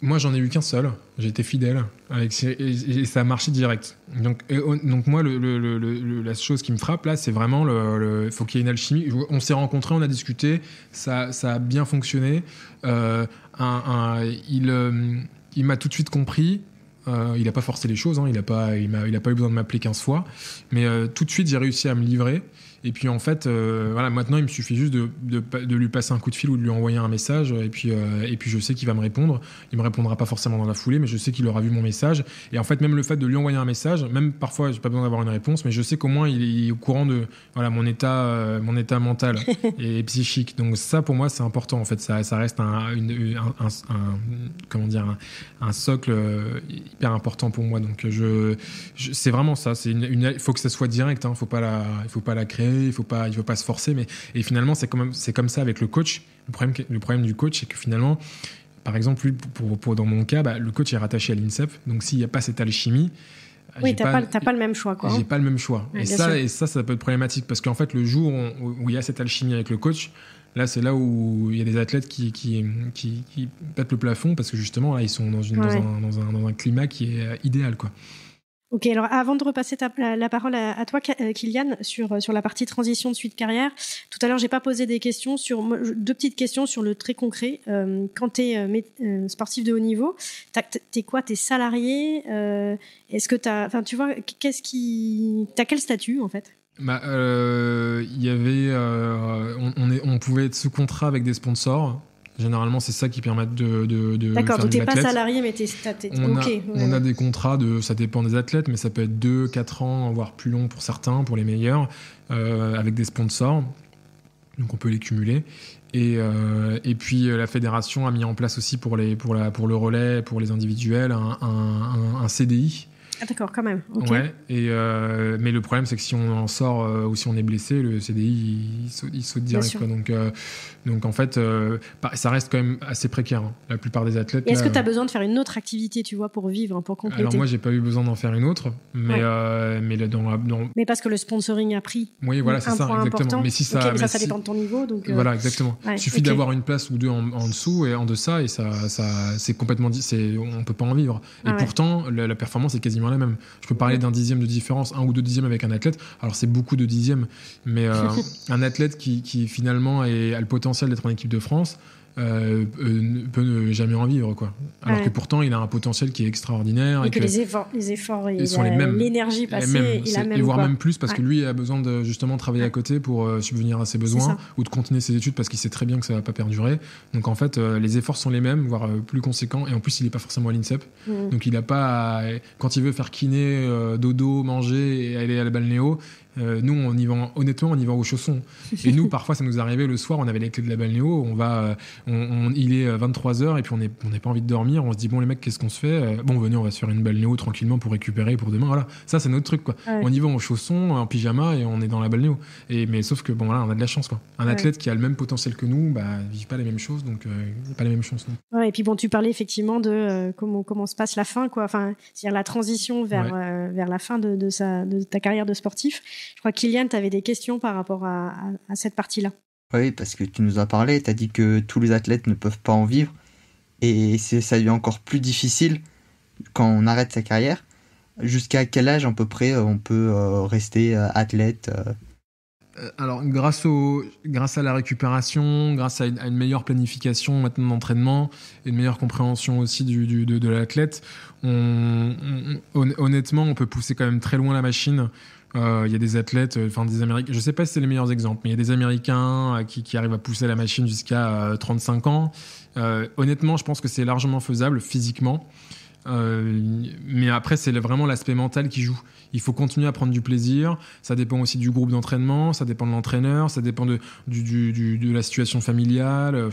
moi, j'en ai eu qu'un seul. J'étais fidèle et, ça a marché direct. Donc, oh, donc moi, la chose qui me frappe là, c'est vraiment le, faut qu'il y ait une alchimie. On s'est rencontrés, on a discuté, ça, a bien fonctionné. Euh, euh, il, m'a tout de suite compris. Euh, il n'a pas forcé les choses, hein. il n'a pas, il, il a pas eu besoin de m'appeler 15 fois. Mais tout de suite, j'ai réussi à me livrer. Et puis en fait, euh, voilà, maintenant il me suffit juste de, de, lui passer un coup de fil ou de lui envoyer un message. Et puis, euh, et puis je sais qu'il va me répondre. Il me répondra pas forcément dans la foulée, mais je sais qu'il aura vu mon message. Et en fait, même le fait de lui envoyer un message, même parfois j'ai pas besoin d'avoir une réponse, mais je sais qu'au moins il est au courant de voilà mon état, euh, mon état mental et psychique. Donc ça pour moi c'est important. En fait, ça, ça reste un, comment dire un, socle hyper important pour moi. Donc je, c'est vraiment ça. C'est une, faut que ça soit direct. Hein. Faut pas faut pas la créer il faut pas, il faut pas se forcer. Mais et finalement, c'est comme c'est comme ça avec le coach. Le problème, le problème du coach, c'est que finalement, par exemple, pour, pour dans mon cas, bah, le coach est rattaché à l'INSEP. Donc s'il n'y a pas cette alchimie, oui, n'as pas, pas, pas, le même choix, J'ai hein. pas le même choix. et, ça, et ça, ça peut être problématique parce qu'en fait, le jour où, il y a cette alchimie avec le coach, là, c'est là où il y a des athlètes qui, qui, qui, pètent le plafond parce que justement, ils sont dans, une, un, dans, un, dans un, climat qui est euh, idéal, quoi. Ok, alors avant de repasser la, parole à, toi, euh, Kylian, sur, euh, sur la partie transition de suite carrière, tout à l'heure, j'ai pas posé des questions sur deux petites questions sur le très concret. Euh, quand tu es sportif de haut niveau, tu es quoi Tu es salarié Est-ce que tu as. Enfin, tu vois, qu'est-ce qui. Tu as quel statut en fait bah, il y avait, on, est, on pouvait être sous contrat avec des sponsors, Généralement, c'est ça qui permet de. D'accord, donc n'es pas salarié, mais tu es on, a, des contrats de. Ça dépend des athlètes, mais ça peut être 2, 4 ans, voire plus long pour certains, pour les meilleurs, euh, avec des sponsors. Donc on peut les cumuler. Et, euh, et puis euh, la fédération a mis en place aussi pour, les, pour, la, pour le relais, pour les individuels, un, un CDI ah, d'accord, quand même. Ouais. Et euh, mais le problème c'est que si on en sort euh, ou si on est blessé, le CDI il, saute, direct. Donc euh, donc en fait bah, ça reste quand même assez précaire. Hein, la plupart des athlètes. Est-ce que tu as besoin de faire une autre activité, tu vois, pour vivre, hein, pour compléter Alors moi j'ai pas eu besoin d'en faire une autre, mais mais dans, Mais parce que le sponsoring a pris. Oui voilà c'est ça exactement. Important. Mais si ça, ça, dépend de ton niveau donc. Voilà exactement. il suffit d'avoir une place ou deux en, dessous et en deçà et ça ça c'est complètement dit c'est on peut pas en vivre. et ah pourtant la performance est quasiment je peux parler mm. d'un dixième de différence, un ou deux dixièmes avec un athlète. Alors c'est beaucoup de dixièmes, mais euh, un athlète qui, finalement a le potentiel d'être en équipe de France, euh, euh, peut jamais en vivre. Quoi. Alors que pourtant, il a un potentiel qui est extraordinaire. Et, que, les efforts, les efforts sont les L'énergie passée, Et voire même plus, parce que lui a besoin de justement travailler à côté pour euh, subvenir à ses besoins ou de continuer ses études parce qu'il sait très bien que ça ne va pas perdurer. Donc en fait, les efforts sont les mêmes, voire plus conséquents. Et en plus, il n'est pas forcément à l'INSEP. Mm. Donc il n'a pas. quand il veut faire kiné, dodo, manger et aller à la balnéo, euh, nous, on y va, honnêtement, on y va aux chaussons. Et nous, parfois, ça nous arrivait le soir, on avait les clés de la balnéo, on va, euh, il est 23h euh, et puis on n'a pas envie de dormir, on se dit, bon, les mecs, qu'est-ce qu'on se fait Bon, venez, on va se faire une balnéo tranquillement pour récupérer pour demain. Voilà, ça, c'est notre truc, On y va en chaussons, en pyjama et on est dans la balnéo. Et, mais sauf que, bon, voilà, on a de la chance, Un athlète qui a le même potentiel que nous, ne bah, vit pas les mêmes choses, donc il n'a pas les mêmes chances. et puis, bon, tu parlais effectivement de comment, se passe la fin, quoi. Enfin, cest dire la transition vers, la fin de ta carrière de sportif. Je crois qu'Iliane, tu avais des questions par rapport à, cette partie-là. Oui, parce que tu nous as parlé, tu as dit que tous les athlètes ne peuvent pas en vivre, et c'est, ça devient encore plus difficile quand on arrête sa carrière. Jusqu'à quel âge à peu près euh, on peut euh, rester euh, athlète Alors grâce, au, grâce à la récupération, grâce à une, meilleure planification maintenant d'entraînement et une meilleure compréhension aussi du, de, l'athlète, honnêtement on peut pousser quand même très loin la machine. Euh, il y a des athlètes, euh, enfin des Américains, je sais pas si c'est les meilleurs exemples, mais il y a des Américains euh, qui, qui arrivent à pousser la machine jusqu'à 35 ans. honnêtement, je pense que c'est largement faisable physiquement. Euh, mais après, c'est vraiment l'aspect mental qui joue. Il faut continuer à prendre du plaisir. Ça dépend aussi du groupe d'entraînement, ça dépend de l'entraîneur, ça dépend de, la situation familiale. Euh,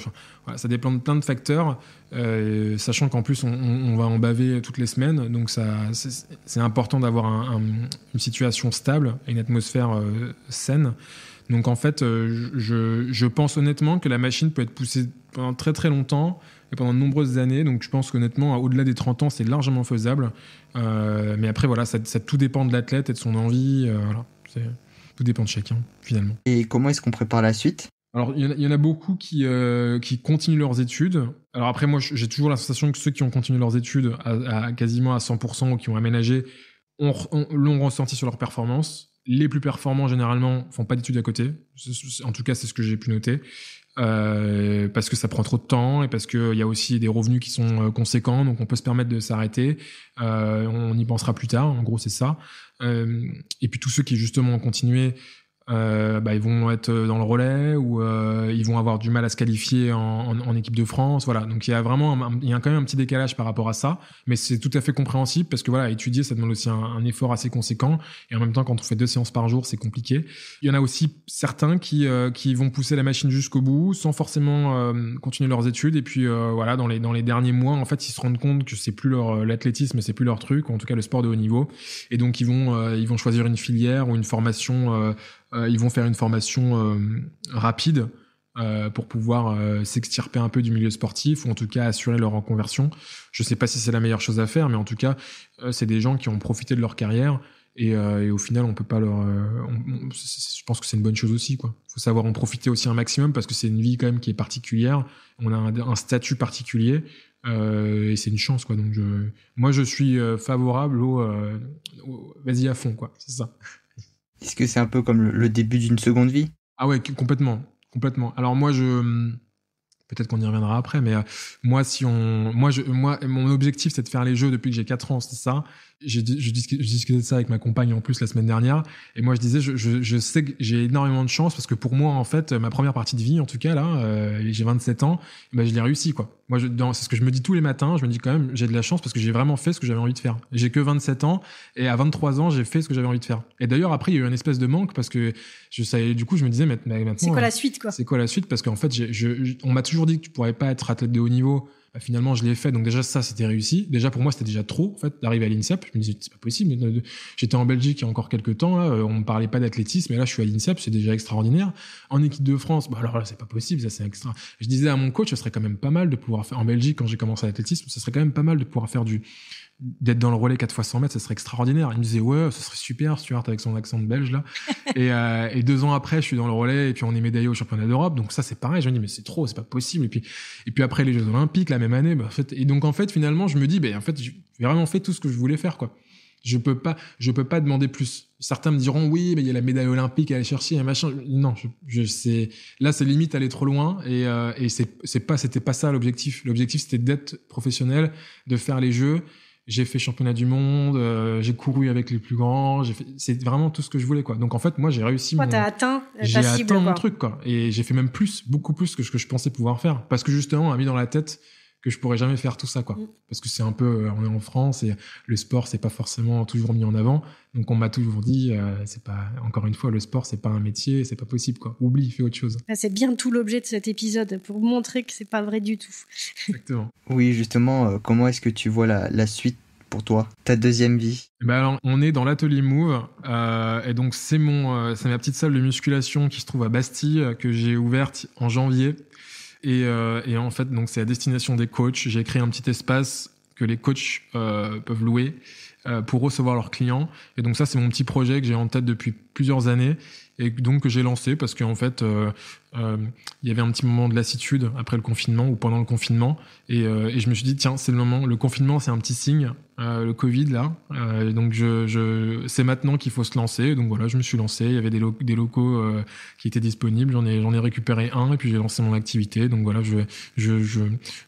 ça dépend de plein de facteurs, euh, sachant qu'en plus, on, va en baver toutes les semaines. Donc, c'est important d'avoir une situation stable et une atmosphère saine. Donc, en fait, je, je pense honnêtement que la machine peut être poussée pendant très très longtemps et pendant de nombreuses années. Donc je pense qu'honnêtement, au-delà des 30 ans, c'est largement faisable. Euh, mais après, voilà, ça, tout dépend de l'athlète et de son envie. Euh, tout dépend de chacun, finalement. Et comment est-ce qu'on prépare la suite alors, il y, en a beaucoup qui, euh, qui continuent leurs études. Alors après, moi, j'ai toujours l'impression sensation que ceux qui ont continué leurs études à, à quasiment à 100% ou qui ont aménagé l'ont ressenti sur leur performance les plus performants généralement font pas d'études à côté. En tout cas, c'est ce que j'ai pu noter. Euh, parce que ça prend trop de temps et parce qu'il euh, y a aussi des revenus qui sont euh, conséquents, donc on peut se permettre de s'arrêter. on y pensera plus tard, en gros c'est ça. et puis tous ceux qui justement ont continué euh, bah, ils vont être euh, dans le relais ou euh, ils vont avoir du mal à se qualifier en, en, équipe de France. Voilà, donc il y a vraiment, il y a quand même un petit décalage par rapport à ça, mais c'est tout à fait compréhensible parce que voilà, étudier ça demande aussi un, effort assez conséquent et en même temps quand on fait deux séances par jour, c'est compliqué. Il y en a aussi certains qui qui vont pousser la machine jusqu'au bout sans forcément continuer leurs études et puis voilà, dans les dans les derniers mois, en fait, ils se rendent compte que c'est plus leur l'athlétisme, c'est plus leur truc, ou en tout cas le sport de haut niveau, et donc ils vont ils vont choisir une filière ou une formation euh, ils vont faire une formation euh, rapide euh, pour pouvoir s'extirper un peu du milieu sportif ou en tout cas assurer leur reconversion. Je ne sais pas si c'est la meilleure chose à faire, mais en tout cas, c'est des gens qui ont profité de leur carrière et, au final, on peut pas leur. je pense que c'est une bonne chose aussi. Il faut savoir en profiter aussi un maximum parce que c'est une vie quand même qui est particulière. On a un, statut particulier. et c'est une chance quoi donc je, moi je suis favorable au, vas-y à fond quoi c'est ça est-ce que c'est un peu comme le, début d'une seconde vie Ah ouais, complètement, complètement. Alors moi, je peut-être qu'on y reviendra après, mais euh, moi, si on, moi, je, moi, mon objectif, c'est de faire les jeux depuis que j'ai 4 ans, c'est ça je, discutais, de ça avec ma compagne en plus la semaine dernière, et moi je disais, je, sais que j'ai énormément de chance parce que pour moi, en fait, ma première partie de vie, en tout cas là, euh, j'ai 27 ans, ben, je l'ai réussi quoi. Moi, c'est ce que je me dis tous les matins, je me dis quand même, j'ai de la chance parce que j'ai vraiment fait ce que j'avais envie de faire. J'ai que 27 ans, et à 23 ans, j'ai fait ce que j'avais envie de faire. Et d'ailleurs, après, il y a eu une espèce de manque parce que je savais, du coup, je me disais, mais, maintenant. Euh, c'est quoi la suite quoi C'est quoi la suite Parce qu'en fait, on m'a toujours dit que tu pourrais pas être athlète de haut niveau finalement je l'ai fait donc déjà ça c'était réussi déjà pour moi c'était déjà trop en fait d'arriver à l'INSEP je me disais c'est pas possible j'étais en Belgique il y a encore quelques temps là, euh, on me parlait pas d'athlétisme et là je suis à l'INSEP c'est déjà extraordinaire en équipe de France bah alors là c'est pas possible ça c'est extra je disais à mon coach ce serait quand même pas mal de pouvoir faire en Belgique quand j'ai commencé à l'athlétisme ça serait quand même pas mal de pouvoir faire du d'être dans le relais 4 fois 100 mètres, ce serait extraordinaire. Il me disait, ouais, ce serait super, Stuart, avec son accent de belge, là. Euh, et, deux ans après, je suis dans le relais, et puis on est médaillé au championnat d'Europe. Donc ça, c'est pareil. Je me dis, mais c'est trop, c'est pas possible. Et puis, et puis après les Jeux Olympiques, la même année, bah, en fait, et donc en fait, finalement, je me dis, ben, en fait, j'ai vraiment fait tout ce que je voulais faire, quoi. Je peux pas, je peux pas demander plus. Certains me diront, oui, mais il y a la médaille olympique à aller chercher, un machin. Non, je, je sais. Là, c'est limite aller trop loin, et, euh, et c'est, c'est pas, c'était pas ça l'objectif. L'objectif, c'était d'être professionnel, de faire les jeux, j'ai fait championnat du monde, euh, j'ai couru avec les plus grands, j'ai fait... c'est vraiment tout ce que je voulais quoi. Donc en fait, moi j'ai réussi. mon... atteint J'ai atteint mon truc quoi, et j'ai fait même plus, beaucoup plus que ce que je pensais pouvoir faire, parce que justement, on m'a mis dans la tête que je pourrais jamais faire tout ça, quoi. Mm. Parce que c'est un peu, euh, on est en France et le sport, c'est pas forcément toujours mis en avant. Donc on m'a toujours dit, euh, c'est pas, encore une fois, le sport, c'est pas un métier, c'est pas possible, quoi. Oublie, fais autre chose. Ah, c'est bien tout l'objet de cet épisode pour montrer que c'est pas vrai du tout. Exactement. oui, justement, euh, comment est-ce que tu vois la, suite pour toi, ta deuxième vie eh ben alors, On est dans l'atelier Move, et donc c'est mon, c'est ma petite salle de musculation qui se trouve à Bastille, que j'ai ouverte en janvier. Euh, et, en fait, donc c'est à destination des coachs. J'ai créé un petit espace que les coachs euh, peuvent louer euh, pour recevoir leurs clients. Et donc ça, c'est mon petit projet que j'ai en tête depuis plusieurs années et donc que j'ai lancé parce qu'en fait, euh, il y avait un petit moment de lassitude après le confinement ou pendant le confinement. Et, euh, je me suis dit, tiens, c'est le moment. Le confinement, c'est un petit signe. Euh, le Covid, là. donc, je, c'est maintenant qu'il faut se lancer. Donc voilà, je me suis lancé. Il y avait des, des locaux qui étaient disponibles. J'en ai, j'en ai récupéré un et puis j'ai lancé mon activité. Donc voilà, je, je, je,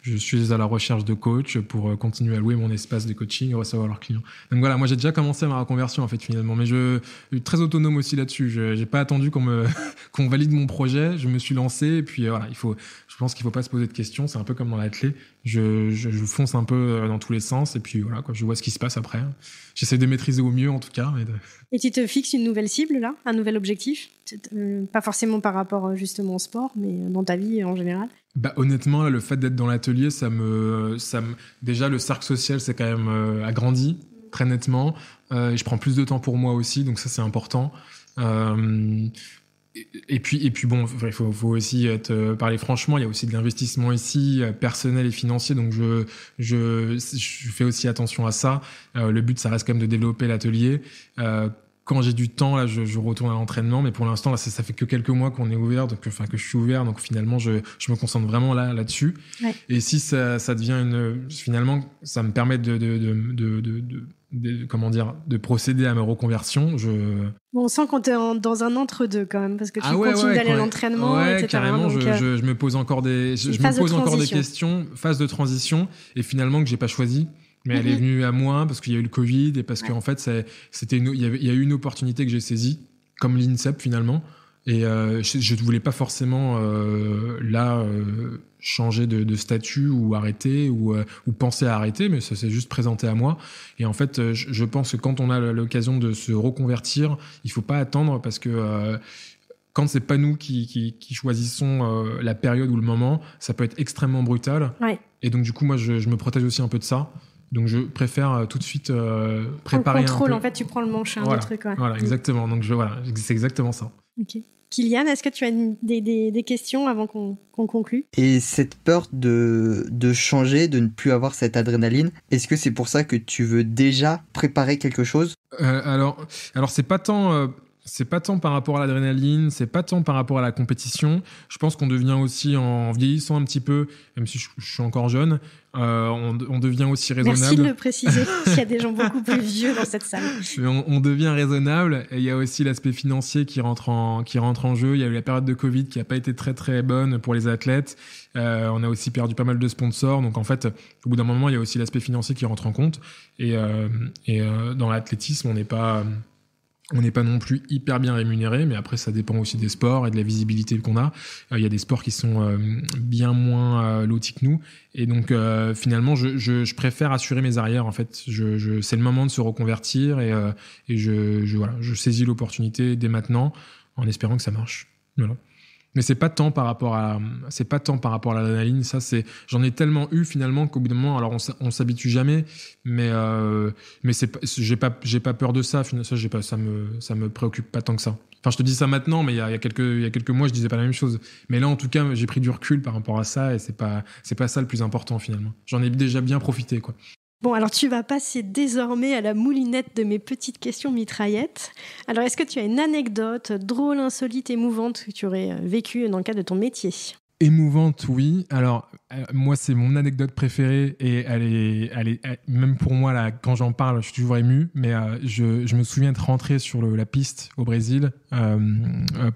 je, suis à la recherche de coach pour continuer à louer mon espace de coaching et recevoir leurs clients. Donc voilà, moi, j'ai déjà commencé ma reconversion, en fait, finalement. Mais je suis très autonome aussi là-dessus. Je n'ai pas attendu qu'on me, qu'on valide mon projet. Je me suis lancé. Et puis euh, voilà, il faut, je pense qu'il faut pas se poser de questions. C'est un peu comme dans l'atelier. Je, je, fonce un peu euh, dans tous les sens et puis voilà, quoi, je vois ce qui se passe après. J'essaie de maîtriser au mieux en tout cas. Et, tu te fixes une nouvelle cible là, un nouvel objectif euh, Pas forcément par rapport justement au sport, mais dans ta vie en général bah, honnêtement, le fait d'être dans l'atelier, ça me, ça me, déjà le cercle social c'est quand même agrandi très nettement. et je prends plus de temps pour moi aussi, donc ça c'est important et puis, et puis bon, il faut, aussi être, euh, parler franchement. Il y a aussi de l'investissement ici, euh, personnel et financier. Donc, je, je, fais aussi attention à ça. Euh, le but, ça reste quand même de développer l'atelier quand j'ai du temps, là, je, retourne à l'entraînement. Mais pour l'instant, là, ça, ça, fait que quelques mois qu'on est ouvert, donc enfin que je suis ouvert. Donc finalement, je, je me concentre vraiment là là-dessus. Et si ça, ça, devient une, finalement, ça me permet de, de, de, de comment dire, de procéder à ma reconversion. Je... on sent qu'on est dans un entre-deux quand même, parce que tu ah continues d'aller à l'entraînement, ouais, Carrément, euh, je, je, me pose encore des, je, me pose encore des questions, phase de transition, et finalement que j'ai pas choisi mais elle est mhm. venue à moi parce qu'il y a eu le Covid et parce qu'en fait, c'était il y, a eu une opportunité que j'ai saisie, comme l'INSEP finalement. Et euh, je ne voulais pas forcément euh, là euh, changer de, statut ou arrêter ou, ou penser à arrêter, mais ça s'est juste présenté à moi. Et en fait, je, pense que quand on a l'occasion de se reconvertir, il faut pas attendre parce que quand c'est pas nous qui, qui, choisissons la période ou le moment, ça peut être extrêmement brutal. Et donc du coup, moi, je, me protège aussi un peu de ça. Donc je préfère euh, tout de suite euh, préparer. contrôle, un en fait, tu prends le manche, un hein, autre truc. Voilà, exactement. Donc je, voilà, c'est exactement ça. Ok. Kylian, est-ce que tu as des, questions avant qu'on conclue Et cette peur de, de, changer, de ne plus avoir cette adrénaline, est-ce que c'est pour ça que tu veux déjà préparer quelque chose euh, Alors, alors c'est pas tant c'est pas tant par rapport à l'adrénaline, c'est pas tant par rapport à la compétition. Je pense qu'on devient aussi, en vieillissant un petit peu, même si je, suis encore jeune, euh, on, devient aussi raisonnable. Merci de le préciser, il y a des gens beaucoup plus vieux dans cette salle. On, devient raisonnable et il y a aussi l'aspect financier qui rentre, en, qui en jeu. Il y a eu la période de Covid qui n'a pas été très très bonne pour les athlètes. Euh, on a aussi perdu pas mal de sponsors. Donc en fait, au bout d'un moment, il y a aussi l'aspect financier qui rentre en compte. Et, euh, et dans l'athlétisme, on n'est pas... On n'est pas non plus hyper bien rémunéré, mais après ça dépend aussi des sports et de la visibilité qu'on a. Euh, il y a des sports qui sont euh, bien moins euh, lotis que nous, et donc finalement je, préfère assurer mes arrières. En fait, je, c'est le moment de se reconvertir et, je, je saisis l'opportunité dès maintenant en espérant que ça marche. Voilà. Mais c'est pas tant par rapport à, c'est pas tant par rapport à l'adrénaline. Ça, c'est, j'en ai tellement eu finalement qu'au bout d'un moment, alors on s'habitue jamais, mais euh, mais c'est, j'ai pas, j'ai pas peur de ça. Ça, j'ai pas, ça me, ça me préoccupe pas tant que ça. Enfin, je te dis ça maintenant, mais il y a, quelques, il y a quelques mois, je disais pas la même chose. Mais là, en tout cas, j'ai pris du recul par rapport à ça, et c'est pas, c'est pas ça le plus important finalement. J'en ai déjà bien profité, quoi. Bon, alors tu vas passer désormais à la moulinette de mes petites questions mitraillettes. Alors, est-ce que tu as une anecdote drôle, insolite, émouvante que tu aurais euh, vécue dans le cadre de ton métier Émouvante, oui. Alors, euh, moi, c'est mon anecdote préférée et elle est, même pour moi, là, quand j'en parle, je suis toujours ému. Mais euh, je, me souviens de rentrer sur la piste au Brésil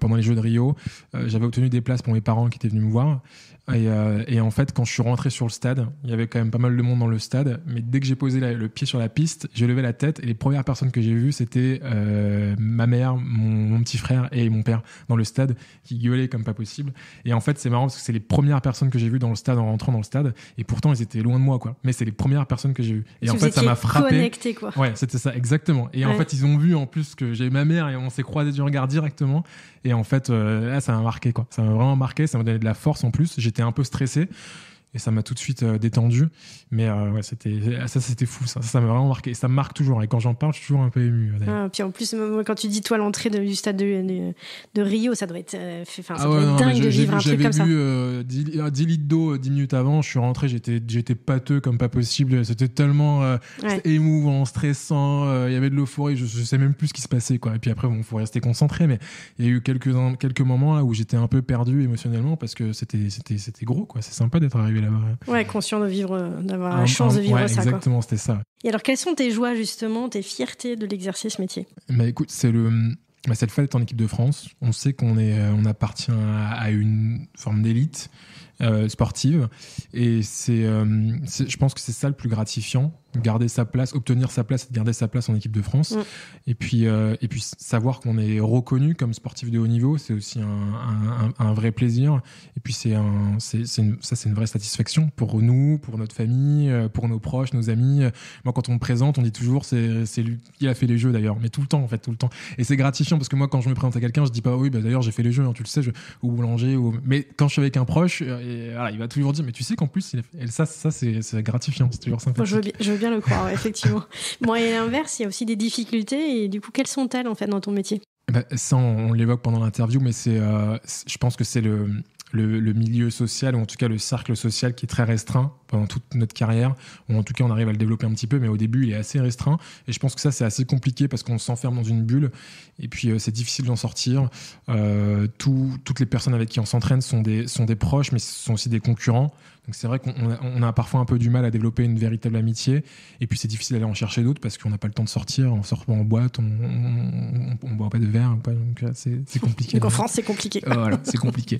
pendant les Jeux de Rio. J'avais obtenu des places pour mes parents qui étaient venus me voir. Euh, et, en fait, quand je suis rentré sur le stade, il y avait quand même pas mal de monde dans le stade, mais dès que j'ai posé le pied sur la piste, j'ai levé la tête et les premières personnes que j'ai vues, c'était euh, ma mère, mon, petit frère et mon père dans le stade qui gueulaient comme pas possible. Et en fait, c'est marrant parce que c'est les premières personnes que j'ai vues dans le stade en rentrant dans le stade, et pourtant ils étaient loin de moi, quoi. Mais c'est les premières personnes que j'ai vues. Et en fait, ça m'a frappé. Connecté, quoi. Ouais, c'était ça, exactement. Et en fait, ils ont vu en plus que j'ai ma mère et on s'est croisés du regard directement. Et en fait, euh, là, ça m'a marqué, quoi. Ça m'a vraiment marqué, ça m'a donné de la force en plus j'étais un peu stressé et ça m'a tout de suite euh, détendu. Mais euh, ouais, c'était ça, c'était fou. Ça, ça m'a vraiment marqué. ça me marque toujours. Et quand j'en parle, je suis toujours un peu ému. Ah, puis en plus, quand tu dis toi l'entrée du stade de, Rio, ça doit être, euh, ah dingue de vivre un truc comme ça. 10, litres d'eau 10 minutes avant. Je suis rentré, j'étais j'étais pâteux comme pas possible. C'était tellement émouvant, stressant. Il y avait de l'euphorie. Je, je sais même plus ce qui se passait. Quoi. Et puis après, bon, faut rester concentré. Mais il y a eu quelques quelques moments là où j'étais un peu perdu émotionnellement parce que c'était c'était gros. Quoi. C'est sympa d'être arrivé euh, ouais, conscient de vivre, euh, d'avoir la chance de vivre ça. Exactement, c'était ça. Et alors, quelles sont tes joies, justement, tes fiertés de l'exercer ce métier Bah écoute, c'est le. Bah, en équipe de France. On sait qu'on est, euh, on appartient à, une forme d'élite sportive, et c'est, je pense que c'est ça le plus gratifiant garder sa place, obtenir sa place et garder sa place en équipe de France. Mm. Et puis, euh, et puis savoir qu'on est reconnu comme sportif de haut niveau, c'est aussi un, vrai plaisir. Et puis c'est un, c'est, ça c'est une vraie satisfaction pour nous, pour notre famille, euh, pour nos proches, nos amis. Moi quand on me présente, on dit toujours c'est, c'est lui qui a fait les jeux d'ailleurs, mais tout le temps en fait, tout le temps. Et c'est gratifiant parce que moi quand je me présente à quelqu'un, je dis pas oui bah d'ailleurs j'ai fait les jeux, hein, tu le sais, je, ou boulanger, ou... mais quand je suis avec un proche, euh, et, il va toujours dire mais tu sais qu'en plus ça ça c'est, gratifiant, c'est toujours sympa bien le croire, effectivement. bon, et l'inverse, il y a aussi des difficultés. Et du coup, quelles sont-elles en fait dans ton métier eh ben, Ça, on, l'évoque pendant l'interview, mais c'est, euh, je pense que c'est le, le, milieu social, ou en tout cas le cercle social qui est très restreint pendant toute notre carrière, ou en tout cas on arrive à le développer un petit peu, mais au début il est assez restreint, et je pense que ça c'est assez compliqué parce qu'on s'enferme dans une bulle, et puis euh, c'est difficile d'en sortir. Euh, toutes les personnes avec qui on s'entraîne sont des, sont des proches, mais ce sont aussi des concurrents, donc c'est vrai qu'on a, parfois un peu du mal à développer une véritable amitié, et puis c'est difficile d'aller en chercher d'autres parce qu'on n'a pas le temps de sortir, on sort pas en boîte, on ne boit pas de verre, donc euh, c'est compliqué. donc en France c'est compliqué. voilà, c'est compliqué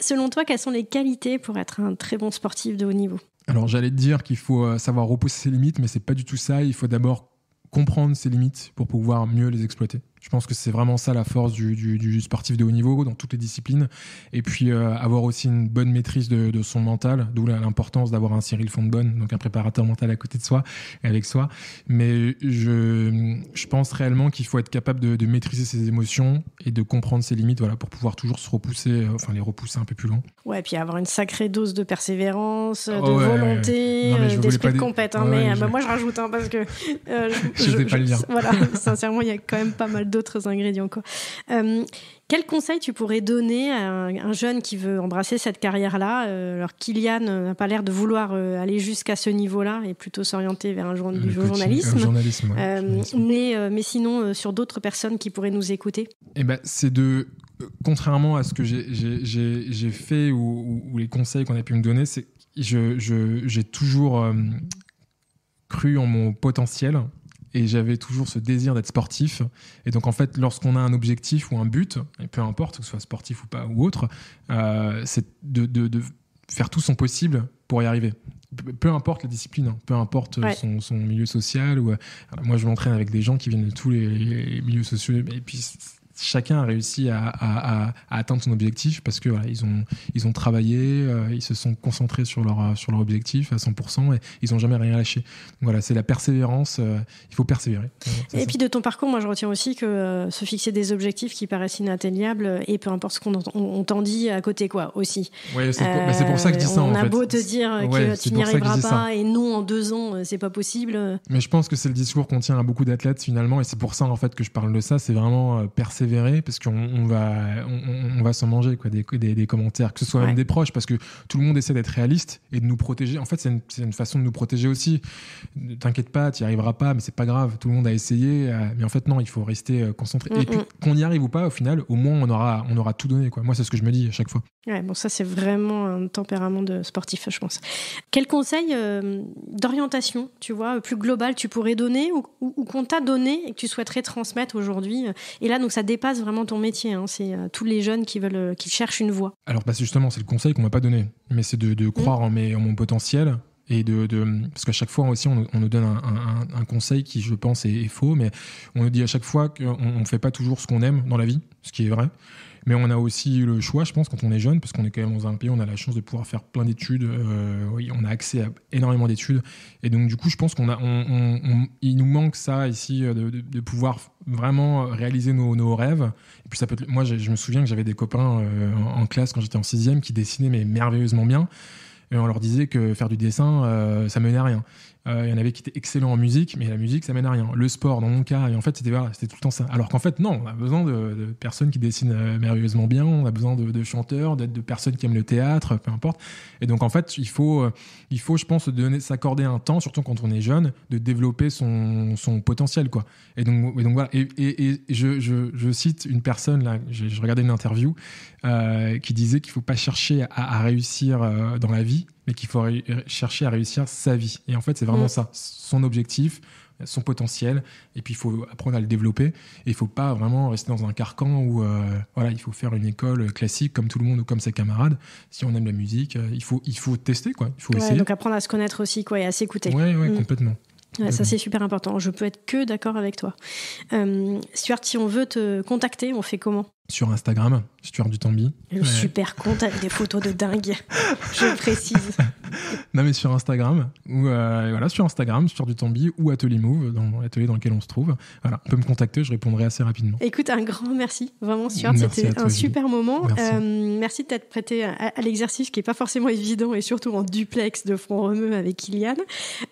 selon toi, quelles sont les qualités pour être un très bon sportif de haut niveau Alors, j'allais te dire qu'il faut euh, savoir repousser ses limites, mais c'est pas du tout ça. Il faut d'abord comprendre ses limites pour pouvoir mieux les exploiter. Je pense que c'est vraiment ça la force du, sportif de haut niveau dans toutes les disciplines. Et puis euh, avoir aussi une bonne maîtrise de, son mental, d'où l'importance d'avoir un Cyril Fontbonne, donc un préparateur mental à côté de soi et avec soi. Mais je, pense réellement qu'il faut être capable de, maîtriser ses émotions et de comprendre ses limites voilà, pour pouvoir toujours se repousser, euh, enfin les repousser un peu plus loin. Ouais, et puis avoir une sacrée dose de persévérance, de oh volonté, d'esprit de compète. Hein, mais euh, bah, moi je rajoute hein, parce que. je, ne pas le sincèrement, il y a quand même pas mal de d'autres ingrédients. Quoi. Euh, quel conseil tu pourrais donner à un, jeune qui veut embrasser cette carrière-là euh, Alors, Kylian euh, n'a pas l'air de vouloir euh, aller jusqu'à ce niveau-là et plutôt s'orienter vers un jour, du journalisme. Mais, mais, sinon, sur d'autres personnes qui pourraient nous écouter eh ben, C'est de, contrairement à ce que j'ai fait ou, les conseils qu'on a pu me donner, c'est j'ai je, toujours cru en mon potentiel et j'avais toujours ce désir d'être sportif. Et donc en fait, lorsqu'on a un objectif ou un but, et peu importe que ce soit sportif ou pas ou autre, euh, c'est de, faire tout son possible pour y arriver. Peu importe la discipline, hein. peu importe euh, son, milieu social. Ou, euh, moi, je m'entraîne avec des gens qui viennent de tous les, les milieux sociaux. Et puis, chacun a réussi à, atteindre son objectif parce que voilà, ils ont ils ont travaillé, euh, ils se sont concentrés sur leur euh, sur leur objectif à 100% et ils n'ont jamais rien lâché. Donc voilà, c'est la persévérance. Euh, il faut persévérer. et puis de ton parcours, moi je retiens aussi que se fixer des objectifs qui paraissent inatteignables et peu importe ce qu'on t'en dit à côté quoi aussi. c'est pour, ça que je dis ça. On a beau te dire que tu n'y arriveras pas et non en deux ans c'est pas possible. Mais je pense que c'est le discours qu'on tient à beaucoup d'athlètes finalement et c'est pour ça en fait que je parle de ça. C'est vraiment persévérer parce qu'on va, on, va s'en manger quoi, des, des, commentaires, que ce soit même des proches, parce que tout le monde essaie d'être réaliste et de nous protéger. En fait, c'est une, une, façon de nous protéger aussi. Ne t'inquiète pas, tu n'y arriveras pas, mais c'est pas grave. Tout le monde a essayé, euh, mais en fait non, il faut rester euh, concentré. Et puis qu'on y arrive ou pas, au final, au moins on aura, on aura tout donné. Quoi. Moi, c'est ce que je me dis à chaque fois. Ouais, bon, ça c'est vraiment un tempérament de sportif, je pense. Quel conseil euh, d'orientation, tu vois, plus global, tu pourrais donner ou, ou, qu'on t'a donné et que tu souhaiterais transmettre aujourd'hui Et là, donc ça dépasse vraiment ton métier. Hein. C'est euh, tous les jeunes qui veulent, euh, qui cherchent une voie. Alors, bah, justement, c'est le conseil qu'on m'a pas donné, mais c'est de, mm. croire en, mon potentiel. Et de, parce qu'à chaque fois aussi, on, nous donne un, conseil qui, je pense, est, faux, mais on nous dit à chaque fois qu'on ne fait pas toujours ce qu'on aime dans la vie, ce qui est vrai. Mais on a aussi le choix, je pense, quand on est jeune, parce qu'on est quand même dans un pays, on a la chance de pouvoir faire plein d'études, euh, oui, on a accès à énormément d'études. Et donc, du coup, je pense qu'on a, il nous manque ça ici, euh, de, pouvoir vraiment réaliser nos, rêves. Et puis, ça peut être, moi, je, me souviens que j'avais des copains euh, en, classe quand j'étais en sixième qui dessinaient mais merveilleusement bien. Et on leur disait que faire du dessin, ça ça menait à rien. Euh, il y en avait qui étaient excellents en musique, mais la musique, ça mène à rien. Le sport, dans mon cas, et en fait, c'était voilà, tout le temps ça. Alors qu'en fait, non, on a besoin de, personnes qui dessinent euh, merveilleusement bien, on a besoin de, chanteurs, d'être de personnes qui aiment le théâtre, peu importe. Et donc, en fait, il faut euh, il faut, je pense, s'accorder un temps, surtout quand on est jeune, de développer son, potentiel. Quoi. Et donc, donc voilà. Et, je, cite une personne, là, je, regardais une interview, euh, qui disait qu'il ne faut pas chercher à, réussir euh, dans la vie, mais qu'il faut chercher à réussir sa vie. Et en fait, c'est vraiment mm. ça, son objectif son potentiel, et puis il faut apprendre à le développer. Et il faut pas vraiment rester dans un carcan où euh, voilà, il faut faire une école classique comme tout le monde ou comme ses camarades. Si on aime la musique, euh, il faut il faut tester quoi, il faut essayer. Donc apprendre à se connaître aussi quoi et à s'écouter. oui ouais mm. complètement. ça, c'est super important. Je peux être que d'accord avec toi. Euh, Stuart, si on veut te contacter, on fait comment sur Instagram, Stuart Dutambi. Le super compte avec des photos de dingue, je précise. non, mais sur Instagram, ou euh, voilà, sur Instagram, Stuart Dutambi ou Atelier Move, dans l'atelier dans lequel on se trouve. Voilà, on peut me contacter, je répondrai assez rapidement. Écoute, un grand merci, vraiment, Stuart, c'était un super moment. Merci, euh, de t'être prêté à, l'exercice qui n'est pas forcément évident et surtout en duplex de front remue avec Kylian.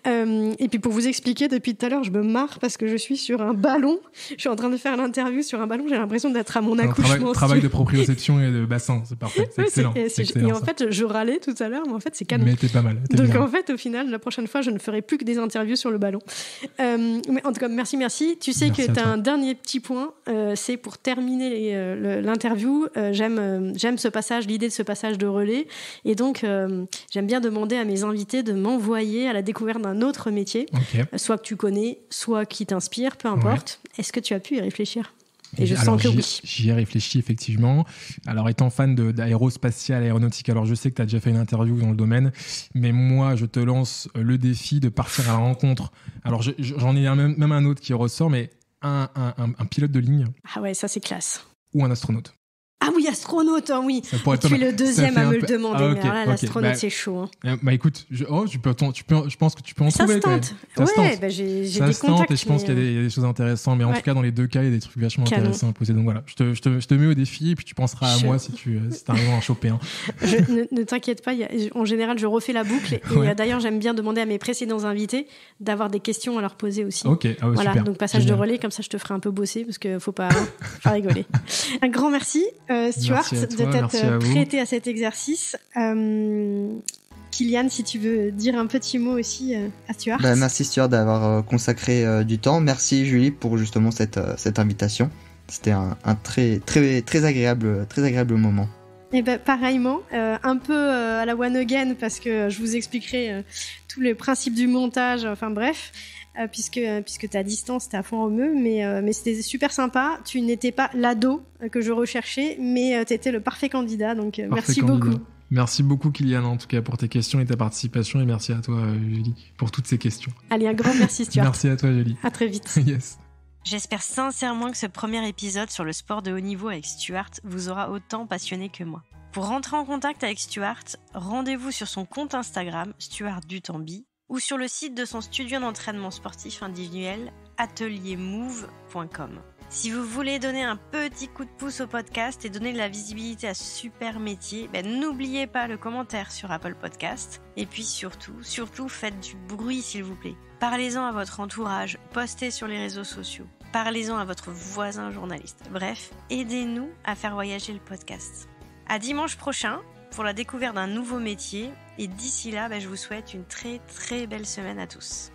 Euh, et puis pour vous expliquer, depuis tout à l'heure, je me marre parce que je suis sur un ballon, je suis en train de faire l'interview sur un ballon, j'ai l'impression d'être à mon accouchement. Travail, de proprioception et de bassin, c'est parfait. C'est excellent. Et en fait, je râlais tout à l'heure, mais en fait, c'est canon. Mais t'es pas mal. Donc en fait, au final, la prochaine fois, je ne ferai plus que des interviews sur le ballon. Euh, mais en tout cas, merci, merci. Tu sais que tu as un dernier petit point. Euh, c'est pour terminer euh, l'interview. j'aime, j'aime ce passage, l'idée de ce passage de relais. Et donc, j'aime bien demander à mes invités de m'envoyer à la découverte d'un autre métier, soit que tu connais, soit qui t'inspire, peu importe. Est-ce que tu as pu y réfléchir J'y ai réfléchi effectivement. Alors, étant fan d'aérospatial, aéronautique, alors je sais que tu as déjà fait une interview dans le domaine, mais moi, je te lance le défi de partir à la rencontre. Alors, j'en ai même, un autre qui ressort, mais un pilote de ligne. Ah ouais, ça c'est classe. Ou un astronaute. Ah oui, astronaute, hein, oui. tu es le deuxième à me le demander. Ah, l'astronaute, bah, c'est chaud. Hein. Euh, bah écoute, je, oh, peux, tu peux, je pense que tu peux en trouver. Bah, se tente. j'ai, des contacts. et je pense qu'il y a des, choses intéressantes. Mais en tout cas, dans les deux cas, il y a des trucs vachement intéressants à poser. Donc voilà, je te, je, te, je te, mets au défi et puis tu penseras à moi si tu euh, si arrives à en choper un. ne, t'inquiète pas, en général, je refais la boucle. Et d'ailleurs, j'aime bien demander à mes précédents invités d'avoir des questions à leur poser aussi. Ok, ah voilà, donc passage de relais, comme ça, je te ferai un peu bosser parce qu'il ne hein, faut pas rigoler. Un grand merci. Euh, Stuart, de t'être euh, prêté à cet exercice. Euh, Kylian, si tu veux dire un petit mot aussi euh, à Stuart. Ben, merci Stuart d'avoir consacré du temps. Merci Julie pour justement cette, cette invitation. C'était un, très, très, très, agréable, très agréable moment. Et eh ben, pareillement, un peu à la one again parce que je vous expliquerai tous les principes du montage, enfin bref. Euh, puisque euh, puisque ta distance t'es à fond romeu mais euh, mais c'était super sympa tu n'étais pas l'ado que je recherchais mais tu étais le parfait candidat donc merci beaucoup Merci beaucoup Kylian en tout cas pour tes questions et ta participation et merci à toi Julie pour toutes ces questions. Allez un grand merci Stuart. merci à toi Julie. À très vite. yes. J'espère sincèrement que ce premier épisode sur le sport de haut niveau avec Stuart vous aura autant passionné que moi. Pour rentrer en contact avec Stuart, rendez-vous sur son compte Instagram Stuart Dutambi ou sur le site de son studio d'entraînement sportif individuel ateliermove.com. Si vous voulez donner un petit coup de pouce au podcast et donner de la visibilité à ce super métier, ben, n'oubliez pas le commentaire sur Apple Podcast. Et puis surtout, surtout faites du bruit s'il vous plaît. Parlez-en à votre entourage, postez sur les réseaux sociaux, parlez-en à votre voisin journaliste. Bref, aidez-nous à faire voyager le podcast. À dimanche prochain pour la découverte d'un nouveau métier. Et d'ici là, bah, je vous souhaite une très très belle semaine à tous.